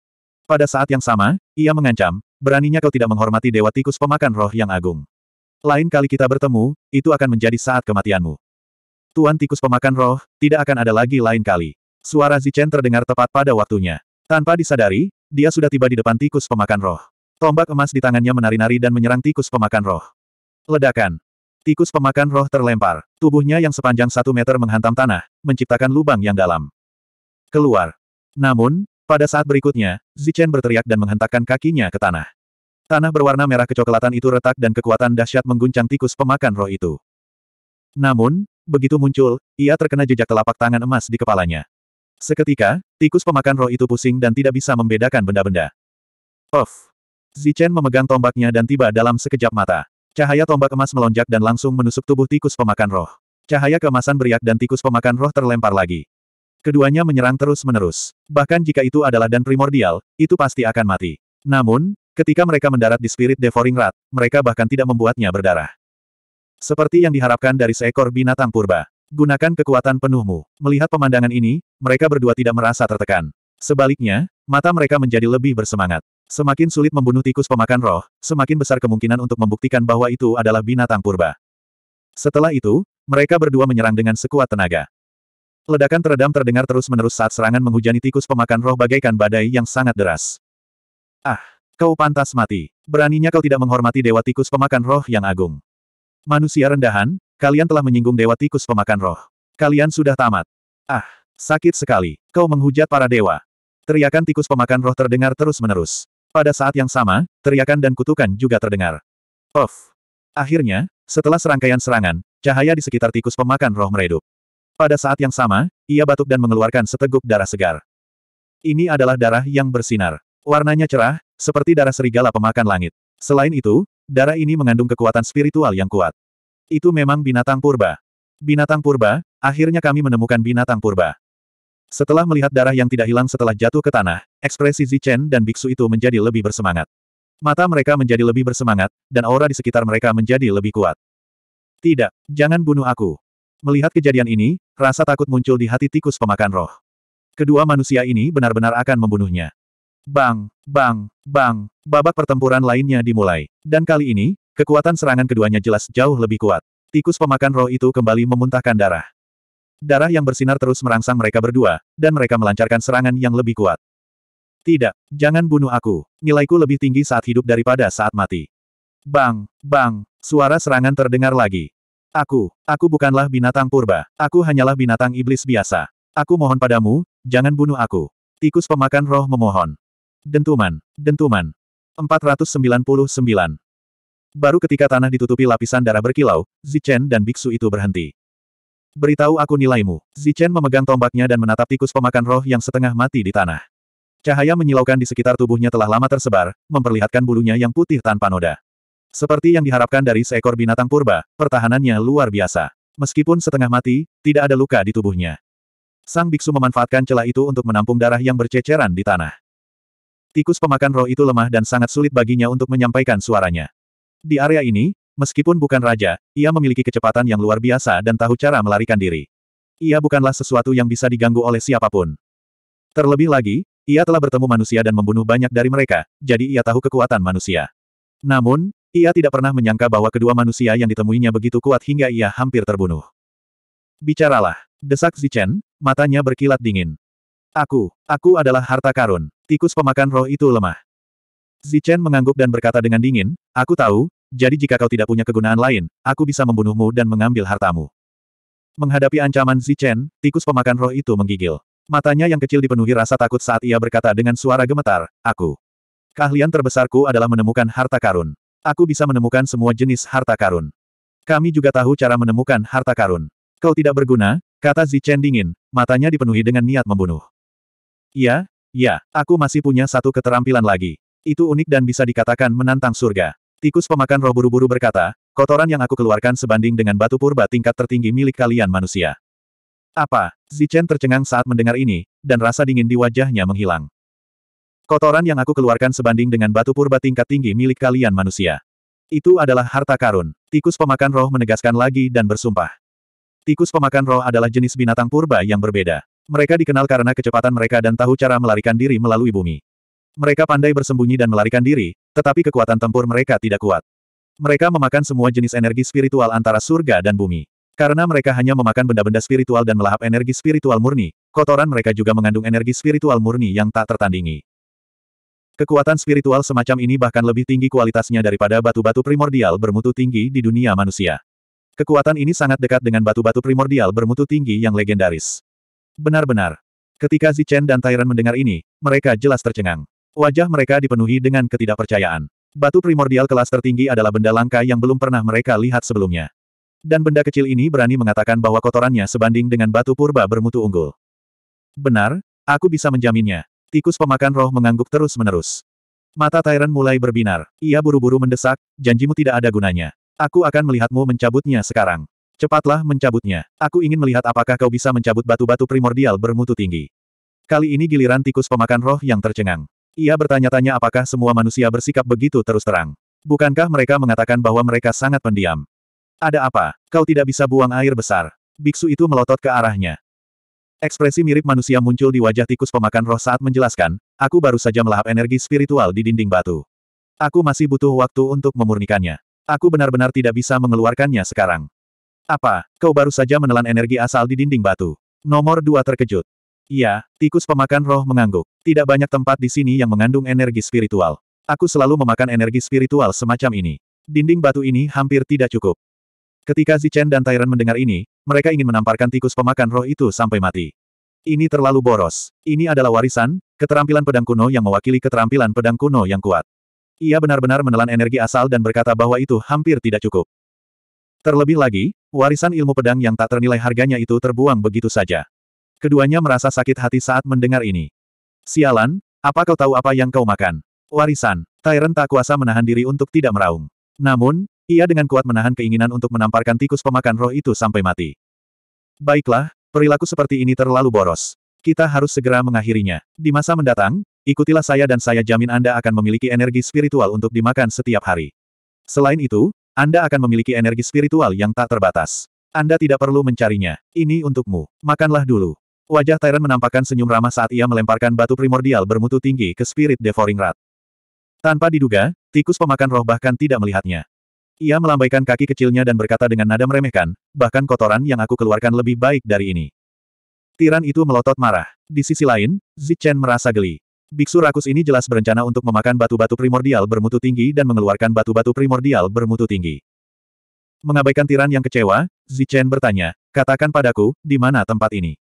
Pada saat yang sama, ia mengancam, beraninya kau tidak menghormati dewa tikus pemakan roh yang agung. Lain kali kita bertemu, itu akan menjadi saat kematianmu. Tuan tikus pemakan roh, tidak akan ada lagi lain kali. Suara Zichen terdengar tepat pada waktunya. Tanpa disadari, dia sudah tiba di depan tikus pemakan roh. Tombak emas di tangannya menari-nari dan menyerang tikus pemakan roh. Ledakan. Tikus pemakan roh terlempar. Tubuhnya yang sepanjang satu meter menghantam tanah, menciptakan lubang yang dalam. Keluar. Namun, pada saat berikutnya, Zichen berteriak dan menghentakkan kakinya ke tanah. Tanah berwarna merah kecoklatan itu retak dan kekuatan dahsyat mengguncang tikus pemakan roh itu. Namun, begitu muncul, ia terkena jejak telapak tangan emas di kepalanya. Seketika, tikus pemakan roh itu pusing dan tidak bisa membedakan benda-benda. Of! Zichen memegang tombaknya dan tiba dalam sekejap mata. Cahaya tombak emas melonjak dan langsung menusuk tubuh tikus pemakan roh. Cahaya kemasan beriak dan tikus pemakan roh terlempar lagi. Keduanya menyerang terus-menerus. Bahkan jika itu adalah dan primordial, itu pasti akan mati. Namun, ketika mereka mendarat di Spirit Devouring Rat, mereka bahkan tidak membuatnya berdarah. Seperti yang diharapkan dari seekor binatang purba. Gunakan kekuatan penuhmu. Melihat pemandangan ini, mereka berdua tidak merasa tertekan. Sebaliknya, mata mereka menjadi lebih bersemangat. Semakin sulit membunuh tikus pemakan roh, semakin besar kemungkinan untuk membuktikan bahwa itu adalah binatang purba. Setelah itu, mereka berdua menyerang dengan sekuat tenaga. Ledakan teredam terdengar terus-menerus saat serangan menghujani tikus pemakan roh bagaikan badai yang sangat deras. Ah, kau pantas mati. Beraninya kau tidak menghormati dewa tikus pemakan roh yang agung. Manusia rendahan, Kalian telah menyinggung dewa tikus pemakan roh. Kalian sudah tamat. Ah, sakit sekali. Kau menghujat para dewa. Teriakan tikus pemakan roh terdengar terus-menerus. Pada saat yang sama, teriakan dan kutukan juga terdengar. Of. Akhirnya, setelah serangkaian serangan, cahaya di sekitar tikus pemakan roh meredup. Pada saat yang sama, ia batuk dan mengeluarkan seteguk darah segar. Ini adalah darah yang bersinar. Warnanya cerah, seperti darah serigala pemakan langit. Selain itu, darah ini mengandung kekuatan spiritual yang kuat. Itu memang binatang purba. Binatang purba, akhirnya kami menemukan binatang purba. Setelah melihat darah yang tidak hilang setelah jatuh ke tanah, ekspresi Zichen dan biksu itu menjadi lebih bersemangat. Mata mereka menjadi lebih bersemangat, dan aura di sekitar mereka menjadi lebih kuat. Tidak, jangan bunuh aku. Melihat kejadian ini, rasa takut muncul di hati tikus pemakan roh. Kedua manusia ini benar-benar akan membunuhnya. Bang, bang, bang, babak pertempuran lainnya dimulai. Dan kali ini, Kekuatan serangan keduanya jelas jauh lebih kuat. Tikus pemakan roh itu kembali memuntahkan darah. Darah yang bersinar terus merangsang mereka berdua, dan mereka melancarkan serangan yang lebih kuat. Tidak, jangan bunuh aku. Nilaiku lebih tinggi saat hidup daripada saat mati. Bang, bang, suara serangan terdengar lagi. Aku, aku bukanlah binatang purba. Aku hanyalah binatang iblis biasa. Aku mohon padamu, jangan bunuh aku. Tikus pemakan roh memohon. Dentuman, dentuman. 499. Baru ketika tanah ditutupi lapisan darah berkilau, Zichen dan biksu itu berhenti. Beritahu aku nilaimu. Zichen memegang tombaknya dan menatap tikus pemakan roh yang setengah mati di tanah. Cahaya menyilaukan di sekitar tubuhnya telah lama tersebar, memperlihatkan bulunya yang putih tanpa noda. Seperti yang diharapkan dari seekor binatang purba, pertahanannya luar biasa. Meskipun setengah mati, tidak ada luka di tubuhnya. Sang biksu memanfaatkan celah itu untuk menampung darah yang berceceran di tanah. Tikus pemakan roh itu lemah dan sangat sulit baginya untuk menyampaikan suaranya. Di area ini, meskipun bukan raja, ia memiliki kecepatan yang luar biasa dan tahu cara melarikan diri. Ia bukanlah sesuatu yang bisa diganggu oleh siapapun. Terlebih lagi, ia telah bertemu manusia dan membunuh banyak dari mereka, jadi ia tahu kekuatan manusia. Namun, ia tidak pernah menyangka bahwa kedua manusia yang ditemuinya begitu kuat hingga ia hampir terbunuh. Bicaralah, desak Zichen, matanya berkilat dingin. Aku, aku adalah harta karun. Tikus pemakan roh itu lemah. Zichen mengangguk dan berkata dengan dingin, aku tahu, jadi jika kau tidak punya kegunaan lain, aku bisa membunuhmu dan mengambil hartamu. Menghadapi ancaman Zichen, tikus pemakan roh itu menggigil. Matanya yang kecil dipenuhi rasa takut saat ia berkata dengan suara gemetar, aku. Keahlian terbesarku adalah menemukan harta karun. Aku bisa menemukan semua jenis harta karun. Kami juga tahu cara menemukan harta karun. Kau tidak berguna, kata Zichen dingin, matanya dipenuhi dengan niat membunuh. "Ya, ya, aku masih punya satu keterampilan lagi. Itu unik dan bisa dikatakan menantang surga. Tikus pemakan roh buru-buru berkata, kotoran yang aku keluarkan sebanding dengan batu purba tingkat tertinggi milik kalian manusia. Apa? Zichen tercengang saat mendengar ini, dan rasa dingin di wajahnya menghilang. Kotoran yang aku keluarkan sebanding dengan batu purba tingkat tinggi milik kalian manusia. Itu adalah harta karun. Tikus pemakan roh menegaskan lagi dan bersumpah. Tikus pemakan roh adalah jenis binatang purba yang berbeda. Mereka dikenal karena kecepatan mereka dan tahu cara melarikan diri melalui bumi. Mereka pandai bersembunyi dan melarikan diri, tetapi kekuatan tempur mereka tidak kuat. Mereka memakan semua jenis energi spiritual antara surga dan bumi. Karena mereka hanya memakan benda-benda spiritual dan melahap energi spiritual murni, kotoran mereka juga mengandung energi spiritual murni yang tak tertandingi. Kekuatan spiritual semacam ini bahkan lebih tinggi kualitasnya daripada batu-batu primordial bermutu tinggi di dunia manusia. Kekuatan ini sangat dekat dengan batu-batu primordial bermutu tinggi yang legendaris. Benar-benar. Ketika Zichen dan Tyrant mendengar ini, mereka jelas tercengang. Wajah mereka dipenuhi dengan ketidakpercayaan. Batu primordial kelas tertinggi adalah benda langka yang belum pernah mereka lihat sebelumnya. Dan benda kecil ini berani mengatakan bahwa kotorannya sebanding dengan batu purba bermutu unggul. Benar, aku bisa menjaminnya. Tikus pemakan roh mengangguk terus-menerus. Mata Tyran mulai berbinar. Ia buru-buru mendesak, janjimu tidak ada gunanya. Aku akan melihatmu mencabutnya sekarang. Cepatlah mencabutnya. Aku ingin melihat apakah kau bisa mencabut batu-batu primordial bermutu tinggi. Kali ini giliran tikus pemakan roh yang tercengang. Ia bertanya-tanya apakah semua manusia bersikap begitu terus terang. Bukankah mereka mengatakan bahwa mereka sangat pendiam? Ada apa? Kau tidak bisa buang air besar. Biksu itu melotot ke arahnya. Ekspresi mirip manusia muncul di wajah tikus pemakan roh saat menjelaskan, aku baru saja melahap energi spiritual di dinding batu. Aku masih butuh waktu untuk memurnikannya. Aku benar-benar tidak bisa mengeluarkannya sekarang. Apa, kau baru saja menelan energi asal di dinding batu? Nomor dua terkejut. Iya, tikus pemakan roh mengangguk. Tidak banyak tempat di sini yang mengandung energi spiritual. Aku selalu memakan energi spiritual semacam ini. Dinding batu ini hampir tidak cukup. Ketika Zichen dan Tyrant mendengar ini, mereka ingin menamparkan tikus pemakan roh itu sampai mati. Ini terlalu boros. Ini adalah warisan, keterampilan pedang kuno yang mewakili keterampilan pedang kuno yang kuat. Ia benar-benar menelan energi asal dan berkata bahwa itu hampir tidak cukup. Terlebih lagi, warisan ilmu pedang yang tak ternilai harganya itu terbuang begitu saja. Keduanya merasa sakit hati saat mendengar ini. Sialan, apa kau tahu apa yang kau makan? Warisan, Tyrant tak kuasa menahan diri untuk tidak meraung. Namun, ia dengan kuat menahan keinginan untuk menamparkan tikus pemakan roh itu sampai mati. Baiklah, perilaku seperti ini terlalu boros. Kita harus segera mengakhirinya. Di masa mendatang, ikutilah saya dan saya jamin Anda akan memiliki energi spiritual untuk dimakan setiap hari. Selain itu, Anda akan memiliki energi spiritual yang tak terbatas. Anda tidak perlu mencarinya. Ini untukmu. Makanlah dulu. Wajah Tyrant menampakkan senyum ramah saat ia melemparkan batu primordial bermutu tinggi ke spirit devouring rat. Tanpa diduga, tikus pemakan roh bahkan tidak melihatnya. Ia melambaikan kaki kecilnya dan berkata dengan nada meremehkan, bahkan kotoran yang aku keluarkan lebih baik dari ini. Tiran itu melotot marah. Di sisi lain, Zichen merasa geli. Biksu rakus ini jelas berencana untuk memakan batu-batu primordial bermutu tinggi dan mengeluarkan batu-batu primordial bermutu tinggi. Mengabaikan tiran yang kecewa, Zichen bertanya, katakan padaku, di mana tempat ini?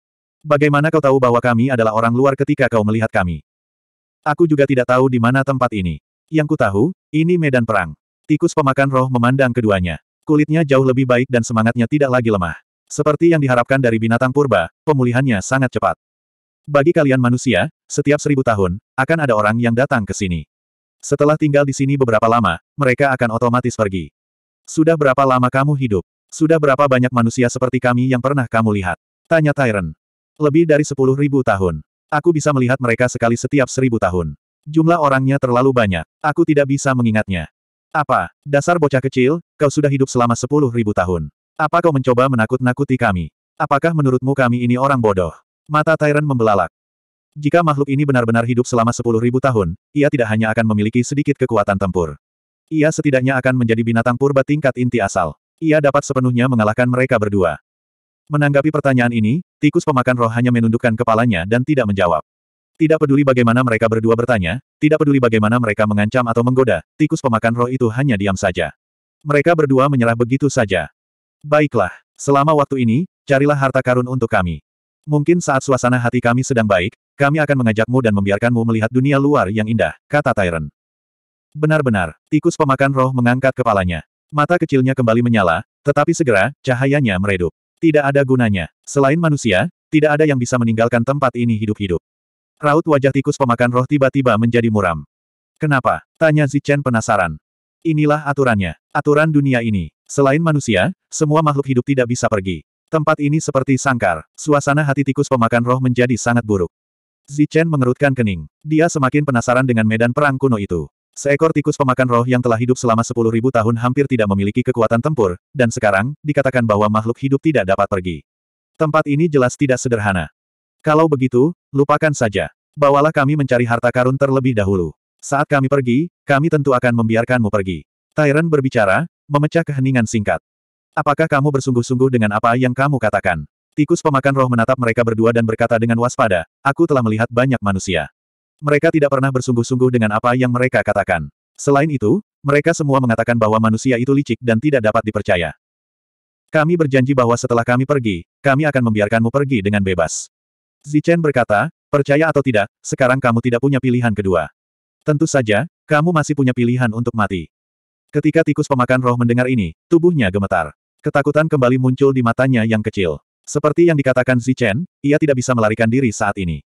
Bagaimana kau tahu bahwa kami adalah orang luar ketika kau melihat kami? Aku juga tidak tahu di mana tempat ini. Yang ku tahu, ini medan perang. Tikus pemakan roh memandang keduanya. Kulitnya jauh lebih baik dan semangatnya tidak lagi lemah. Seperti yang diharapkan dari binatang purba, pemulihannya sangat cepat. Bagi kalian manusia, setiap seribu tahun, akan ada orang yang datang ke sini. Setelah tinggal di sini beberapa lama, mereka akan otomatis pergi. Sudah berapa lama kamu hidup? Sudah berapa banyak manusia seperti kami yang pernah kamu lihat? Tanya Tyrant. Lebih dari sepuluh ribu tahun. Aku bisa melihat mereka sekali setiap seribu tahun. Jumlah orangnya terlalu banyak. Aku tidak bisa mengingatnya. Apa, dasar bocah kecil, kau sudah hidup selama sepuluh ribu tahun. Apa kau mencoba menakut-nakuti kami? Apakah menurutmu kami ini orang bodoh? Mata Tyrant membelalak. Jika makhluk ini benar-benar hidup selama sepuluh ribu tahun, ia tidak hanya akan memiliki sedikit kekuatan tempur. Ia setidaknya akan menjadi binatang purba tingkat inti asal. Ia dapat sepenuhnya mengalahkan mereka berdua. Menanggapi pertanyaan ini, tikus pemakan roh hanya menundukkan kepalanya dan tidak menjawab. Tidak peduli bagaimana mereka berdua bertanya, tidak peduli bagaimana mereka mengancam atau menggoda, tikus pemakan roh itu hanya diam saja. Mereka berdua menyerah begitu saja. Baiklah, selama waktu ini, carilah harta karun untuk kami. Mungkin saat suasana hati kami sedang baik, kami akan mengajakmu dan membiarkanmu melihat dunia luar yang indah, kata Tyron. Benar-benar, tikus pemakan roh mengangkat kepalanya. Mata kecilnya kembali menyala, tetapi segera, cahayanya meredup. Tidak ada gunanya. Selain manusia, tidak ada yang bisa meninggalkan tempat ini hidup-hidup. Raut wajah tikus pemakan roh tiba-tiba menjadi muram. Kenapa? Tanya Zichen penasaran. Inilah aturannya. Aturan dunia ini. Selain manusia, semua makhluk hidup tidak bisa pergi. Tempat ini seperti sangkar. Suasana hati tikus pemakan roh menjadi sangat buruk. Zichen mengerutkan kening. Dia semakin penasaran dengan medan perang kuno itu. Seekor tikus pemakan roh yang telah hidup selama 10.000 tahun hampir tidak memiliki kekuatan tempur, dan sekarang, dikatakan bahwa makhluk hidup tidak dapat pergi. Tempat ini jelas tidak sederhana. Kalau begitu, lupakan saja. Bawalah kami mencari harta karun terlebih dahulu. Saat kami pergi, kami tentu akan membiarkanmu pergi. Tyron berbicara, memecah keheningan singkat. Apakah kamu bersungguh-sungguh dengan apa yang kamu katakan? Tikus pemakan roh menatap mereka berdua dan berkata dengan waspada, aku telah melihat banyak manusia. Mereka tidak pernah bersungguh-sungguh dengan apa yang mereka katakan. Selain itu, mereka semua mengatakan bahwa manusia itu licik dan tidak dapat dipercaya. Kami berjanji bahwa setelah kami pergi, kami akan membiarkanmu pergi dengan bebas. Zichen berkata, percaya atau tidak, sekarang kamu tidak punya pilihan kedua. Tentu saja, kamu masih punya pilihan untuk mati. Ketika tikus pemakan roh mendengar ini, tubuhnya gemetar. Ketakutan kembali muncul di matanya yang kecil. Seperti yang dikatakan Zichen, ia tidak bisa melarikan diri saat ini.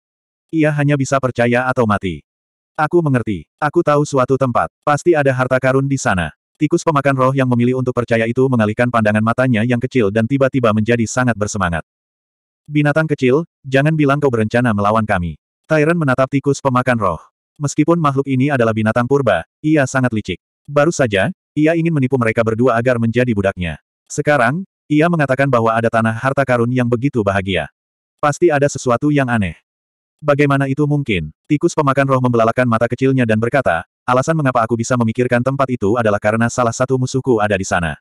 Ia hanya bisa percaya atau mati. Aku mengerti. Aku tahu suatu tempat. Pasti ada harta karun di sana. Tikus pemakan roh yang memilih untuk percaya itu mengalihkan pandangan matanya yang kecil dan tiba-tiba menjadi sangat bersemangat. Binatang kecil, jangan bilang kau berencana melawan kami. Tyron menatap tikus pemakan roh. Meskipun makhluk ini adalah binatang purba, ia sangat licik. Baru saja, ia ingin menipu mereka berdua agar menjadi budaknya. Sekarang, ia mengatakan bahwa ada tanah harta karun yang begitu bahagia. Pasti ada sesuatu yang aneh. Bagaimana itu mungkin? Tikus pemakan roh membelalakan mata kecilnya dan berkata, alasan mengapa aku bisa memikirkan tempat itu adalah karena salah satu musuhku ada di sana.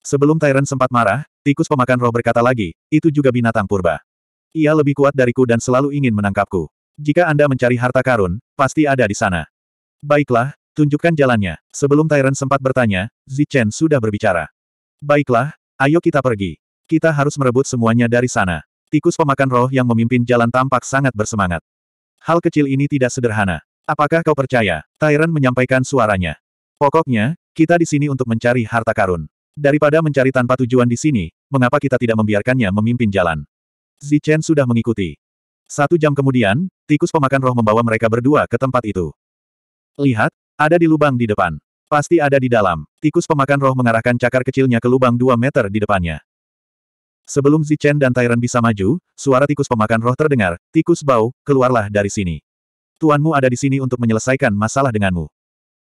Sebelum Tyrant sempat marah, tikus pemakan roh berkata lagi, itu juga binatang purba. Ia lebih kuat dariku dan selalu ingin menangkapku. Jika Anda mencari harta karun, pasti ada di sana. Baiklah, tunjukkan jalannya. Sebelum Tyrant sempat bertanya, Zichen sudah berbicara. Baiklah, ayo kita pergi. Kita harus merebut semuanya dari sana. Tikus pemakan roh yang memimpin jalan tampak sangat bersemangat. Hal kecil ini tidak sederhana. Apakah kau percaya? Tyrant menyampaikan suaranya. Pokoknya, kita di sini untuk mencari harta karun. Daripada mencari tanpa tujuan di sini, mengapa kita tidak membiarkannya memimpin jalan? Zichen sudah mengikuti. Satu jam kemudian, tikus pemakan roh membawa mereka berdua ke tempat itu. Lihat, ada di lubang di depan. Pasti ada di dalam. Tikus pemakan roh mengarahkan cakar kecilnya ke lubang dua meter di depannya. Sebelum Zichen dan Tyrant bisa maju, suara tikus pemakan roh terdengar, tikus bau, keluarlah dari sini. Tuanmu ada di sini untuk menyelesaikan masalah denganmu.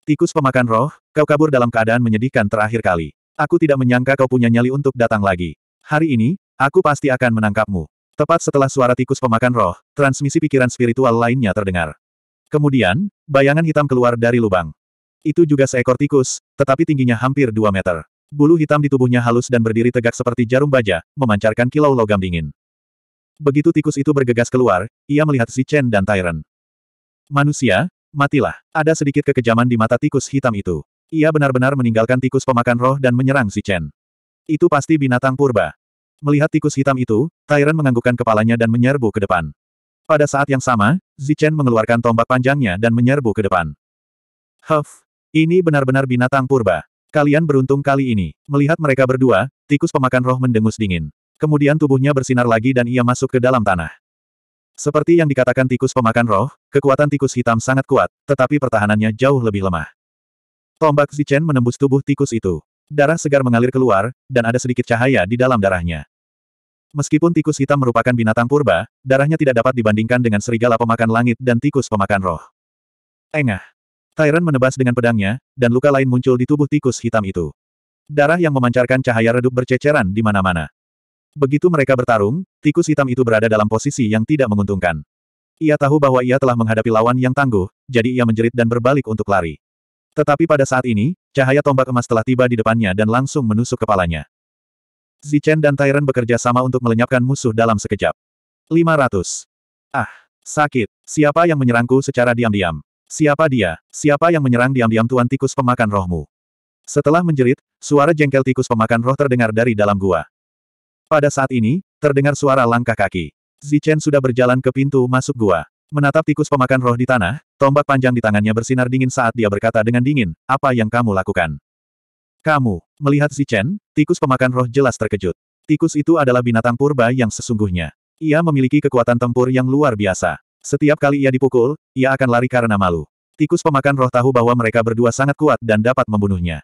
Tikus pemakan roh, kau kabur dalam keadaan menyedihkan terakhir kali. Aku tidak menyangka kau punya nyali untuk datang lagi. Hari ini, aku pasti akan menangkapmu. Tepat setelah suara tikus pemakan roh, transmisi pikiran spiritual lainnya terdengar. Kemudian, bayangan hitam keluar dari lubang. Itu juga seekor tikus, tetapi tingginya hampir 2 meter. Bulu hitam di tubuhnya halus dan berdiri tegak seperti jarum baja, memancarkan kilau logam dingin. Begitu tikus itu bergegas keluar, ia melihat si Chen dan Tyron. Manusia, matilah. Ada sedikit kekejaman di mata tikus hitam itu. Ia benar-benar meninggalkan tikus pemakan roh dan menyerang si Chen. Itu pasti binatang purba. Melihat tikus hitam itu, Tyron menganggukkan kepalanya dan menyerbu ke depan. Pada saat yang sama, Si Chen mengeluarkan tombak panjangnya dan menyerbu ke depan. Huff, ini benar-benar binatang purba. Kalian beruntung kali ini. Melihat mereka berdua, tikus pemakan roh mendengus dingin. Kemudian tubuhnya bersinar lagi dan ia masuk ke dalam tanah. Seperti yang dikatakan tikus pemakan roh, kekuatan tikus hitam sangat kuat, tetapi pertahanannya jauh lebih lemah. Tombak Zichen menembus tubuh tikus itu. Darah segar mengalir keluar, dan ada sedikit cahaya di dalam darahnya. Meskipun tikus hitam merupakan binatang purba, darahnya tidak dapat dibandingkan dengan serigala pemakan langit dan tikus pemakan roh. Engah. Tyrant menebas dengan pedangnya, dan luka lain muncul di tubuh tikus hitam itu. Darah yang memancarkan cahaya redup berceceran di mana-mana. Begitu mereka bertarung, tikus hitam itu berada dalam posisi yang tidak menguntungkan. Ia tahu bahwa ia telah menghadapi lawan yang tangguh, jadi ia menjerit dan berbalik untuk lari. Tetapi pada saat ini, cahaya tombak emas telah tiba di depannya dan langsung menusuk kepalanya. Zichen dan Tyrant bekerja sama untuk melenyapkan musuh dalam sekejap. 500. Ah, sakit. Siapa yang menyerangku secara diam-diam? Siapa dia? Siapa yang menyerang diam-diam Tuan Tikus pemakan rohmu? Setelah menjerit, suara jengkel tikus pemakan roh terdengar dari dalam gua. Pada saat ini, terdengar suara langkah kaki. Zichen sudah berjalan ke pintu masuk gua. Menatap tikus pemakan roh di tanah, tombak panjang di tangannya bersinar dingin saat dia berkata dengan dingin, apa yang kamu lakukan? Kamu, melihat Zichen, tikus pemakan roh jelas terkejut. Tikus itu adalah binatang purba yang sesungguhnya. Ia memiliki kekuatan tempur yang luar biasa. Setiap kali ia dipukul, ia akan lari karena malu. Tikus pemakan roh tahu bahwa mereka berdua sangat kuat dan dapat membunuhnya.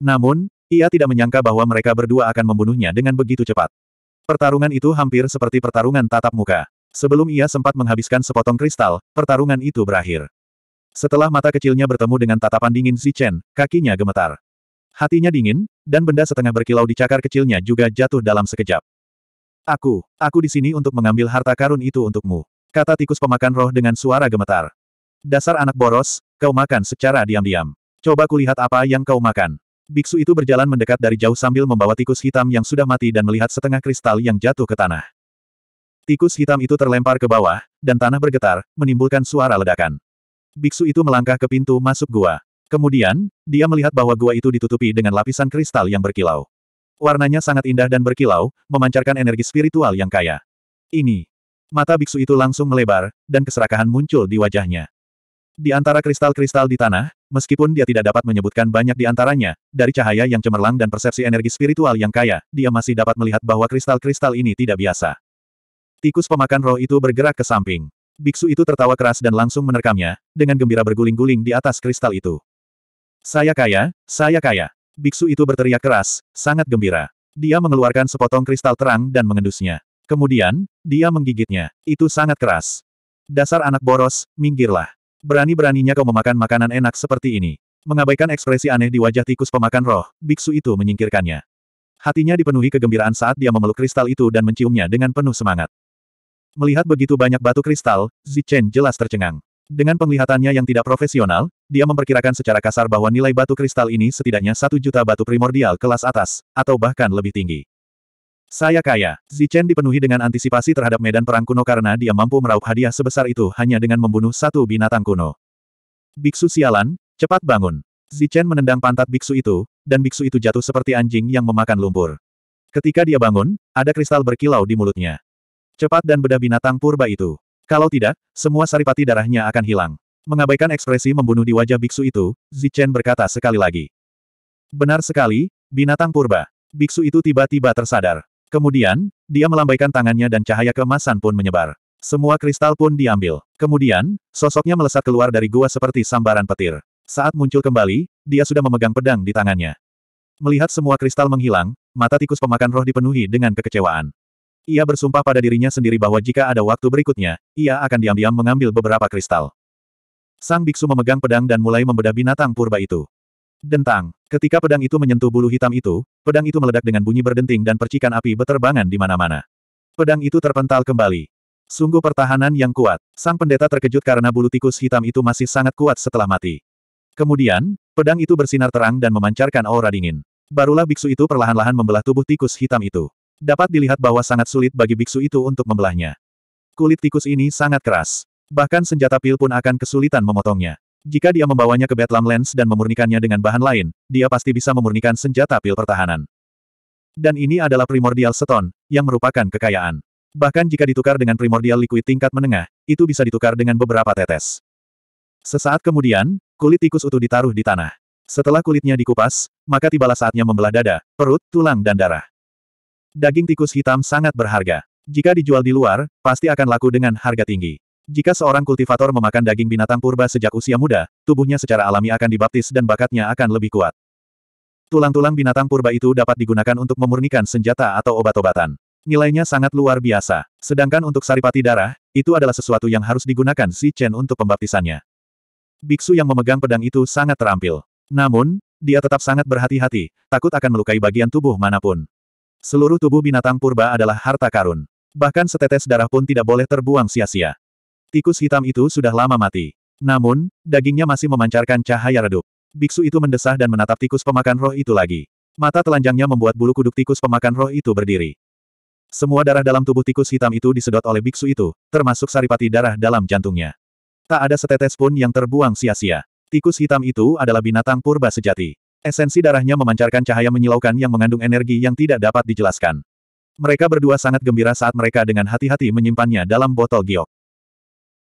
Namun, ia tidak menyangka bahwa mereka berdua akan membunuhnya dengan begitu cepat. Pertarungan itu hampir seperti pertarungan tatap muka. Sebelum ia sempat menghabiskan sepotong kristal, pertarungan itu berakhir. Setelah mata kecilnya bertemu dengan tatapan dingin si Chen, kakinya gemetar. Hatinya dingin, dan benda setengah berkilau di cakar kecilnya juga jatuh dalam sekejap. Aku, aku di sini untuk mengambil harta karun itu untukmu. Kata tikus pemakan roh dengan suara gemetar. Dasar anak boros, kau makan secara diam-diam. Coba kulihat apa yang kau makan. Biksu itu berjalan mendekat dari jauh sambil membawa tikus hitam yang sudah mati dan melihat setengah kristal yang jatuh ke tanah. Tikus hitam itu terlempar ke bawah, dan tanah bergetar, menimbulkan suara ledakan. Biksu itu melangkah ke pintu masuk gua. Kemudian, dia melihat bahwa gua itu ditutupi dengan lapisan kristal yang berkilau. Warnanya sangat indah dan berkilau, memancarkan energi spiritual yang kaya. Ini Mata biksu itu langsung melebar, dan keserakahan muncul di wajahnya. Di antara kristal-kristal di tanah, meskipun dia tidak dapat menyebutkan banyak di antaranya, dari cahaya yang cemerlang dan persepsi energi spiritual yang kaya, dia masih dapat melihat bahwa kristal-kristal ini tidak biasa. Tikus pemakan roh itu bergerak ke samping. Biksu itu tertawa keras dan langsung menerkamnya, dengan gembira berguling-guling di atas kristal itu. Saya kaya, saya kaya. Biksu itu berteriak keras, sangat gembira. Dia mengeluarkan sepotong kristal terang dan mengendusnya. Kemudian, dia menggigitnya. Itu sangat keras. Dasar anak boros, minggirlah. Berani-beraninya kau memakan makanan enak seperti ini. Mengabaikan ekspresi aneh di wajah tikus pemakan roh, biksu itu menyingkirkannya. Hatinya dipenuhi kegembiraan saat dia memeluk kristal itu dan menciumnya dengan penuh semangat. Melihat begitu banyak batu kristal, Zichen jelas tercengang. Dengan penglihatannya yang tidak profesional, dia memperkirakan secara kasar bahwa nilai batu kristal ini setidaknya satu juta batu primordial kelas atas, atau bahkan lebih tinggi. Saya kaya. Zichen dipenuhi dengan antisipasi terhadap medan perang kuno karena dia mampu meraup hadiah sebesar itu hanya dengan membunuh satu binatang kuno. Biksu sialan, cepat bangun. Zichen menendang pantat biksu itu, dan biksu itu jatuh seperti anjing yang memakan lumpur. Ketika dia bangun, ada kristal berkilau di mulutnya. Cepat dan bedah binatang purba itu. Kalau tidak, semua saripati darahnya akan hilang. Mengabaikan ekspresi membunuh di wajah biksu itu, Zichen berkata sekali lagi. Benar sekali, binatang purba. Biksu itu tiba-tiba tersadar. Kemudian, dia melambaikan tangannya dan cahaya kemasan pun menyebar. Semua kristal pun diambil. Kemudian, sosoknya melesat keluar dari gua seperti sambaran petir. Saat muncul kembali, dia sudah memegang pedang di tangannya. Melihat semua kristal menghilang, mata tikus pemakan roh dipenuhi dengan kekecewaan. Ia bersumpah pada dirinya sendiri bahwa jika ada waktu berikutnya, ia akan diam-diam mengambil beberapa kristal. Sang biksu memegang pedang dan mulai membedah binatang purba itu. Dentang. Ketika pedang itu menyentuh bulu hitam itu, pedang itu meledak dengan bunyi berdenting dan percikan api beterbangan di mana-mana. Pedang itu terpental kembali. Sungguh pertahanan yang kuat. Sang pendeta terkejut karena bulu tikus hitam itu masih sangat kuat setelah mati. Kemudian, pedang itu bersinar terang dan memancarkan aura dingin. Barulah biksu itu perlahan-lahan membelah tubuh tikus hitam itu. Dapat dilihat bahwa sangat sulit bagi biksu itu untuk membelahnya. Kulit tikus ini sangat keras. Bahkan senjata pil pun akan kesulitan memotongnya. Jika dia membawanya ke Betlam Lens dan memurnikannya dengan bahan lain, dia pasti bisa memurnikan senjata pil pertahanan. Dan ini adalah primordial seton, yang merupakan kekayaan. Bahkan jika ditukar dengan primordial liquid tingkat menengah, itu bisa ditukar dengan beberapa tetes. Sesaat kemudian, kulit tikus utuh ditaruh di tanah. Setelah kulitnya dikupas, maka tibalah saatnya membelah dada, perut, tulang dan darah. Daging tikus hitam sangat berharga. Jika dijual di luar, pasti akan laku dengan harga tinggi. Jika seorang kultivator memakan daging binatang purba sejak usia muda, tubuhnya secara alami akan dibaptis dan bakatnya akan lebih kuat. Tulang-tulang binatang purba itu dapat digunakan untuk memurnikan senjata atau obat-obatan. Nilainya sangat luar biasa. Sedangkan untuk saripati darah, itu adalah sesuatu yang harus digunakan si Chen untuk pembaptisannya. Biksu yang memegang pedang itu sangat terampil. Namun, dia tetap sangat berhati-hati, takut akan melukai bagian tubuh manapun. Seluruh tubuh binatang purba adalah harta karun. Bahkan setetes darah pun tidak boleh terbuang sia-sia. Tikus hitam itu sudah lama mati. Namun, dagingnya masih memancarkan cahaya redup. Biksu itu mendesah dan menatap tikus pemakan roh itu lagi. Mata telanjangnya membuat bulu kuduk tikus pemakan roh itu berdiri. Semua darah dalam tubuh tikus hitam itu disedot oleh biksu itu, termasuk saripati darah dalam jantungnya. Tak ada setetes pun yang terbuang sia-sia. Tikus hitam itu adalah binatang purba sejati. Esensi darahnya memancarkan cahaya menyilaukan yang mengandung energi yang tidak dapat dijelaskan. Mereka berdua sangat gembira saat mereka dengan hati-hati menyimpannya dalam botol giok.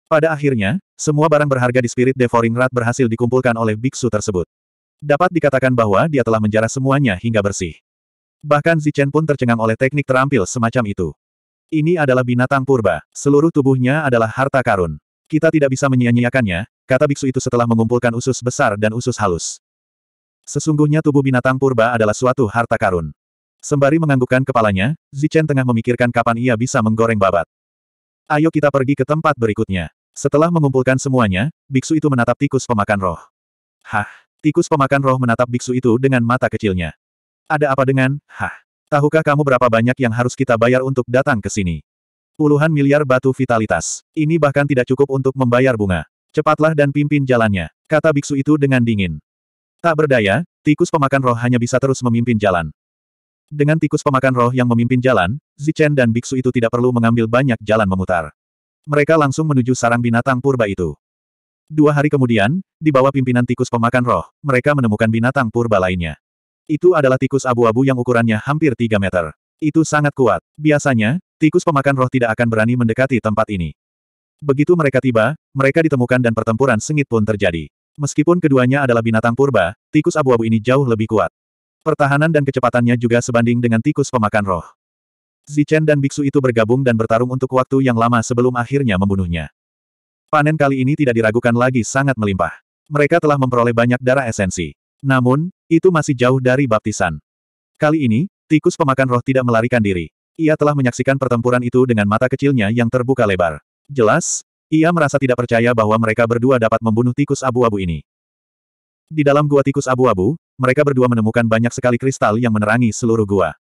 Pada akhirnya, semua barang berharga di Spirit Devouring Rat berhasil dikumpulkan oleh biksu tersebut. Dapat dikatakan bahwa dia telah menjarah semuanya hingga bersih. Bahkan Zichen pun tercengang oleh teknik terampil semacam itu. Ini adalah binatang purba, seluruh tubuhnya adalah harta karun. Kita tidak bisa menyia-nyiakannya, kata biksu itu setelah mengumpulkan usus besar dan usus halus. Sesungguhnya tubuh binatang purba adalah suatu harta karun. Sembari menganggukkan kepalanya, Zichen tengah memikirkan kapan ia bisa menggoreng babat. Ayo kita pergi ke tempat berikutnya. Setelah mengumpulkan semuanya, biksu itu menatap tikus pemakan roh. Hah, tikus pemakan roh menatap biksu itu dengan mata kecilnya. Ada apa dengan, hah? Tahukah kamu berapa banyak yang harus kita bayar untuk datang ke sini? Puluhan miliar batu vitalitas. Ini bahkan tidak cukup untuk membayar bunga. Cepatlah dan pimpin jalannya, kata biksu itu dengan dingin. Tak berdaya, tikus pemakan roh hanya bisa terus memimpin jalan. Dengan tikus pemakan roh yang memimpin jalan, Zichen dan biksu itu tidak perlu mengambil banyak jalan memutar. Mereka langsung menuju sarang binatang purba itu. Dua hari kemudian, di bawah pimpinan tikus pemakan roh, mereka menemukan binatang purba lainnya. Itu adalah tikus abu-abu yang ukurannya hampir 3 meter. Itu sangat kuat. Biasanya, tikus pemakan roh tidak akan berani mendekati tempat ini. Begitu mereka tiba, mereka ditemukan dan pertempuran sengit pun terjadi. Meskipun keduanya adalah binatang purba, tikus abu-abu ini jauh lebih kuat. Pertahanan dan kecepatannya juga sebanding dengan tikus pemakan roh. Zichen dan biksu itu bergabung dan bertarung untuk waktu yang lama sebelum akhirnya membunuhnya. Panen kali ini tidak diragukan lagi sangat melimpah. Mereka telah memperoleh banyak darah esensi. Namun, itu masih jauh dari baptisan. Kali ini, tikus pemakan roh tidak melarikan diri. Ia telah menyaksikan pertempuran itu dengan mata kecilnya yang terbuka lebar. Jelas, ia merasa tidak percaya bahwa mereka berdua dapat membunuh tikus abu-abu ini. Di dalam gua tikus abu-abu, mereka berdua menemukan banyak sekali kristal yang menerangi seluruh gua.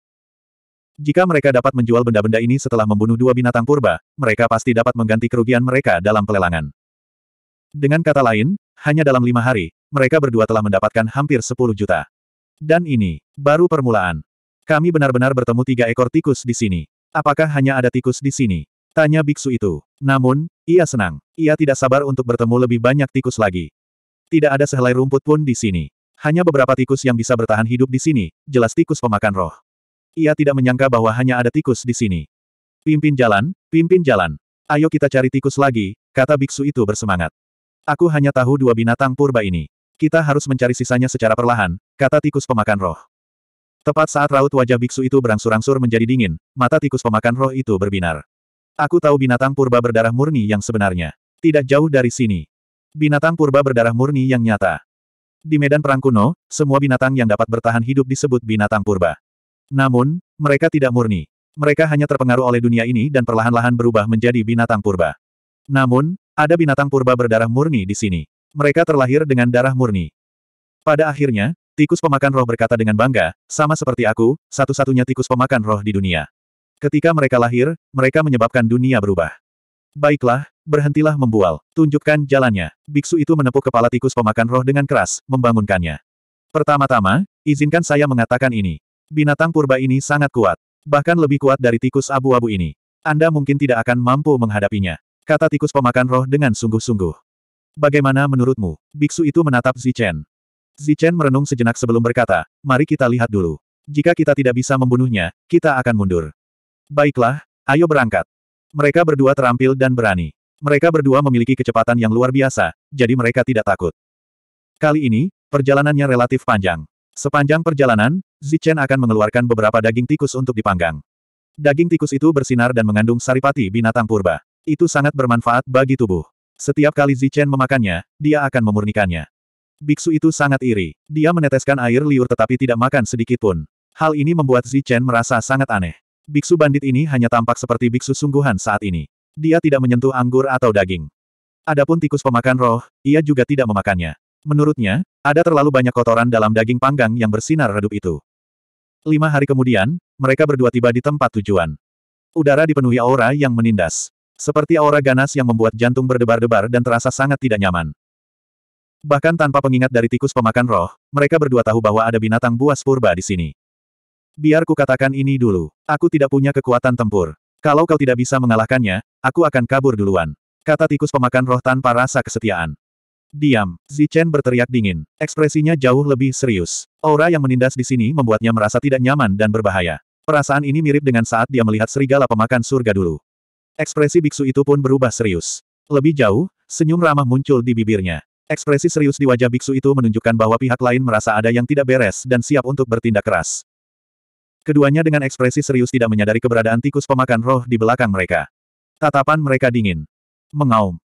Jika mereka dapat menjual benda-benda ini setelah membunuh dua binatang purba, mereka pasti dapat mengganti kerugian mereka dalam pelelangan. Dengan kata lain, hanya dalam lima hari, mereka berdua telah mendapatkan hampir 10 juta. Dan ini, baru permulaan. Kami benar-benar bertemu tiga ekor tikus di sini. Apakah hanya ada tikus di sini? Tanya biksu itu. Namun, ia senang. Ia tidak sabar untuk bertemu lebih banyak tikus lagi. Tidak ada sehelai rumput pun di sini. Hanya beberapa tikus yang bisa bertahan hidup di sini, jelas tikus pemakan roh. Ia tidak menyangka bahwa hanya ada tikus di sini. Pimpin jalan, pimpin jalan. Ayo kita cari tikus lagi, kata biksu itu bersemangat. Aku hanya tahu dua binatang purba ini. Kita harus mencari sisanya secara perlahan, kata tikus pemakan roh. Tepat saat raut wajah biksu itu berangsur-angsur menjadi dingin, mata tikus pemakan roh itu berbinar. Aku tahu binatang purba berdarah murni yang sebenarnya. Tidak jauh dari sini. Binatang purba berdarah murni yang nyata. Di medan perang kuno, semua binatang yang dapat bertahan hidup disebut binatang purba. Namun, mereka tidak murni. Mereka hanya terpengaruh oleh dunia ini dan perlahan-lahan berubah menjadi binatang purba. Namun, ada binatang purba berdarah murni di sini. Mereka terlahir dengan darah murni. Pada akhirnya, tikus pemakan roh berkata dengan bangga, sama seperti aku, satu-satunya tikus pemakan roh di dunia. Ketika mereka lahir, mereka menyebabkan dunia berubah. Baiklah, berhentilah membual. Tunjukkan jalannya. Biksu itu menepuk kepala tikus pemakan roh dengan keras, membangunkannya. Pertama-tama, izinkan saya mengatakan ini. Binatang purba ini sangat kuat. Bahkan lebih kuat dari tikus abu-abu ini. Anda mungkin tidak akan mampu menghadapinya. Kata tikus pemakan roh dengan sungguh-sungguh. Bagaimana menurutmu? Biksu itu menatap Zichen. Zichen merenung sejenak sebelum berkata, mari kita lihat dulu. Jika kita tidak bisa membunuhnya, kita akan mundur. Baiklah, ayo berangkat. Mereka berdua terampil dan berani. Mereka berdua memiliki kecepatan yang luar biasa, jadi mereka tidak takut. Kali ini, perjalanannya relatif panjang. Sepanjang perjalanan, Zichen akan mengeluarkan beberapa daging tikus untuk dipanggang. Daging tikus itu bersinar dan mengandung saripati binatang purba. Itu sangat bermanfaat bagi tubuh. Setiap kali Zichen memakannya, dia akan memurnikannya. Biksu itu sangat iri. Dia meneteskan air liur tetapi tidak makan sedikit pun. Hal ini membuat Zichen merasa sangat aneh. Biksu bandit ini hanya tampak seperti biksu sungguhan saat ini. Dia tidak menyentuh anggur atau daging. Adapun tikus pemakan roh, ia juga tidak memakannya. Menurutnya, ada terlalu banyak kotoran dalam daging panggang yang bersinar redup itu. Lima hari kemudian, mereka berdua tiba di tempat tujuan. Udara dipenuhi aura yang menindas. Seperti aura ganas yang membuat jantung berdebar-debar dan terasa sangat tidak nyaman. Bahkan tanpa pengingat dari tikus pemakan roh, mereka berdua tahu bahwa ada binatang buas purba di sini. Biar ku katakan ini dulu. Aku tidak punya kekuatan tempur. Kalau kau tidak bisa mengalahkannya, aku akan kabur duluan. Kata tikus pemakan roh tanpa rasa kesetiaan. Diam, Zichen berteriak dingin. Ekspresinya jauh lebih serius. Aura yang menindas di sini membuatnya merasa tidak nyaman dan berbahaya. Perasaan ini mirip dengan saat dia melihat serigala pemakan surga dulu. Ekspresi biksu itu pun berubah serius. Lebih jauh, senyum ramah muncul di bibirnya. Ekspresi serius di wajah biksu itu menunjukkan bahwa pihak lain merasa ada yang tidak beres dan siap untuk bertindak keras. Keduanya dengan ekspresi serius tidak menyadari keberadaan tikus pemakan roh di belakang mereka. Tatapan mereka dingin. Mengaum.